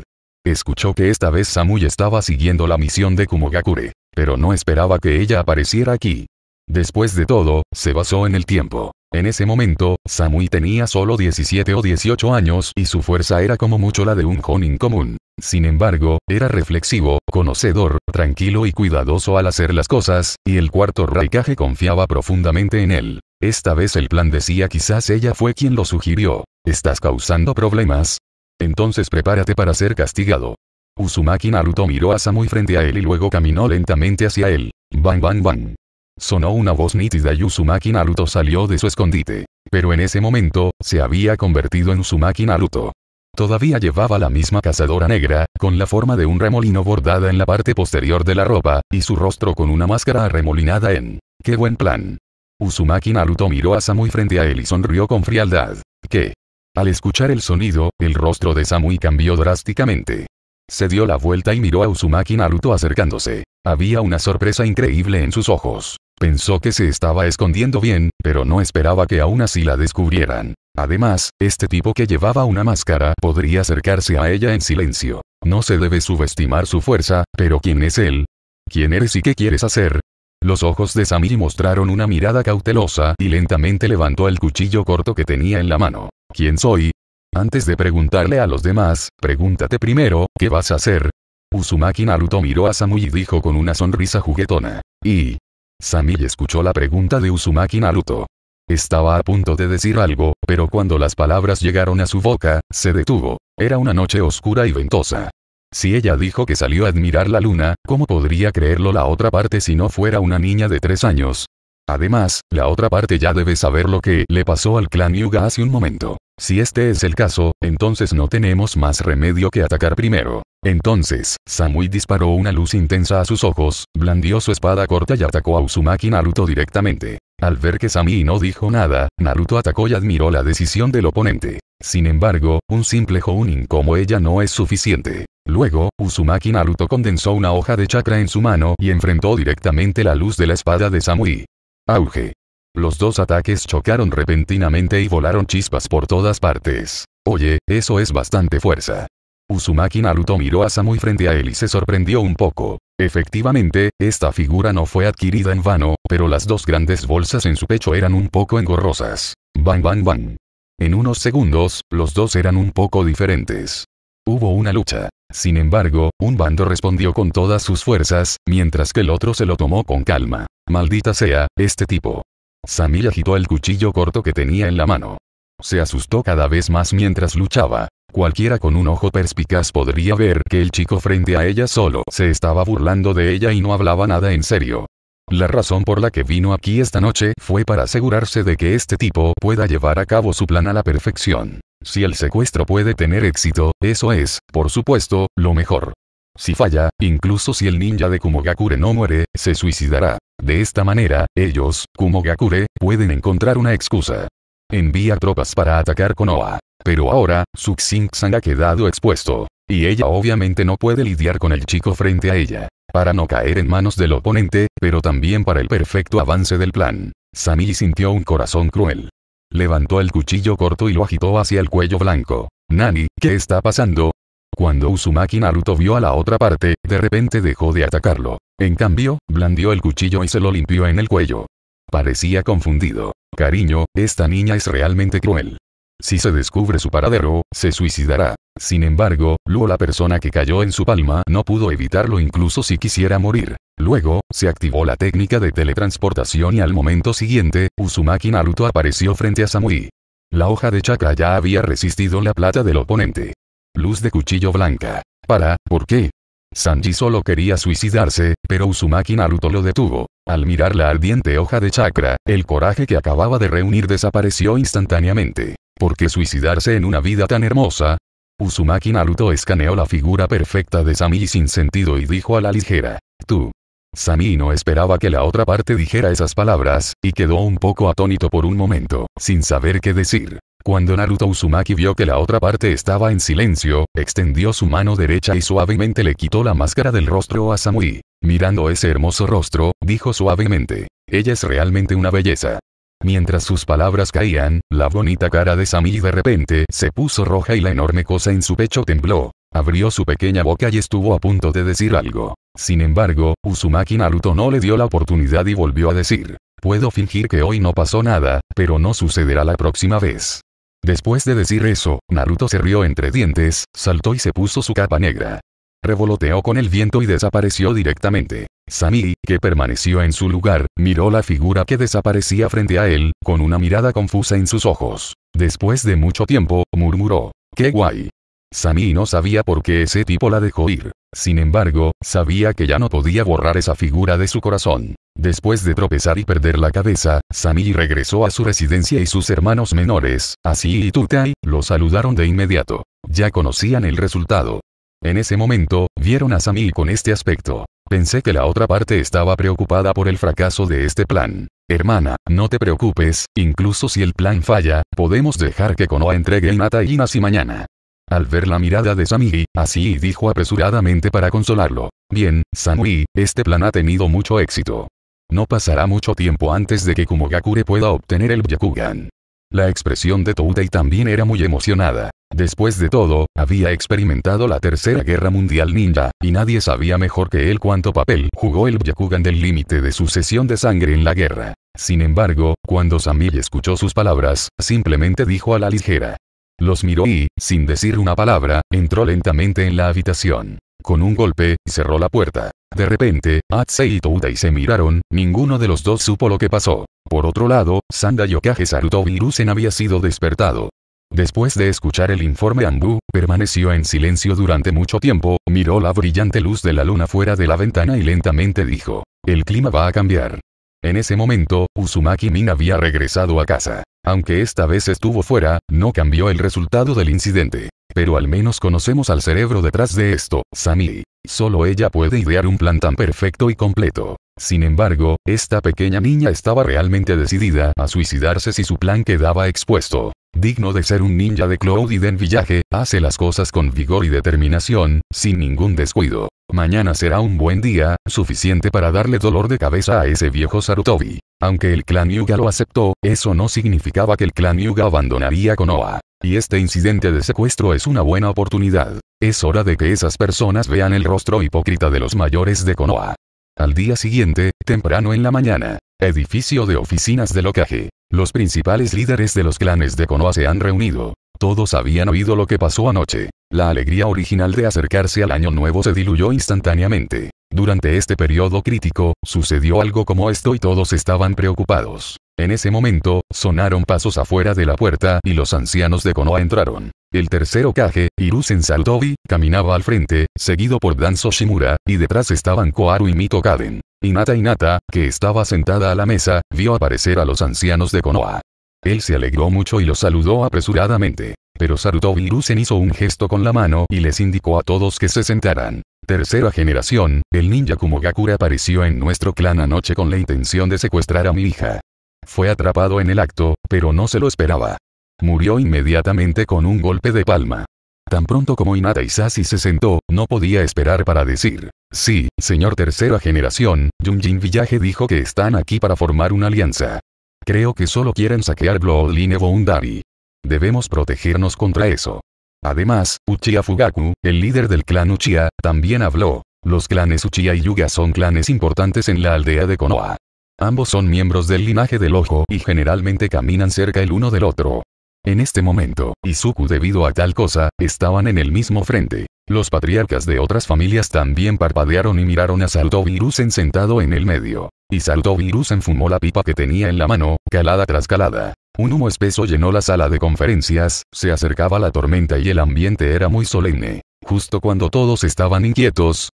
Escuchó que esta vez Samui estaba siguiendo la misión de Kumogakure, pero no esperaba que ella apareciera aquí. Después de todo, se basó en el tiempo. En ese momento, Samui tenía solo 17 o 18 años y su fuerza era como mucho la de un Jonin común. Sin embargo, era reflexivo, conocedor, tranquilo y cuidadoso al hacer las cosas, y el cuarto Raikage confiaba profundamente en él. Esta vez el plan decía quizás ella fue quien lo sugirió. ¿Estás causando problemas? Entonces prepárate para ser castigado. Uzumaki Naruto miró a Samui frente a él y luego caminó lentamente hacia él. Bang bang bang. Sonó una voz nítida y Uzumaki Naruto salió de su escondite. Pero en ese momento, se había convertido en Uzumaki Naruto. Todavía llevaba la misma cazadora negra, con la forma de un remolino bordada en la parte posterior de la ropa, y su rostro con una máscara arremolinada en... ¡Qué buen plan! Uzumaki Naruto miró a Samui frente a él y sonrió con frialdad. ¿Qué? Al escuchar el sonido, el rostro de Samui cambió drásticamente. Se dio la vuelta y miró a Uzumaki Naruto acercándose. Había una sorpresa increíble en sus ojos. Pensó que se estaba escondiendo bien, pero no esperaba que aún así la descubrieran. Además, este tipo que llevaba una máscara podría acercarse a ella en silencio. No se debe subestimar su fuerza, pero ¿quién es él? ¿Quién eres y qué quieres hacer? Los ojos de Sami mostraron una mirada cautelosa y lentamente levantó el cuchillo corto que tenía en la mano. ¿Quién soy? Antes de preguntarle a los demás, pregúntate primero, ¿qué vas a hacer? Uzumaki Naruto miró a Samui y dijo con una sonrisa juguetona. Y, Sami escuchó la pregunta de Uzumaki Naruto. Estaba a punto de decir algo, pero cuando las palabras llegaron a su boca, se detuvo. Era una noche oscura y ventosa. Si ella dijo que salió a admirar la luna, ¿cómo podría creerlo la otra parte si no fuera una niña de tres años? Además, la otra parte ya debe saber lo que le pasó al clan Yuga hace un momento. Si este es el caso, entonces no tenemos más remedio que atacar primero. Entonces, Samui disparó una luz intensa a sus ojos, blandió su espada corta y atacó a Uzumaki Naruto directamente. Al ver que Samui no dijo nada, Naruto atacó y admiró la decisión del oponente. Sin embargo, un simple Jounin como ella no es suficiente. Luego, Uzumaki Naruto condensó una hoja de chakra en su mano y enfrentó directamente la luz de la espada de Samui. Auge. Los dos ataques chocaron repentinamente y volaron chispas por todas partes. Oye, eso es bastante fuerza. Uzumaki Naruto miró a Samui frente a él y se sorprendió un poco. Efectivamente, esta figura no fue adquirida en vano, pero las dos grandes bolsas en su pecho eran un poco engorrosas. Bang bang bang. En unos segundos, los dos eran un poco diferentes. Hubo una lucha. Sin embargo, un bando respondió con todas sus fuerzas, mientras que el otro se lo tomó con calma. Maldita sea, este tipo. Sami agitó el cuchillo corto que tenía en la mano. Se asustó cada vez más mientras luchaba. Cualquiera con un ojo perspicaz podría ver que el chico frente a ella solo se estaba burlando de ella y no hablaba nada en serio. La razón por la que vino aquí esta noche fue para asegurarse de que este tipo pueda llevar a cabo su plan a la perfección. Si el secuestro puede tener éxito, eso es, por supuesto, lo mejor. Si falla, incluso si el ninja de Kumogakure no muere, se suicidará. De esta manera, ellos, Kumogakure, pueden encontrar una excusa. Envía tropas para atacar Konoha. Pero ahora, Sing Sang ha quedado expuesto. Y ella obviamente no puede lidiar con el chico frente a ella. Para no caer en manos del oponente, pero también para el perfecto avance del plan. Sami sintió un corazón cruel. Levantó el cuchillo corto y lo agitó hacia el cuello blanco. Nani, ¿qué está pasando? Cuando Uzumaki Naruto vio a la otra parte, de repente dejó de atacarlo. En cambio, blandió el cuchillo y se lo limpió en el cuello. Parecía confundido. Cariño, esta niña es realmente cruel. Si se descubre su paradero, se suicidará. Sin embargo, Luo la persona que cayó en su palma no pudo evitarlo incluso si quisiera morir. Luego, se activó la técnica de teletransportación y al momento siguiente, Uzumaki Naruto apareció frente a Samui. La hoja de chakra ya había resistido la plata del oponente. Luz de cuchillo blanca. Para, ¿por qué? Sanji solo quería suicidarse, pero Uzumaki Naruto lo detuvo. Al mirar la ardiente hoja de chakra, el coraje que acababa de reunir desapareció instantáneamente. ¿Por qué suicidarse en una vida tan hermosa? Uzumaki Naruto escaneó la figura perfecta de Sami sin sentido y dijo a la ligera. Tú. Sami no esperaba que la otra parte dijera esas palabras, y quedó un poco atónito por un momento, sin saber qué decir. Cuando Naruto Uzumaki vio que la otra parte estaba en silencio, extendió su mano derecha y suavemente le quitó la máscara del rostro a Samui. Mirando ese hermoso rostro, dijo suavemente, ella es realmente una belleza. Mientras sus palabras caían, la bonita cara de Sammy de repente se puso roja y la enorme cosa en su pecho tembló. Abrió su pequeña boca y estuvo a punto de decir algo. Sin embargo, Uzumaki Naruto no le dio la oportunidad y volvió a decir. Puedo fingir que hoy no pasó nada, pero no sucederá la próxima vez. Después de decir eso, Naruto se rió entre dientes, saltó y se puso su capa negra. Revoloteó con el viento y desapareció directamente. Sami, que permaneció en su lugar, miró la figura que desaparecía frente a él, con una mirada confusa en sus ojos. Después de mucho tiempo, murmuró. ¡Qué guay! Sami no sabía por qué ese tipo la dejó ir. Sin embargo, sabía que ya no podía borrar esa figura de su corazón. Después de tropezar y perder la cabeza, Sami regresó a su residencia y sus hermanos menores, Asi y Tutai, lo saludaron de inmediato. Ya conocían el resultado. En ese momento, vieron a Sami con este aspecto. Pensé que la otra parte estaba preocupada por el fracaso de este plan. Hermana, no te preocupes, incluso si el plan falla, podemos dejar que Konoha entregue Nata y Inasi mañana. Al ver la mirada de Samui, así dijo apresuradamente para consolarlo. Bien, Samui, este plan ha tenido mucho éxito. No pasará mucho tiempo antes de que Kumogakure pueda obtener el Byakugan. La expresión de Toutei también era muy emocionada. Después de todo, había experimentado la Tercera Guerra Mundial Ninja, y nadie sabía mejor que él cuánto papel jugó el Byakugan del límite de sucesión de sangre en la guerra. Sin embargo, cuando Samir escuchó sus palabras, simplemente dijo a la ligera. Los miró y, sin decir una palabra, entró lentamente en la habitación. Con un golpe, cerró la puerta. De repente, Atsei y y se miraron, ninguno de los dos supo lo que pasó. Por otro lado, Sanda Yokage Sarutobirusen había sido despertado. Después de escuchar el informe Ambu permaneció en silencio durante mucho tiempo, miró la brillante luz de la luna fuera de la ventana y lentamente dijo, el clima va a cambiar. En ese momento, Uzumaki Min había regresado a casa. Aunque esta vez estuvo fuera, no cambió el resultado del incidente. Pero al menos conocemos al cerebro detrás de esto, Sami. Solo ella puede idear un plan tan perfecto y completo. Sin embargo, esta pequeña niña estaba realmente decidida a suicidarse si su plan quedaba expuesto. Digno de ser un ninja de Cloud y Den Village, hace las cosas con vigor y determinación, sin ningún descuido. Mañana será un buen día, suficiente para darle dolor de cabeza a ese viejo Sarutobi. Aunque el clan Yuga lo aceptó, eso no significaba que el clan Yuga abandonaría Konoha. Y este incidente de secuestro es una buena oportunidad. Es hora de que esas personas vean el rostro hipócrita de los mayores de Konoha. Al día siguiente, temprano en la mañana, edificio de oficinas de locaje. Los principales líderes de los clanes de Konoha se han reunido. Todos habían oído lo que pasó anoche. La alegría original de acercarse al año nuevo se diluyó instantáneamente. Durante este periodo crítico, sucedió algo como esto y todos estaban preocupados. En ese momento, sonaron pasos afuera de la puerta y los ancianos de Konoha entraron. El tercero Kage, Hiruzen Sarutobi, caminaba al frente, seguido por Danzo Shimura, y detrás estaban Koaru y Mito Kaden. Hinata Inata, que estaba sentada a la mesa, vio aparecer a los ancianos de Konoha. Él se alegró mucho y los saludó apresuradamente. Pero Sarutobi Hiruzen hizo un gesto con la mano y les indicó a todos que se sentaran. Tercera generación, el ninja Kumogakura apareció en nuestro clan anoche con la intención de secuestrar a mi hija. Fue atrapado en el acto, pero no se lo esperaba. Murió inmediatamente con un golpe de palma. Tan pronto como Inata Isasi se sentó, no podía esperar para decir, sí, señor tercera generación, Junjin Village dijo que están aquí para formar una alianza. Creo que solo quieren saquear Bloodline Boundary. Debemos protegernos contra eso. Además, Uchiha Fugaku, el líder del clan Uchiha, también habló. Los clanes Uchiha y Yuga son clanes importantes en la aldea de Konoha. Ambos son miembros del linaje del ojo y generalmente caminan cerca el uno del otro. En este momento, Izuku debido a tal cosa, estaban en el mismo frente. Los patriarcas de otras familias también parpadearon y miraron a en sentado en el medio. Y Saltovirusen fumó la pipa que tenía en la mano, calada tras calada. Un humo espeso llenó la sala de conferencias, se acercaba la tormenta y el ambiente era muy solemne. Justo cuando todos estaban inquietos,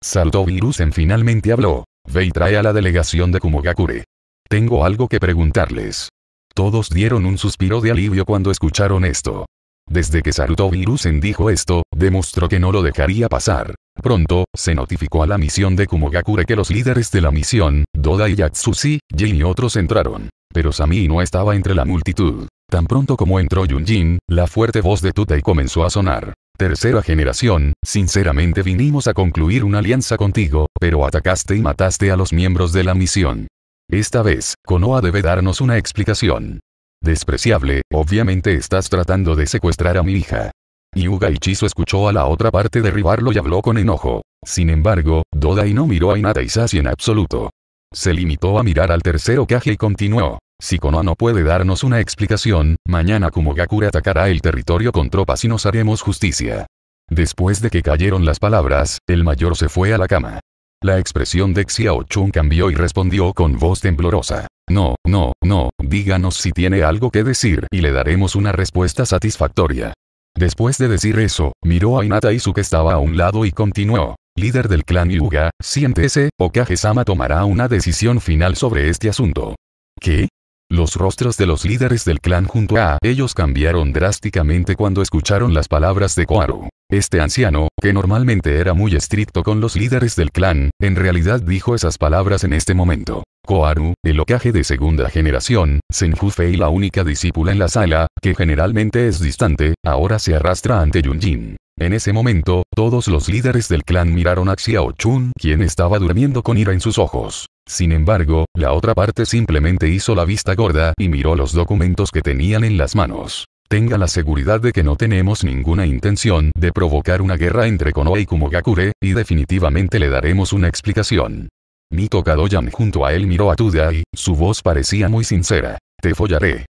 en finalmente habló. Ve y trae a la delegación de Kumogakure. Tengo algo que preguntarles. Todos dieron un suspiro de alivio cuando escucharon esto. Desde que Saruto dijo esto, demostró que no lo dejaría pasar. Pronto, se notificó a la misión de Kumogakure que los líderes de la misión, Doda y Yatsushi, Jin y otros entraron. Pero Sami no estaba entre la multitud. Tan pronto como entró Yunjin, la fuerte voz de Tutei comenzó a sonar. Tercera generación, sinceramente vinimos a concluir una alianza contigo, pero atacaste y mataste a los miembros de la misión. Esta vez, Konoha debe darnos una explicación. Despreciable, obviamente estás tratando de secuestrar a mi hija. Yuga Ichizo escuchó a la otra parte derribarlo y habló con enojo. Sin embargo, Dodai no miró a y Isashi en absoluto. Se limitó a mirar al tercero Kage y continuó. Si Konoha no puede darnos una explicación, mañana Kumogakure atacará el territorio con tropas y nos haremos justicia. Después de que cayeron las palabras, el mayor se fue a la cama. La expresión de Xiao Chun cambió y respondió con voz temblorosa. No, no, no, díganos si tiene algo que decir y le daremos una respuesta satisfactoria. Después de decir eso, miró a Inataizu que estaba a un lado y continuó. Líder del clan Yuga, siéntese, Okage-sama tomará una decisión final sobre este asunto. ¿Qué? Los rostros de los líderes del clan junto a ellos cambiaron drásticamente cuando escucharon las palabras de Koaru. Este anciano, que normalmente era muy estricto con los líderes del clan, en realidad dijo esas palabras en este momento. Koaru, el ocaje de segunda generación, Senju Fei la única discípula en la sala, que generalmente es distante, ahora se arrastra ante Yunjin. En ese momento, todos los líderes del clan miraron a Xiao Chun, quien estaba durmiendo con ira en sus ojos. Sin embargo, la otra parte simplemente hizo la vista gorda y miró los documentos que tenían en las manos. Tenga la seguridad de que no tenemos ninguna intención de provocar una guerra entre Konoha y Kumogakure, y definitivamente le daremos una explicación. Mito Kadoyan junto a él miró a Tuda y, su voz parecía muy sincera. Te follaré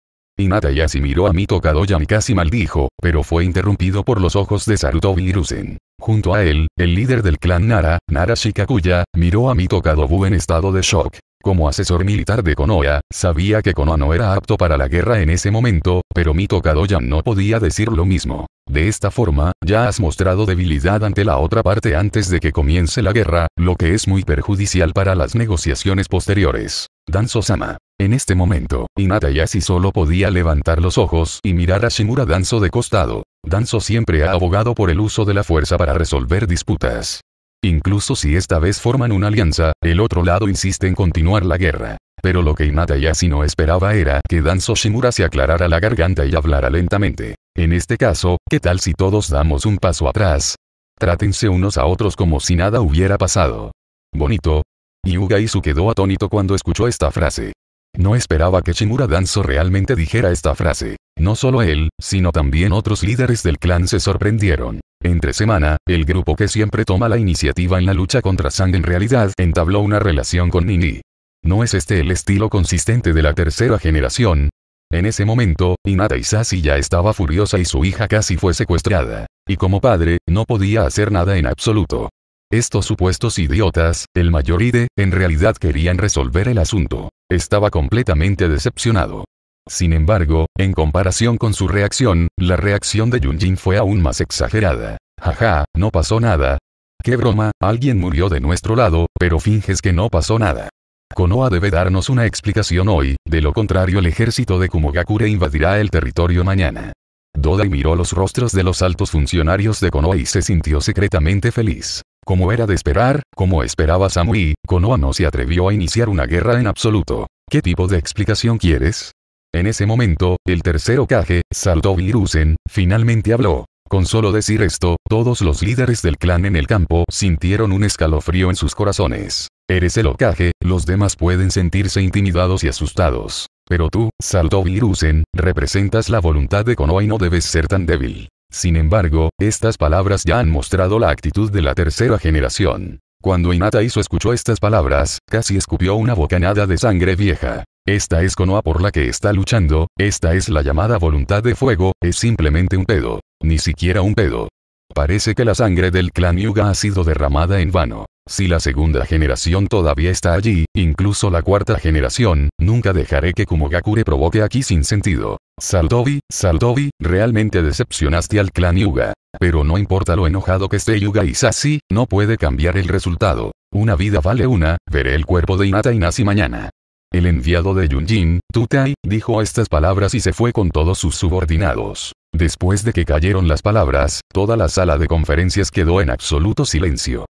si miró a Mito Kadoyan y casi maldijo, pero fue interrumpido por los ojos de Sarutobi Hiruzen. Junto a él, el líder del clan Nara, Nara Shikakuya, miró a Mito Kadobu en estado de shock. Como asesor militar de Konoha, sabía que Konoha no era apto para la guerra en ese momento, pero Mito Kadoyan no podía decir lo mismo. De esta forma, ya has mostrado debilidad ante la otra parte antes de que comience la guerra, lo que es muy perjudicial para las negociaciones posteriores. Danzo-sama. En este momento, Inatayasi solo podía levantar los ojos y mirar a Shimura Danzo de costado. Danzo siempre ha abogado por el uso de la fuerza para resolver disputas. Incluso si esta vez forman una alianza, el otro lado insiste en continuar la guerra. Pero lo que Inatayasi no esperaba era que Danzo Shimura se aclarara la garganta y hablara lentamente. En este caso, ¿qué tal si todos damos un paso atrás? Trátense unos a otros como si nada hubiera pasado. Bonito. Yuga quedó atónito cuando escuchó esta frase. No esperaba que Shimura Danzo realmente dijera esta frase. No solo él, sino también otros líderes del clan se sorprendieron. Entre semana, el grupo que siempre toma la iniciativa en la lucha contra Sang en realidad entabló una relación con Nini. ¿No es este el estilo consistente de la tercera generación? En ese momento, Inata Isasi ya estaba furiosa y su hija casi fue secuestrada. Y como padre, no podía hacer nada en absoluto. Estos supuestos idiotas, el mayor e, en realidad querían resolver el asunto. Estaba completamente decepcionado. Sin embargo, en comparación con su reacción, la reacción de Yunjin fue aún más exagerada. Jaja, no pasó nada. Qué broma, alguien murió de nuestro lado, pero finges que no pasó nada. Konoha debe darnos una explicación hoy, de lo contrario el ejército de Kumogakure invadirá el territorio mañana. Dodai miró los rostros de los altos funcionarios de Konoha y se sintió secretamente feliz. Como era de esperar, como esperaba Samui, Konoha no se atrevió a iniciar una guerra en absoluto. ¿Qué tipo de explicación quieres? En ese momento, el tercer Okage, Salto finalmente habló. Con solo decir esto, todos los líderes del clan en el campo sintieron un escalofrío en sus corazones. Eres el Okage, los demás pueden sentirse intimidados y asustados. Pero tú, Salto representas la voluntad de Konoha y no debes ser tan débil. Sin embargo, estas palabras ya han mostrado la actitud de la tercera generación. Cuando Inata Iso escuchó estas palabras, casi escupió una bocanada de sangre vieja. Esta es Konoha por la que está luchando, esta es la llamada voluntad de fuego, es simplemente un pedo. Ni siquiera un pedo. Parece que la sangre del clan Yuga ha sido derramada en vano. Si la segunda generación todavía está allí, incluso la cuarta generación, nunca dejaré que Kumogakure provoque aquí sin sentido. Saldovi, Saldovi, realmente decepcionaste al clan Yuga. Pero no importa lo enojado que esté Yuga y Sasi, no puede cambiar el resultado. Una vida vale una, veré el cuerpo de y Nasi mañana. El enviado de Yunjin, Tutai, dijo estas palabras y se fue con todos sus subordinados. Después de que cayeron las palabras, toda la sala de conferencias quedó en absoluto silencio.